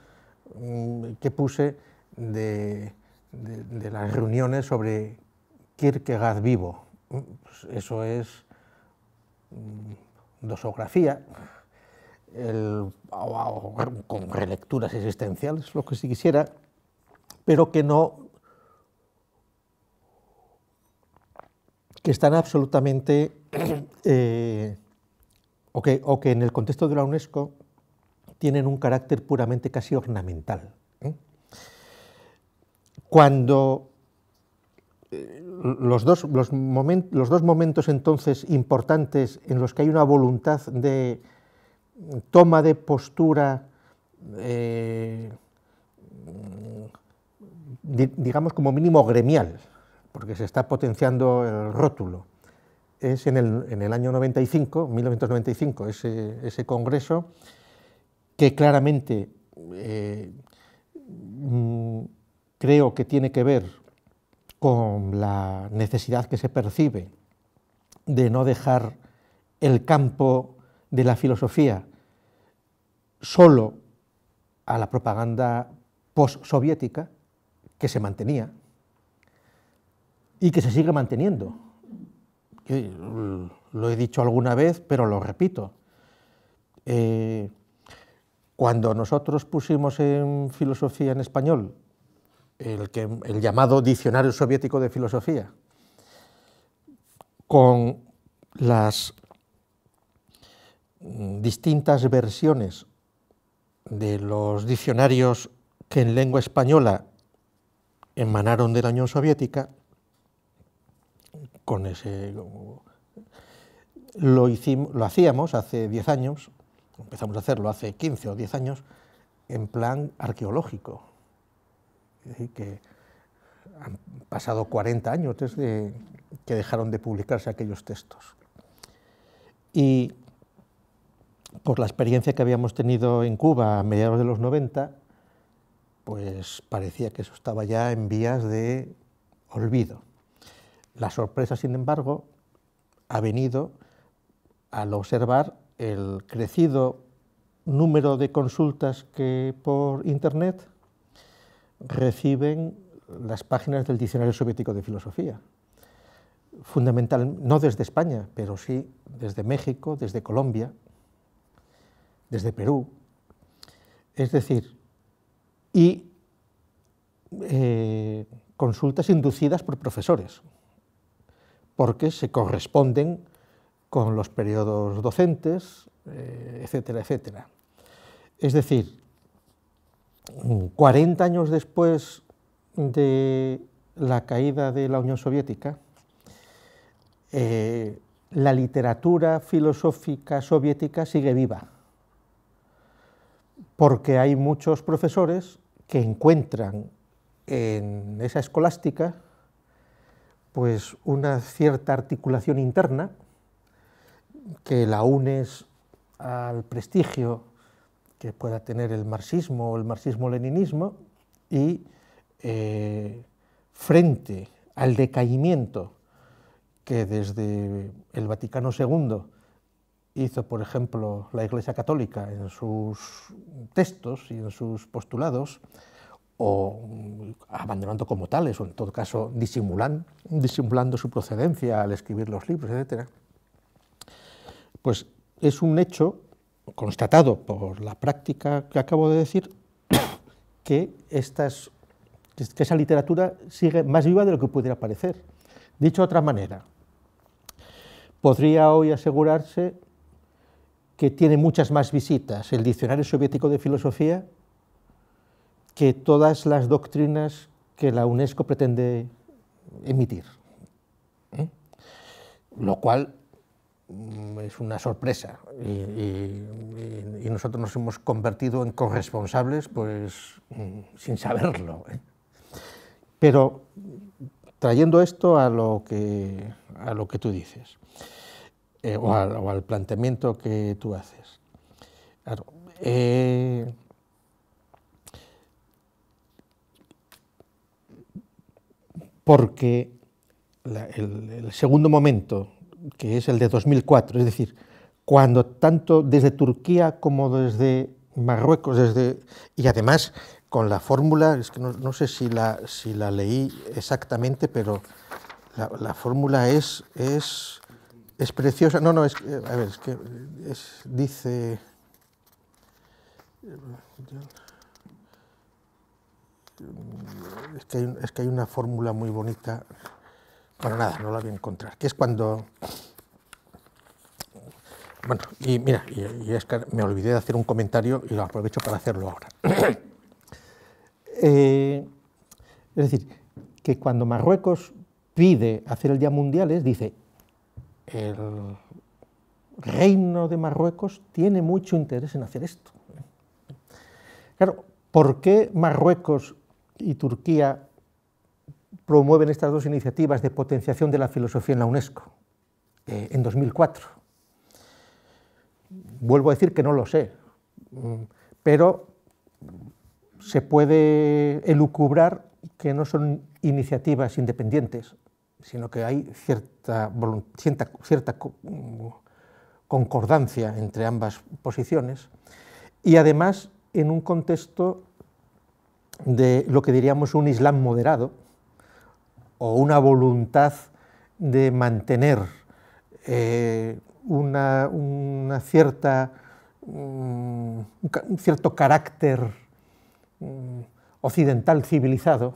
mm, que puse de, de las reuniones sobre Kierkegaard vivo, pues, eso es mm, dosografía, con relecturas existenciales, lo que se quisiera, pero que no que están absolutamente eh, o, que, en el contexto de la UNESCO tienen un carácter puramente casi ornamental. ¿eh? Cuando eh, los dos, los, dos momentos entonces importantes en los que hay una voluntad de toma de postura, eh, digamos como mínimo gremial, porque se está potenciando el rótulo. Es en el, año 95, 1995, ese, ese congreso, que claramente eh, mm, creo que tiene que ver con la necesidad que se percibe de no dejar el campo de la filosofía solo a la propaganda postsoviética que se mantenía y que se sigue manteniendo. Mm, lo he dicho alguna vez, pero lo repito. Eh, cuando nosotros pusimos en filosofía en español el, llamado Diccionario Soviético de Filosofía, con las distintas versiones de los diccionarios que en lengua española emanaron de la Unión Soviética, con ese, lo, lo hacíamos hace 10 años, empezamos a hacerlo hace 15 o diez años, en plan arqueológico, decir, que han pasado 40 años desde que dejaron de publicarse aquellos textos. Y por la experiencia que habíamos tenido en Cuba a mediados de los 90, pues parecía que eso estaba ya en vías de olvido. La sorpresa, sin embargo, ha venido al observar el crecido número de consultas que por Internet reciben las páginas del Diccionario Soviético de Filosofía. Fundamental, no desde España, pero sí desde México, desde Colombia, desde Perú. Es decir, y eh, consultas inducidas por profesores, porque se corresponden con los periodos docentes, eh, etcétera, etcétera. Es decir, 40 años después de la caída de la Unión Soviética, eh, la literatura filosófica soviética sigue viva, porque hay muchos profesores que encuentran en esa escolástica pues una cierta articulación interna que la unes al prestigio que pueda tener el marxismo o el marxismo-leninismo y eh, frente al decaimiento que desde el Vaticano II hizo, por ejemplo, la Iglesia Católica en sus textos y en sus postulados, o mm, abandonando como tales, o en todo caso disimulando su procedencia al escribir los libros, etc., pues es un hecho constatado por la práctica que acabo de decir que, esa literatura sigue más viva de lo que pudiera parecer. Dicho de otra manera, podría hoy asegurarse que tiene muchas más visitas el Diccionario Soviético de Filosofía que todas las doctrinas que la UNESCO pretende emitir. ¿eh? Lo cual Mm, es una sorpresa y, nosotros nos hemos convertido en corresponsables pues mm, sin saberlo. ¿eh? Pero trayendo esto a lo que, a lo que tú dices eh, o, al, planteamiento que tú haces. Eh, porque el segundo momento que es el de 2004, es decir, cuando tanto desde Turquía como desde Marruecos, desde, y además con la fórmula, es que no, sé si la, si la leí exactamente, pero la, fórmula es, es, es, preciosa. No, no, es, a ver, es que dice... Es que, es que hay una fórmula muy bonita bueno, nada, no la voy a encontrar. Que es cuando... Bueno, y mira, me olvidé de hacer un comentario y lo aprovecho para hacerlo ahora. Eh, es decir, que cuando Marruecos pide hacer el Día Mundial, es dice, el reino de Marruecos tiene mucho interés en hacer esto. Claro, ¿por qué Marruecos y Turquía promueven estas dos iniciativas de potenciación de la filosofía en la UNESCO, eh, en 2004. Vuelvo a decir que no lo sé, mm, pero se puede elucubrar que no son iniciativas independientes, sino que hay cierta mm, concordancia entre ambas posiciones y además en un contexto de lo que diríamos un Islam moderado, o una voluntad de mantener eh, una, cierta, mm, un, cierto carácter mm, occidental civilizado,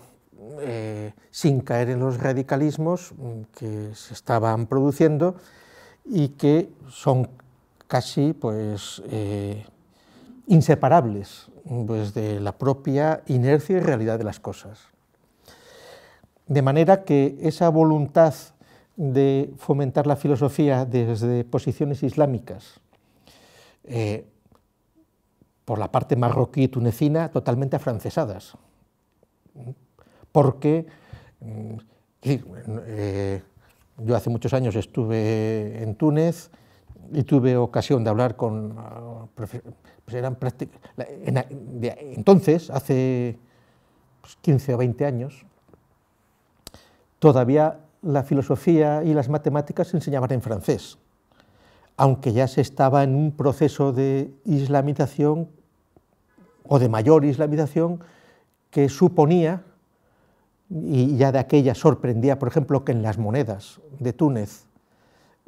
eh, sin caer en los radicalismos mm, que se estaban produciendo y que son casi pues, eh, inseparables pues, de la propia inercia y realidad de las cosas. De manera que esa voluntad de fomentar la filosofía desde posiciones islámicas, eh, por la parte marroquí y tunecina, totalmente afrancesadas. Porque mm, eh, yo hace muchos años estuve en Túnez y tuve ocasión de hablar con... Ah, profesores, pues entonces, hace 15 pues, o 20 años, Todavía la filosofía y las matemáticas se enseñaban en francés, aunque ya se estaba en un proceso de islamización o de mayor islamización que suponía, y ya de aquella sorprendía, por ejemplo, que en las monedas de Túnez,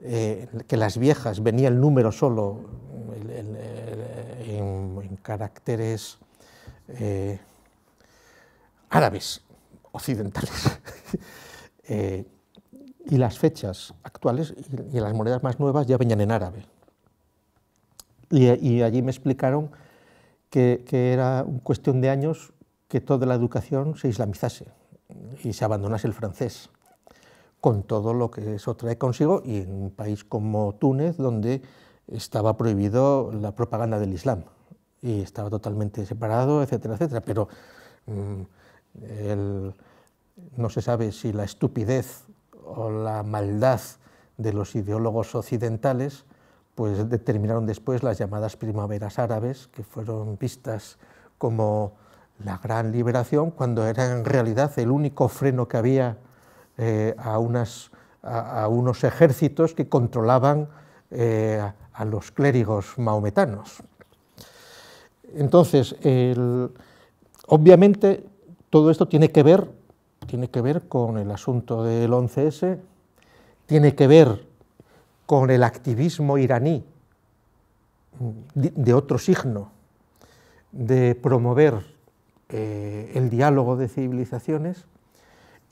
eh, que las viejas venía el número solo en, caracteres eh, árabes occidentales. Eh, y las fechas actuales y, las monedas más nuevas ya venían en árabe. Y, allí me explicaron que, era cuestión de años que toda la educación se islamizase y se abandonase el francés, con todo lo que eso trae consigo, y en un país como Túnez, donde estaba prohibido la propaganda del Islam, y estaba totalmente separado, etcétera, etcétera. Pero mm, no se sabe si la estupidez o la maldad de los ideólogos occidentales, pues determinaron después las llamadas primaveras árabes, que fueron vistas como la gran liberación, cuando era en realidad el único freno que había eh, a, unos ejércitos que controlaban eh, a los clérigos maometanos. Entonces, obviamente, todo esto tiene que ver tiene que ver con el asunto del 11S, tiene que ver con el activismo iraní de otro signo, de promover eh, el diálogo de civilizaciones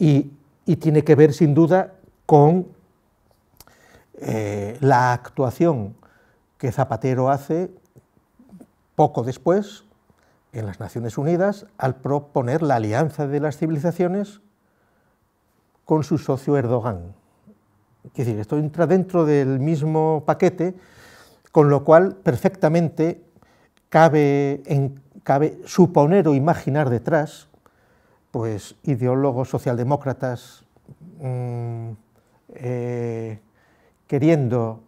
y, tiene que ver sin duda con eh, la actuación que Zapatero hace poco después en las Naciones Unidas al proponer la alianza de las civilizaciones con su socio Erdogan. Es decir, esto entra dentro del mismo paquete, con lo cual perfectamente cabe, en, cabe suponer o imaginar detrás pues ideólogos socialdemócratas mm, eh, queriendo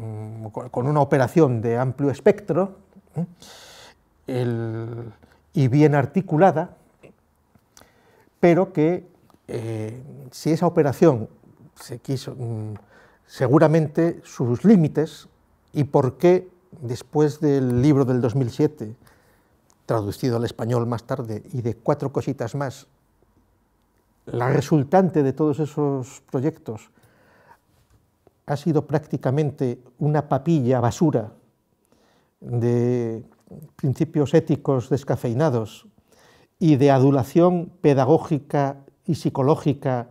mm, con una operación de amplio espectro ¿eh? y bien articulada, pero que eh, si esa operación se quiso, mm, seguramente sus límites y por qué después del libro del 2007, traducido al español más tarde, y de cuatro cositas más, la resultante de todos esos proyectos ha sido prácticamente una papilla basura de principios éticos descafeinados y de adulación pedagógica y psicológica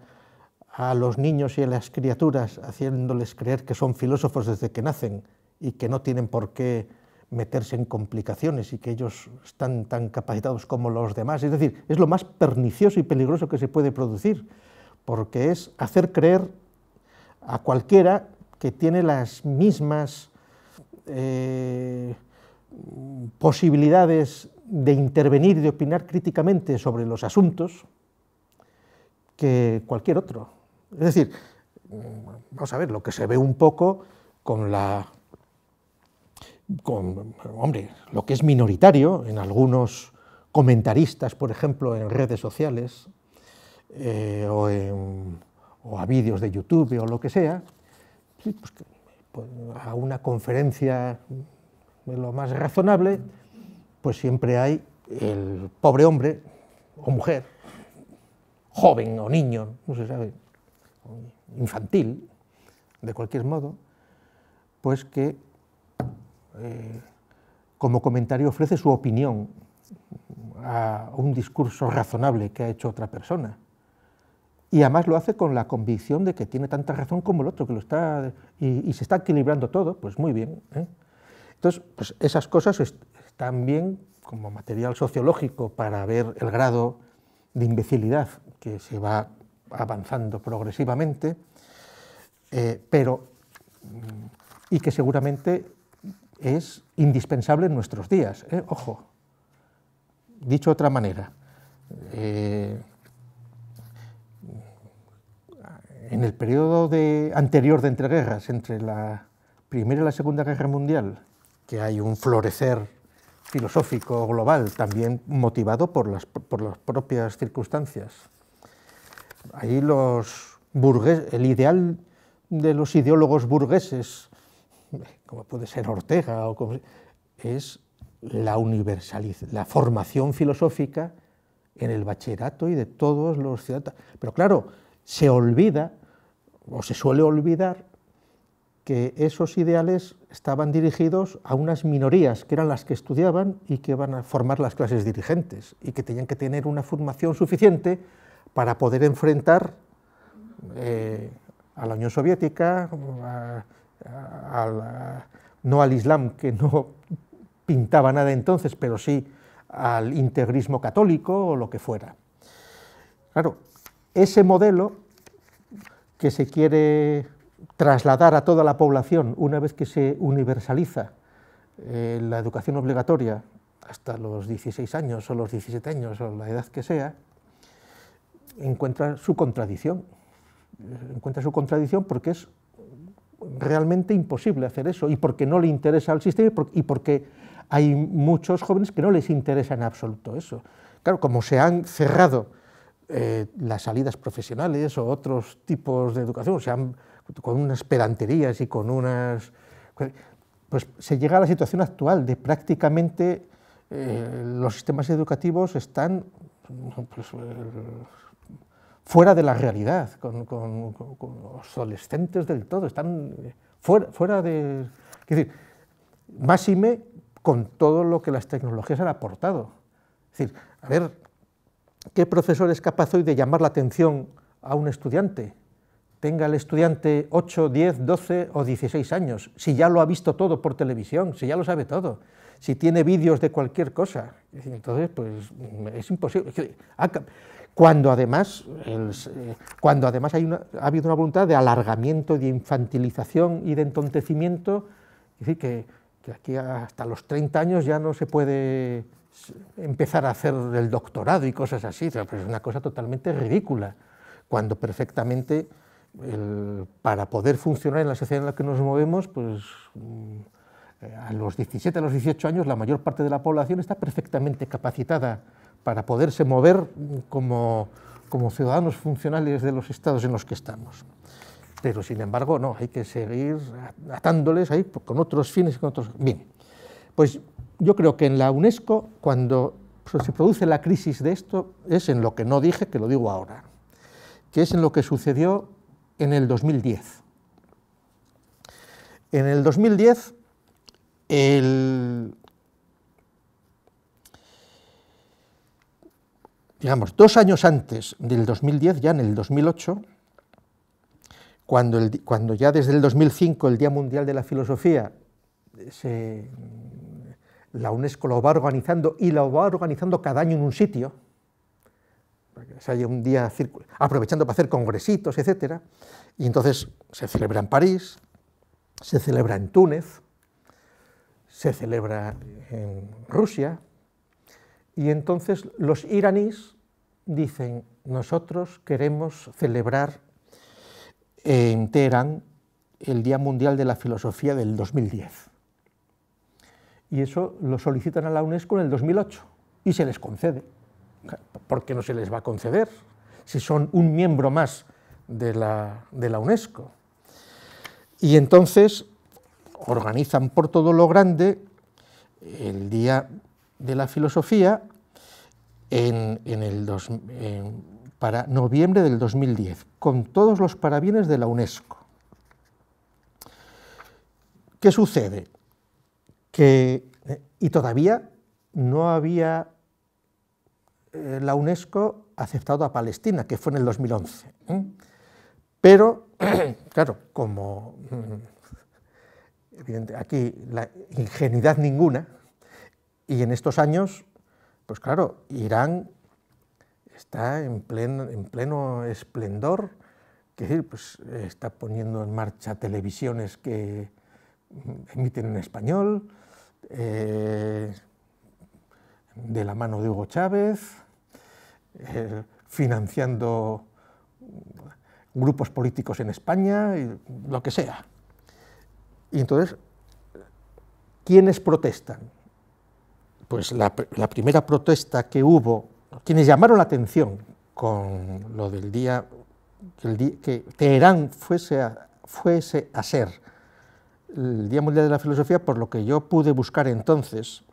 a los niños y a las criaturas, haciéndoles creer que son filósofos desde que nacen y que no tienen por qué meterse en complicaciones y que ellos están tan capacitados como los demás. Es decir, es lo más pernicioso y peligroso que se puede producir, porque es hacer creer a cualquiera que tiene las mismas eh, posibilidades de intervenir y de opinar críticamente sobre los asuntos, que cualquier otro. Es decir, vamos a ver, lo que se ve un poco con la... Con, hombre, lo que es minoritario en algunos comentaristas, por ejemplo, en redes sociales eh, o, a vídeos de YouTube o lo que sea, pues pues, a una conferencia de lo más razonable, pues siempre hay el pobre hombre o mujer joven o niño, no se sabe, infantil, de cualquier modo, pues que eh, como comentario ofrece su opinión a un discurso razonable que ha hecho otra persona. Y además lo hace con la convicción de que tiene tanta razón como el otro, que lo está y, se está equilibrando todo, pues muy bien. ¿eh? Entonces, pues esas cosas están bien como material sociológico para ver el grado de imbecilidad que se va avanzando progresivamente, eh, pero mm, y que seguramente es indispensable en nuestros días. ¿eh? Ojo, dicho de otra manera, eh, en el periodo anterior de entreguerras, entre la Primera y la Segunda Guerra Mundial, que hay un florecer filosófico global, también motivado por las propias circunstancias Ahí los burgueses, el ideal de los ideólogos burgueses, como puede ser Ortega, o es la, la formación filosófica en el bachillerato y de todos los ciudadanos. Pero claro, se olvida, o se suele olvidar, que esos ideales estaban dirigidos a unas minorías que eran las que estudiaban y que iban a formar las clases dirigentes y que tenían que tener una formación suficiente para poder enfrentar eh, a la Unión Soviética, no al Islam, que no pintaba nada entonces, pero sí al integrismo católico o lo que fuera. Claro, ese modelo que se quiere trasladar a toda la población una vez que se universaliza eh, la educación obligatoria hasta los 16 años o los 17 años o la edad que sea, encuentra su contradicción. Encuentra su contradicción porque es realmente imposible hacer eso y porque no le interesa al sistema y porque hay muchos jóvenes que no les interesa en absoluto eso. Claro, como se han cerrado eh, las salidas profesionales o otros tipos de educación, se han, con unas pedanterías y con unas... Pues se llega a la situación actual de prácticamente eh, los sistemas educativos están... Pues, fuera de la realidad, con, los adolescentes del todo, están eh, fuera, de... Es decir, máxime con todo lo que las tecnologías han aportado. decir, a ver, ¿qué profesor es capaz hoy de llamar la atención a un estudiante? Tenga el estudiante 8, 10, 12 o 16 años, si ya lo ha visto todo por televisión, si ya lo sabe todo, si tiene vídeos de cualquier cosa. Entonces, pues es imposible. Ah, cuando además, eh, cuando además ha habido una voluntad de alargamiento, de infantilización y de entontecimiento, es decir, que, aquí hasta los 30 años ya no se puede empezar a hacer el doctorado y cosas así, es una cosa totalmente ridícula, cuando perfectamente para poder funcionar en la sociedad en la que nos movemos, pues mm, eh, a los 17, a los 18 años la mayor parte de la población está perfectamente capacitada para poderse mover como, ciudadanos funcionales de los estados en los que estamos. Pero sin embargo, no, hay que seguir atándoles ahí con otros fines, con otros... Bien, pues yo creo que en la UNESCO, cuando se produce la crisis de esto, es en lo que no dije, que lo digo ahora, que es en lo que sucedió en el 2010. En el 2010, el, digamos, dos años antes del 2010, ya en el 2008, cuando, ya desde el 2005 el Día Mundial de la Filosofía eh, mm, la UNESCO lo va organizando y lo va organizando cada año en un sitio, un día aprovechando para hacer congresitos, etc. Y entonces se celebra en París, se celebra en Túnez, se celebra en Rusia, y entonces los iraníes dicen, nosotros queremos celebrar eh, en Teherán el Día Mundial de la Filosofía del 2010. Y eso lo solicitan a la UNESCO en el 2008 y se les concede. ¿Por qué no se les va a conceder? Si son un miembro más de la, de la UNESCO. Y entonces organizan por todo lo grande el Día de la Filosofía en, para noviembre del 2010, con todos los parabienes de la UNESCO. ¿Qué sucede? Que, y todavía no había eh, la UNESCO aceptado a Palestina, que fue en el 2011. ¿eh? Pero, claro, como mm, aquí la ingenuidad ninguna, y en estos años, pues claro, Irán está en pleno, esplendor, que pues, está poniendo en marcha televisiones que emiten en español, eh, de la mano de Hugo Chávez, eh, financiando grupos políticos en España, y lo que sea. Y entonces, ¿quiénes protestan? pues la, primera protesta que hubo, quienes llamaron la atención con lo del día que, Teherán fuese a, fuese ser el Día Mundial de la Filosofía, por lo que yo pude buscar entonces,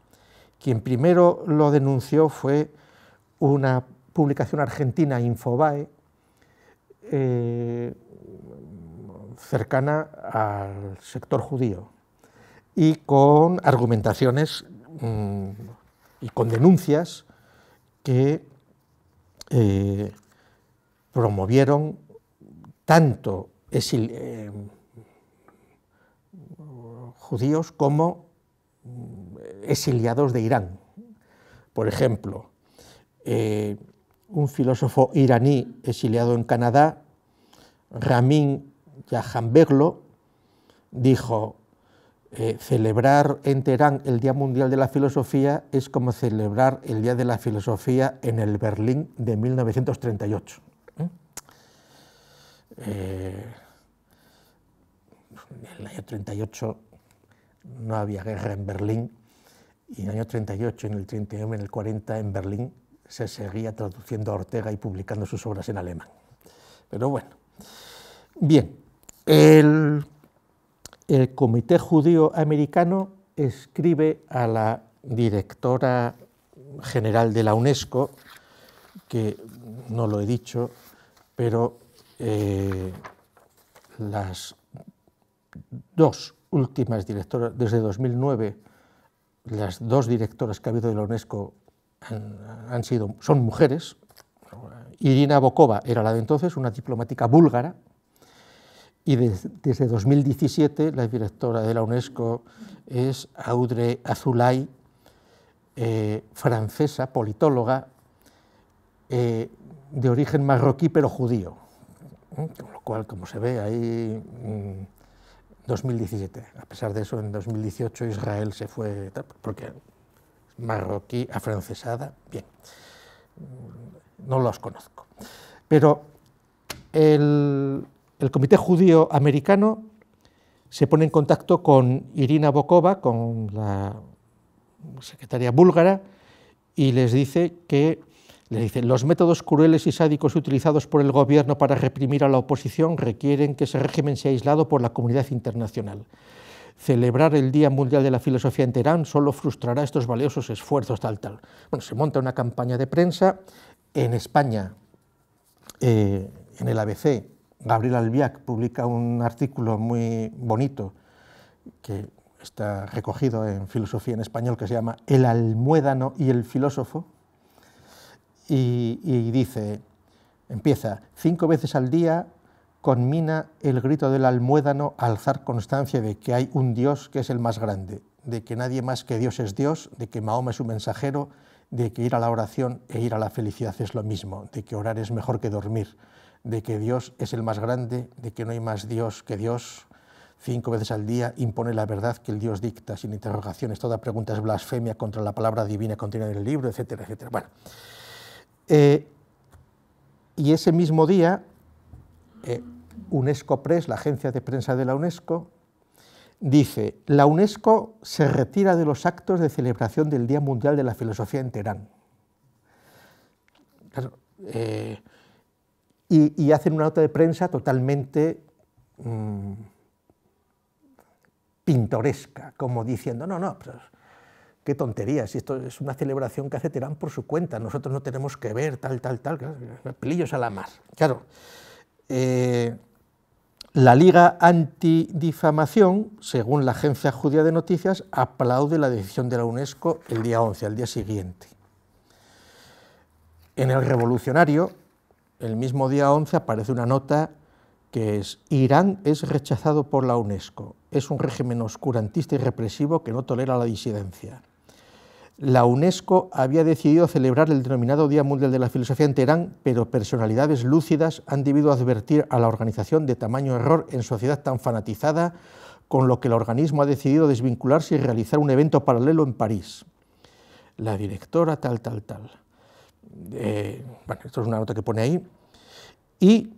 quien primero lo denunció fue una publicación argentina, Infobae, eh, cercana al sector judío y con argumentaciones y con denuncias que eh, promovieron tanto eh, judíos como mm, exiliados de Irán. Por ejemplo, eh, un filósofo iraní exiliado en Canadá, Ramin Yahambeglo, dijo, eh, celebrar en Teherán el Día Mundial de la Filosofía es como celebrar el Día de la Filosofía en el Berlín de 1938. ¿eh? Eh, en el año 38 no había guerra en Berlín y en el año 38, en el 39, en el 40 en Berlín se seguía traduciendo a Ortega y publicando sus obras en alemán. Pero bueno, bien, el el Comité Judío Americano escribe a la directora general de la UNESCO, que no lo he dicho, pero eh, las dos últimas directoras, desde 2009, las dos directoras que ha habido de la UNESCO han, sido, son mujeres. Irina Bokova era la de entonces, una diplomática búlgara, y desde 2017 la directora de la UNESCO es Audrey Azulay, eh, francesa, politóloga, eh, de origen marroquí pero judío. ¿eh? Con lo cual, como se ve ahí, 2017. Mm, A pesar de eso, en 2018 Israel se fue, porque marroquí, afrancesada, bien, no los conozco. Pero el, el Comité Judío Americano se pone en contacto con Irina Bokova, con la secretaria búlgara, y les dice que los métodos crueles y sádicos utilizados por el gobierno para reprimir a la oposición requieren que ese régimen sea aislado por la comunidad internacional. Celebrar el Día Mundial de la Filosofía en Teherán solo frustrará estos valiosos esfuerzos, tal, tal. Bueno, se monta una campaña de prensa en España, eh, en el ABC, Gabriel Albiac publica un artículo muy bonito que está recogido en Filosofía en Español que se llama El almuédano y el filósofo y, dice, empieza, cinco veces al día conmina el grito del almuédano alzar constancia de que hay un Dios que es el más grande, de que nadie más que Dios es Dios, de que Mahoma es un mensajero, de que ir a la oración e ir a la felicidad es lo mismo, de que orar es mejor que dormir, de que Dios es el más grande, de que no hay más Dios que Dios. Cinco veces al día impone la verdad que el Dios dicta, sin interrogaciones. Toda pregunta es blasfemia contra la palabra divina contenida en el libro, etcétera, etcétera. Bueno, eh, y ese mismo día, eh, UNESCO Press, la agencia de prensa de la UNESCO, dice, la UNESCO se retira de los actos de celebración del Día Mundial de la Filosofía en Teherán. Claro, eh, y, hacen una nota de prensa totalmente mm, pintoresca, como diciendo, no, no, qué tonterías, esto es una celebración que hace Terán por su cuenta, nosotros no tenemos que ver, tal, tal, tal, pelillos a la mar. Claro, eh, la Liga Antidifamación, según la Agencia Judía de Noticias, aplaude la decisión de la UNESCO el día 11, al día siguiente. En el revolucionario, el mismo día 11 aparece una nota que es Irán es rechazado por la UNESCO, es un régimen oscurantista y represivo que no tolera la disidencia. La UNESCO había decidido celebrar el denominado Día Mundial de la Filosofía en Teherán, pero personalidades lúcidas han debido advertir a la organización de tamaño error en sociedad tan fanatizada, con lo que el organismo ha decidido desvincularse y realizar un evento paralelo en París. La directora tal, tal, tal. Eh, bueno, esto es una nota que pone ahí, y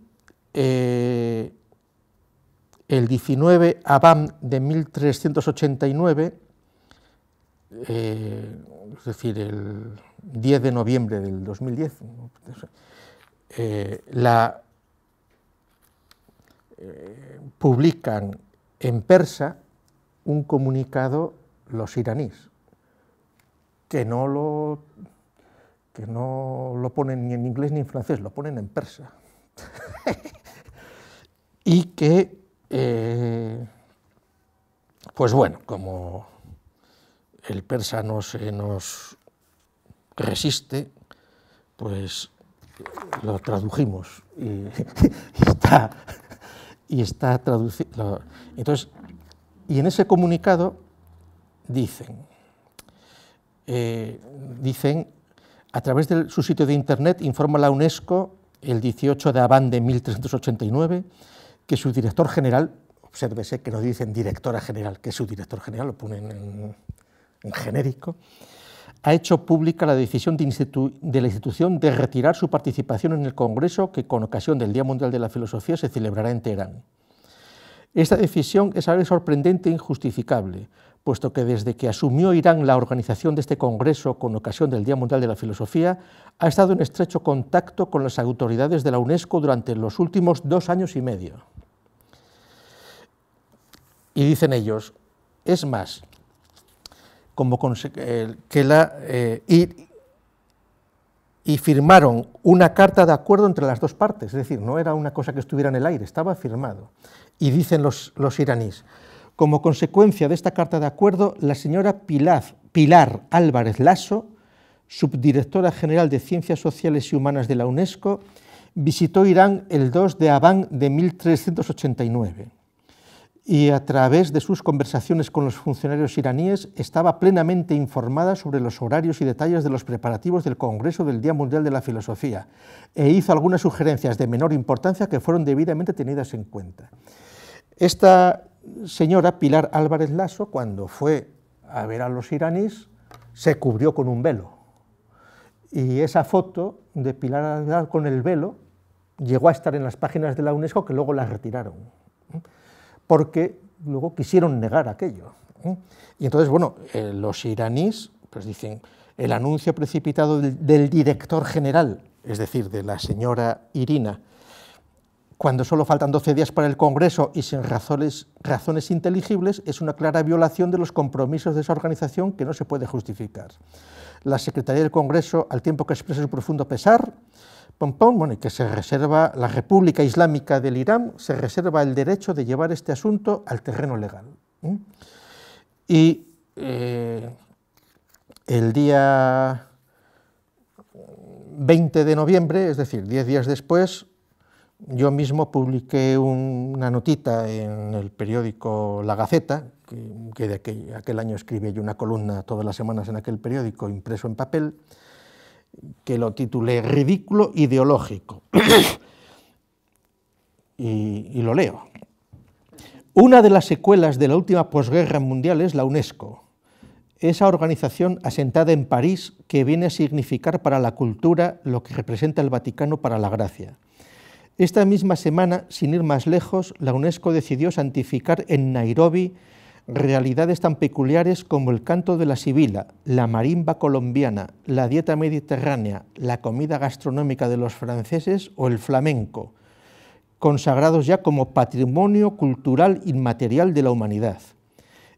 eh, el 19 Abam de 1389, eh, es decir, el 10 de noviembre del 2010, publican en persa un comunicado los iraníes, que no lo que no lo ponen ni en inglés ni en francés, lo ponen en persa. y que, eh, pues bueno, como el persa no se nos resiste, pues lo tradujimos y, está, traducido. Entonces, y en ese comunicado dicen, eh, dicen a través de su sitio de internet informa la UNESCO el 18 de Abán de 1389 que su director general, obsérvese que no dicen directora general, que es su director general, lo ponen en, genérico, ha hecho pública la decisión de, de, la institución de retirar su participación en el Congreso que con ocasión del Día Mundial de la Filosofía se celebrará en Teherán. Esta decisión es algo sorprendente e injustificable, puesto que desde que asumió Irán la organización de este Congreso con ocasión del Día Mundial de la Filosofía, ha estado en estrecho contacto con las autoridades de la UNESCO durante los últimos dos años y medio. Y dicen ellos, es más, como eh, que la, eh, y, firmaron una carta de acuerdo entre las dos partes, es decir, no era una cosa que estuviera en el aire, estaba firmado. Y dicen los, los iraníes, como consecuencia de esta carta de acuerdo, la señora Pilar, Álvarez Lasso, subdirectora general de Ciencias Sociales y Humanas de la UNESCO, visitó Irán el 2 de Abán de 1389 y a través de sus conversaciones con los funcionarios iraníes estaba plenamente informada sobre los horarios y detalles de los preparativos del Congreso del Día Mundial de la Filosofía e hizo algunas sugerencias de menor importancia que fueron debidamente tenidas en cuenta. Esta señora Pilar Álvarez Lasso, cuando fue a ver a los iraníes, se cubrió con un velo. Y esa foto de Pilar Álvarez con el velo llegó a estar en las páginas de la UNESCO, que luego la retiraron, porque luego quisieron negar aquello. Y entonces, bueno, eh, los iraníes pues dicen, el anuncio precipitado del director general, es decir, de la señora Irina, cuando solo faltan 12 días para el Congreso y sin razones, inteligibles, es una clara violación de los compromisos de esa organización que no se puede justificar. La Secretaría del Congreso, al tiempo que expresa su profundo pesar, pom, que se reserva la República Islámica del Irán, se reserva el derecho de llevar este asunto al terreno legal. Y eh, el día 20 de noviembre, es decir, 10 días después, yo mismo publiqué una notita en el periódico La Gaceta, que, de aquel, año escribí yo una columna todas las semanas en aquel periódico, impreso en papel, que lo titulé Ridículo ideológico. y, y lo leo. Una de las secuelas de la última posguerra mundial es la UNESCO, esa organización asentada en París que viene a significar para la cultura lo que representa el Vaticano para la gracia. Esta misma semana, sin ir más lejos, la UNESCO decidió santificar en Nairobi realidades tan peculiares como el canto de la sibila, la marimba colombiana, la dieta mediterránea, la comida gastronómica de los franceses o el flamenco, consagrados ya como patrimonio cultural inmaterial de la humanidad.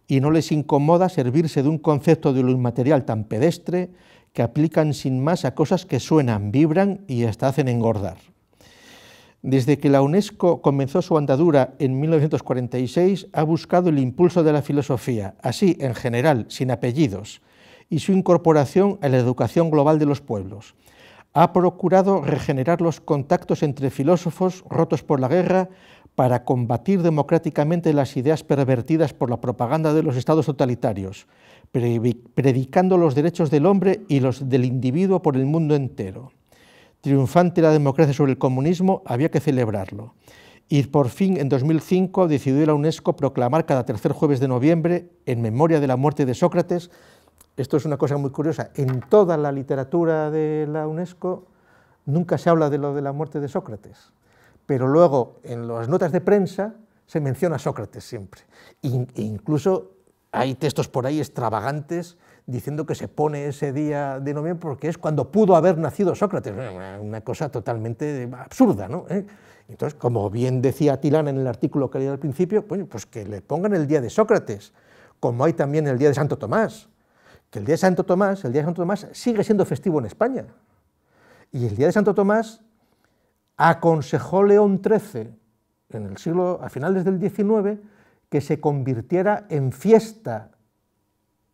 Y no les incomoda servirse de un concepto de lo inmaterial tan pedestre que aplican sin más a cosas que suenan, vibran y hasta hacen engordar. Desde que la UNESCO comenzó su andadura en 1946, ha buscado el impulso de la filosofía, así en general, sin apellidos, y su incorporación a la educación global de los pueblos. Ha procurado regenerar los contactos entre filósofos rotos por la guerra para combatir democráticamente las ideas pervertidas por la propaganda de los estados totalitarios, predicando los derechos del hombre y los del individuo por el mundo entero triunfante la democracia sobre el comunismo, había que celebrarlo. Y por fin, en 2005, decidió la UNESCO proclamar cada tercer jueves de noviembre, en memoria de la muerte de Sócrates, esto es una cosa muy curiosa, en toda la literatura de la UNESCO nunca se habla de lo de la muerte de Sócrates, pero luego en las notas de prensa se menciona a Sócrates siempre. E incluso hay textos por ahí extravagantes diciendo que se pone ese día de noviembre porque es cuando pudo haber nacido Sócrates, una, cosa totalmente absurda. ¿no? ¿Eh? Entonces, como bien decía Tilán en el artículo que leí al principio, pues, que le pongan el día de Sócrates, como hay también el día de Santo Tomás, que el día de Santo Tomás, el día de Santo Tomás sigue siendo festivo en España. Y el día de Santo Tomás aconsejó León XIII en el siglo a finales del XIX que se convirtiera en fiesta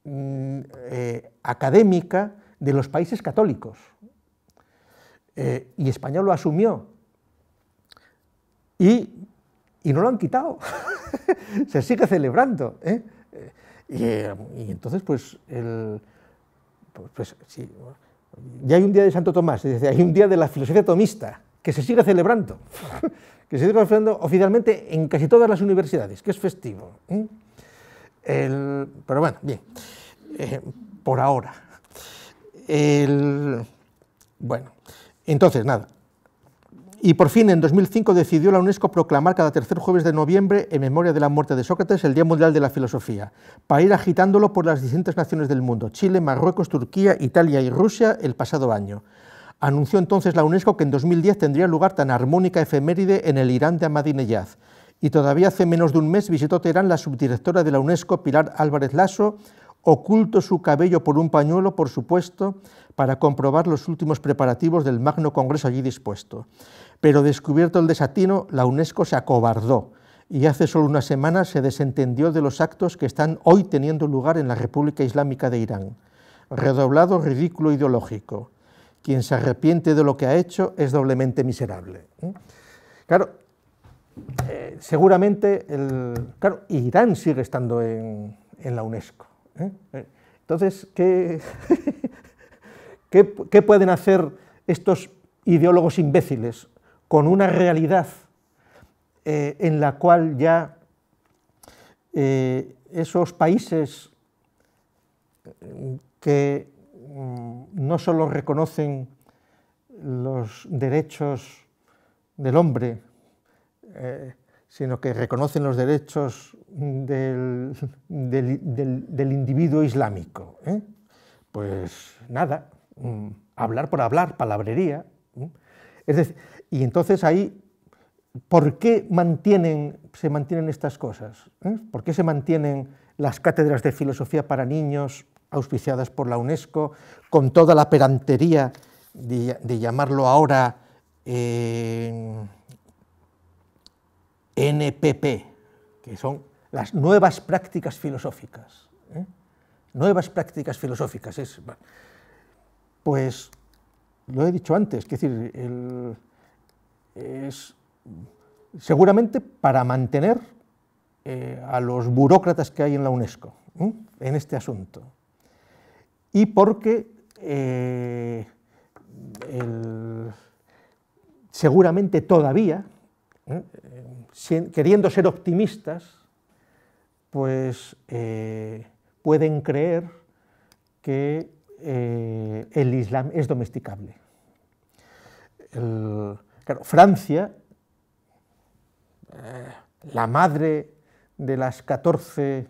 Mm, eh, académica de los países católicos. Eh, y España lo asumió. Y, no lo han quitado. Se sigue celebrando. ¿eh? Y, entonces, pues, pues, pues ya hay un día de Santo Tomás, hay un día de la filosofía tomista, que se sigue celebrando, que se sigue celebrando oficialmente en casi todas las universidades, que es festivo. pero bueno, bien. Eh, por ahora. El, bueno, entonces nada. Y por fin, en 2005 decidió la UNESCO proclamar cada tercer jueves de noviembre, en memoria de la muerte de Sócrates, el Día Mundial de la Filosofía, para ir agitándolo por las distintas naciones del mundo, Chile, Marruecos, Turquía, Italia y Rusia, el pasado año. Anunció entonces la UNESCO que en 2010 tendría lugar tan armónica efeméride en el Irán de Ahmadinejad. Y todavía hace menos de un mes visitó Teherán la subdirectora de la UNESCO, Pilar Álvarez Lasso, oculto su cabello por un pañuelo, por supuesto, para comprobar los últimos preparativos del magno congreso allí dispuesto. Pero descubierto el desatino, la UNESCO se acobardó y hace solo una semana se desentendió de los actos que están hoy teniendo lugar en la República Islámica de Irán. Redoblado ridículo ideológico. Quien se arrepiente de lo que ha hecho es doblemente miserable. ¿eh? Claro, eh, seguramente el, claro, Irán sigue estando en la UNESCO. ¿Eh? ¿Eh? Entonces, ¿qué, ¿qué, pueden hacer estos ideólogos imbéciles con una realidad eh, en la cual ya esos países mm, que mm, no solo reconocen los derechos del hombre, sino que reconocen los derechos del, individuo islámico. ¿eh? Pues nada, mm, hablar por hablar, palabrería. ¿eh? y entonces ahí, ¿por qué mantienen, se mantienen estas cosas? ¿eh? ¿Por qué se mantienen las cátedras de filosofía para niños auspiciadas por la UNESCO, con toda la perantería de, llamarlo ahora... NPP, que son las nuevas prácticas filosóficas. ¿eh? Nuevas prácticas filosóficas. Es, pues lo he dicho antes, es decir, es seguramente para mantener eh, a los burócratas que hay en la UNESCO ¿eh? en este asunto. Y porque seguramente todavía, queriendo ser optimistas, pues eh, pueden creer que eh, el Islam es domesticable. Francia, eh, la madre de las 14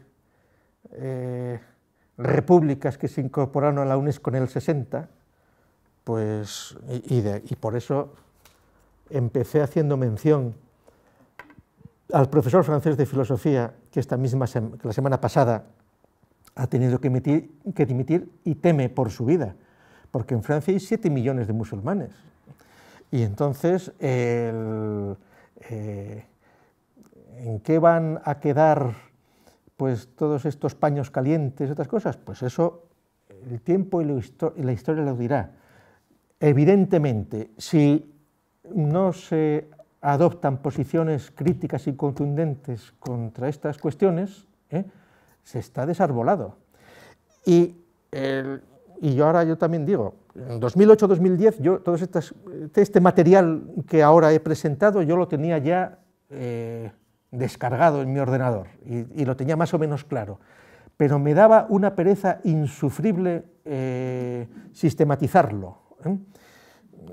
repúblicas que se incorporaron a la UNESCO en el 60, pues, y, y por eso empecé haciendo mención al profesor francés de filosofía, que esta misma la semana pasada ha tenido que, emitir, que dimitir y teme por su vida, porque en Francia hay 7 millones de musulmanes. Y entonces, eh, ¿en qué van a quedar pues, todos estos paños calientes y otras cosas? Pues eso el tiempo y, la historia lo dirá. Evidentemente, si no se adoptan posiciones críticas y contundentes contra estas cuestiones, ¿eh? se está desarbolado. Y, yo ahora yo también digo, en 2008-2010, yo todo este material que ahora he presentado, yo lo tenía ya eh, descargado en mi ordenador y, lo tenía más o menos claro. Pero me daba una pereza insufrible eh, sistematizarlo.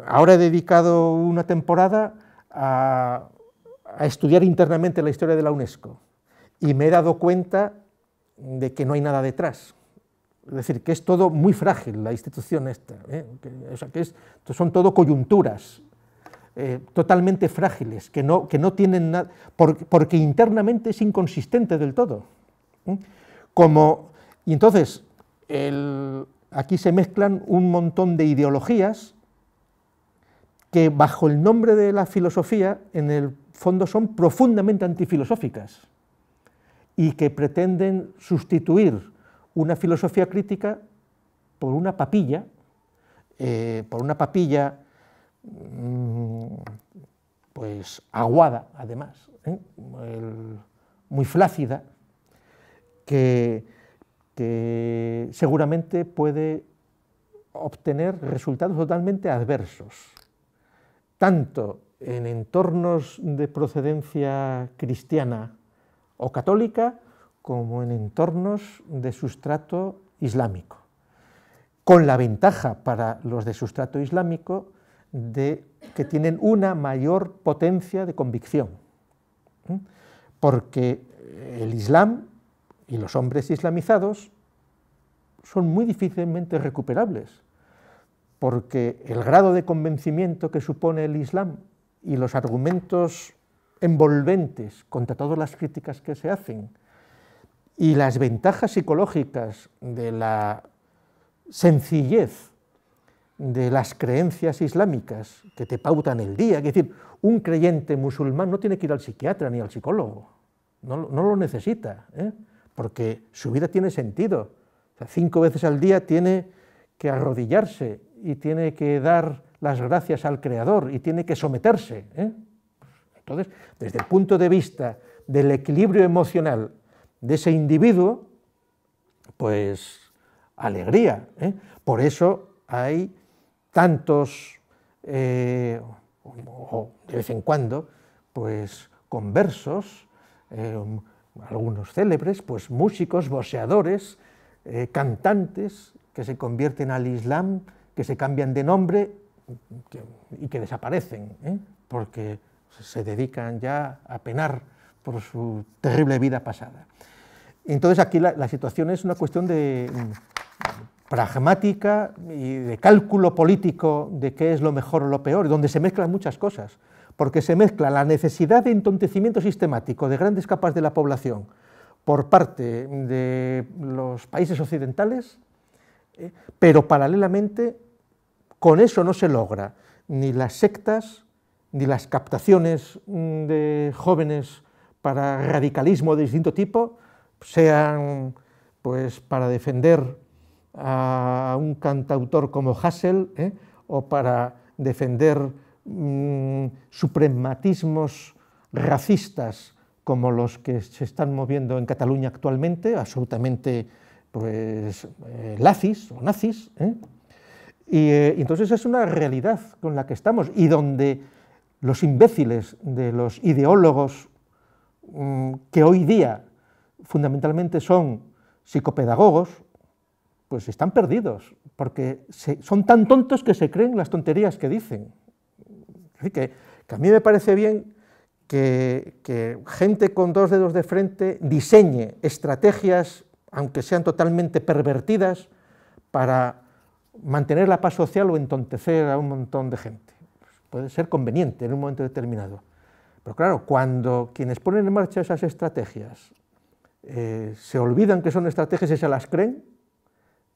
Ahora he dedicado una temporada a, estudiar internamente la historia de la UNESCO y me he dado cuenta de que no hay nada detrás. Es decir, que es todo muy frágil la institución esta. ¿eh? son todo coyunturas eh, totalmente frágiles, que no, tienen nada. Porque, internamente es inconsistente del todo. ¿eh? Como, y entonces, aquí se mezclan un montón de ideologías que bajo el nombre de la filosofía, en el fondo, son profundamente antifilosóficas y que pretenden sustituir una filosofía crítica por una papilla, eh, por una papilla mm, pues aguada, además, ¿eh? muy flácida, que seguramente puede obtener resultados totalmente adversos tanto en entornos de procedencia cristiana o católica como en entornos de sustrato islámico, con la ventaja para los de sustrato islámico de que tienen una mayor potencia de convicción, porque el Islam y los hombres islamizados son muy difícilmente recuperables porque el grado de convencimiento que supone el Islam y los argumentos envolventes contra todas las críticas que se hacen y las ventajas psicológicas de la sencillez de las creencias islámicas que te pautan el día, es decir, un creyente musulmán no tiene que ir al psiquiatra ni al psicólogo, no, lo necesita, ¿eh? porque su vida tiene sentido, cinco veces al día tiene que arrodillarse y tiene que dar las gracias al Creador y tiene que someterse. ¿eh? Entonces, desde el punto de vista del equilibrio emocional de ese individuo, pues alegría. ¿eh? Por eso hay tantos, eh, o de vez en cuando, pues conversos, algunos célebres, pues músicos, voceadores, cantantes, que se convierten al Islam, que se cambian de nombre y que desaparecen, ¿eh? porque se dedican ya a penar por su terrible vida pasada. Entonces aquí la, la situación es una cuestión de mm, pragmática y de cálculo político de qué es lo mejor o lo peor, donde se mezclan muchas cosas, porque se mezcla la necesidad de entontecimiento sistemático de grandes capas de la población por parte de los países occidentales, ¿eh? Pero paralelamente, con eso no se logra ni las sectas, ni las captaciones mm, de jóvenes para radicalismo de distinto tipo, sean pues para defender a un cantautor como Hassel ¿eh? o para defender mm, suprematismos racistas como los que se están moviendo en Cataluña actualmente, absolutamente pues eh, lazis o nazis. ¿eh? Eh, y entonces es una realidad con la que estamos y donde los imbéciles de los ideólogos mm, que hoy día fundamentalmente son psicopedagogos, pues están perdidos, porque son tan tontos que se creen las tonterías que dicen. Así que, a mí me parece bien que, que gente con dos dedos de frente diseñe estrategias aunque sean totalmente pervertidas, para mantener la paz social o entontecer a un montón de gente. puede ser conveniente en un momento determinado. Pero claro, cuando quienes ponen en marcha esas estrategias eh, se olvidan que son estrategias y se las creen,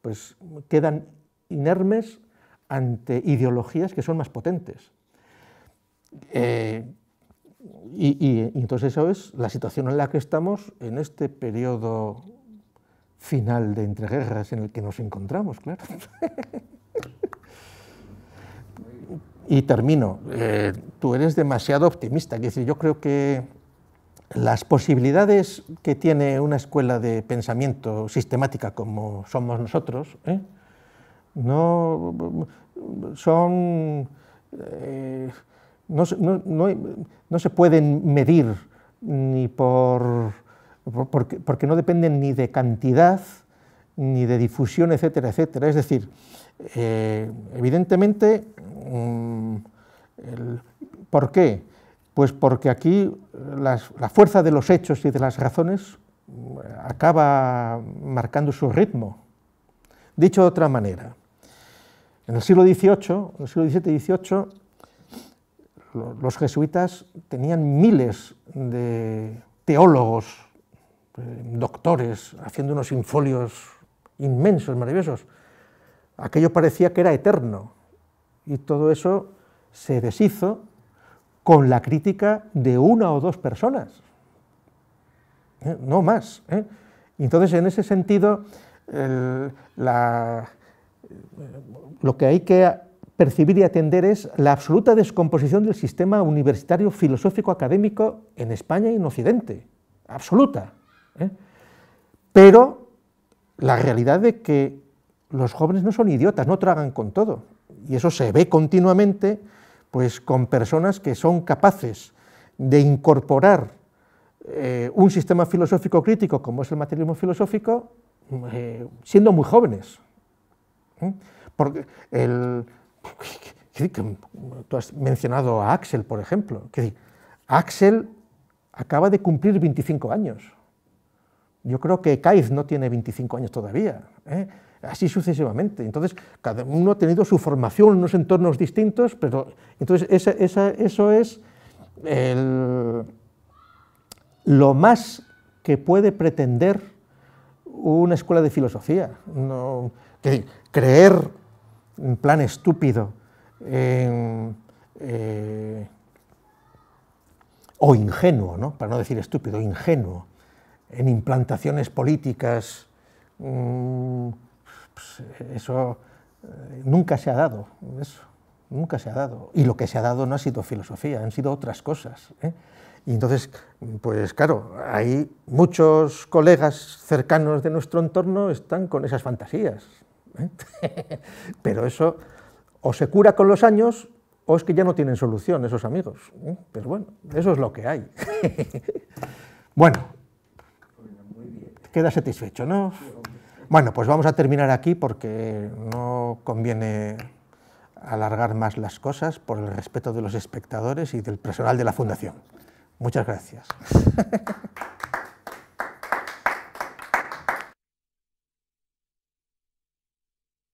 pues quedan inermes ante ideologías que son más potentes. Eh, y, entonces eso es la situación en la que estamos en este periodo final de entreguerras en el que nos encontramos, claro. y termino. Eh, tú eres demasiado optimista. Decir, yo creo que las posibilidades que tiene una escuela de pensamiento sistemática como somos nosotros, ¿eh? no son eh, no, se pueden medir ni por porque, no dependen ni de cantidad, ni de difusión, etcétera, etcétera. Es decir, eh, evidentemente, mm, ¿por qué? Pues porque aquí la fuerza de los hechos y de las razones mm, acaba marcando su ritmo. Dicho de otra manera, en el siglo XVIII, el siglo XVII y XVIII, los jesuitas tenían miles de teólogos eh, doctores, haciendo unos infolios inmensos, maravillosos. Aquello parecía que era eterno y todo eso se deshizo con la crítica de una o dos personas, ¿eh? no más. ¿eh? Entonces, en ese sentido, lo que hay que percibir y atender es la absoluta descomposición del sistema universitario filosófico académico en España y en Occidente, absoluta. ¿eh? Pero la realidad de que los jóvenes no son idiotas, no tragan con todo. Y eso se ve continuamente pues, con personas que son capaces de incorporar eh, un sistema filosófico crítico como es el materialismo filosófico eh, siendo muy jóvenes. Porque el, tú has mencionado a Axel, por ejemplo. Axel acaba de cumplir 25 años. Yo creo que Kaiz no tiene 25 años todavía, ¿eh? así sucesivamente. Entonces, cada uno ha tenido su formación en unos entornos distintos, pero entonces eso es lo más que puede pretender una escuela de filosofía. creer en plan estúpido eh, o ingenuo, para no decir estúpido, ingenuo, en implantaciones políticas, mm, pues, eso eh, nunca se ha dado, eso nunca se ha dado. Y lo que se ha dado no ha sido filosofía, han sido otras cosas. ¿eh? Y entonces, pues claro, hay muchos colegas cercanos de nuestro entorno están con esas fantasías. ¿eh? Pero eso o se cura con los años o es que ya no tienen solución esos amigos. Pero bueno, eso es lo que hay. bueno, queda satisfecho, ¿no? Bueno, pues vamos a terminar aquí porque no conviene alargar más las cosas por el respeto de los espectadores y del personal de la Fundación. Muchas gracias.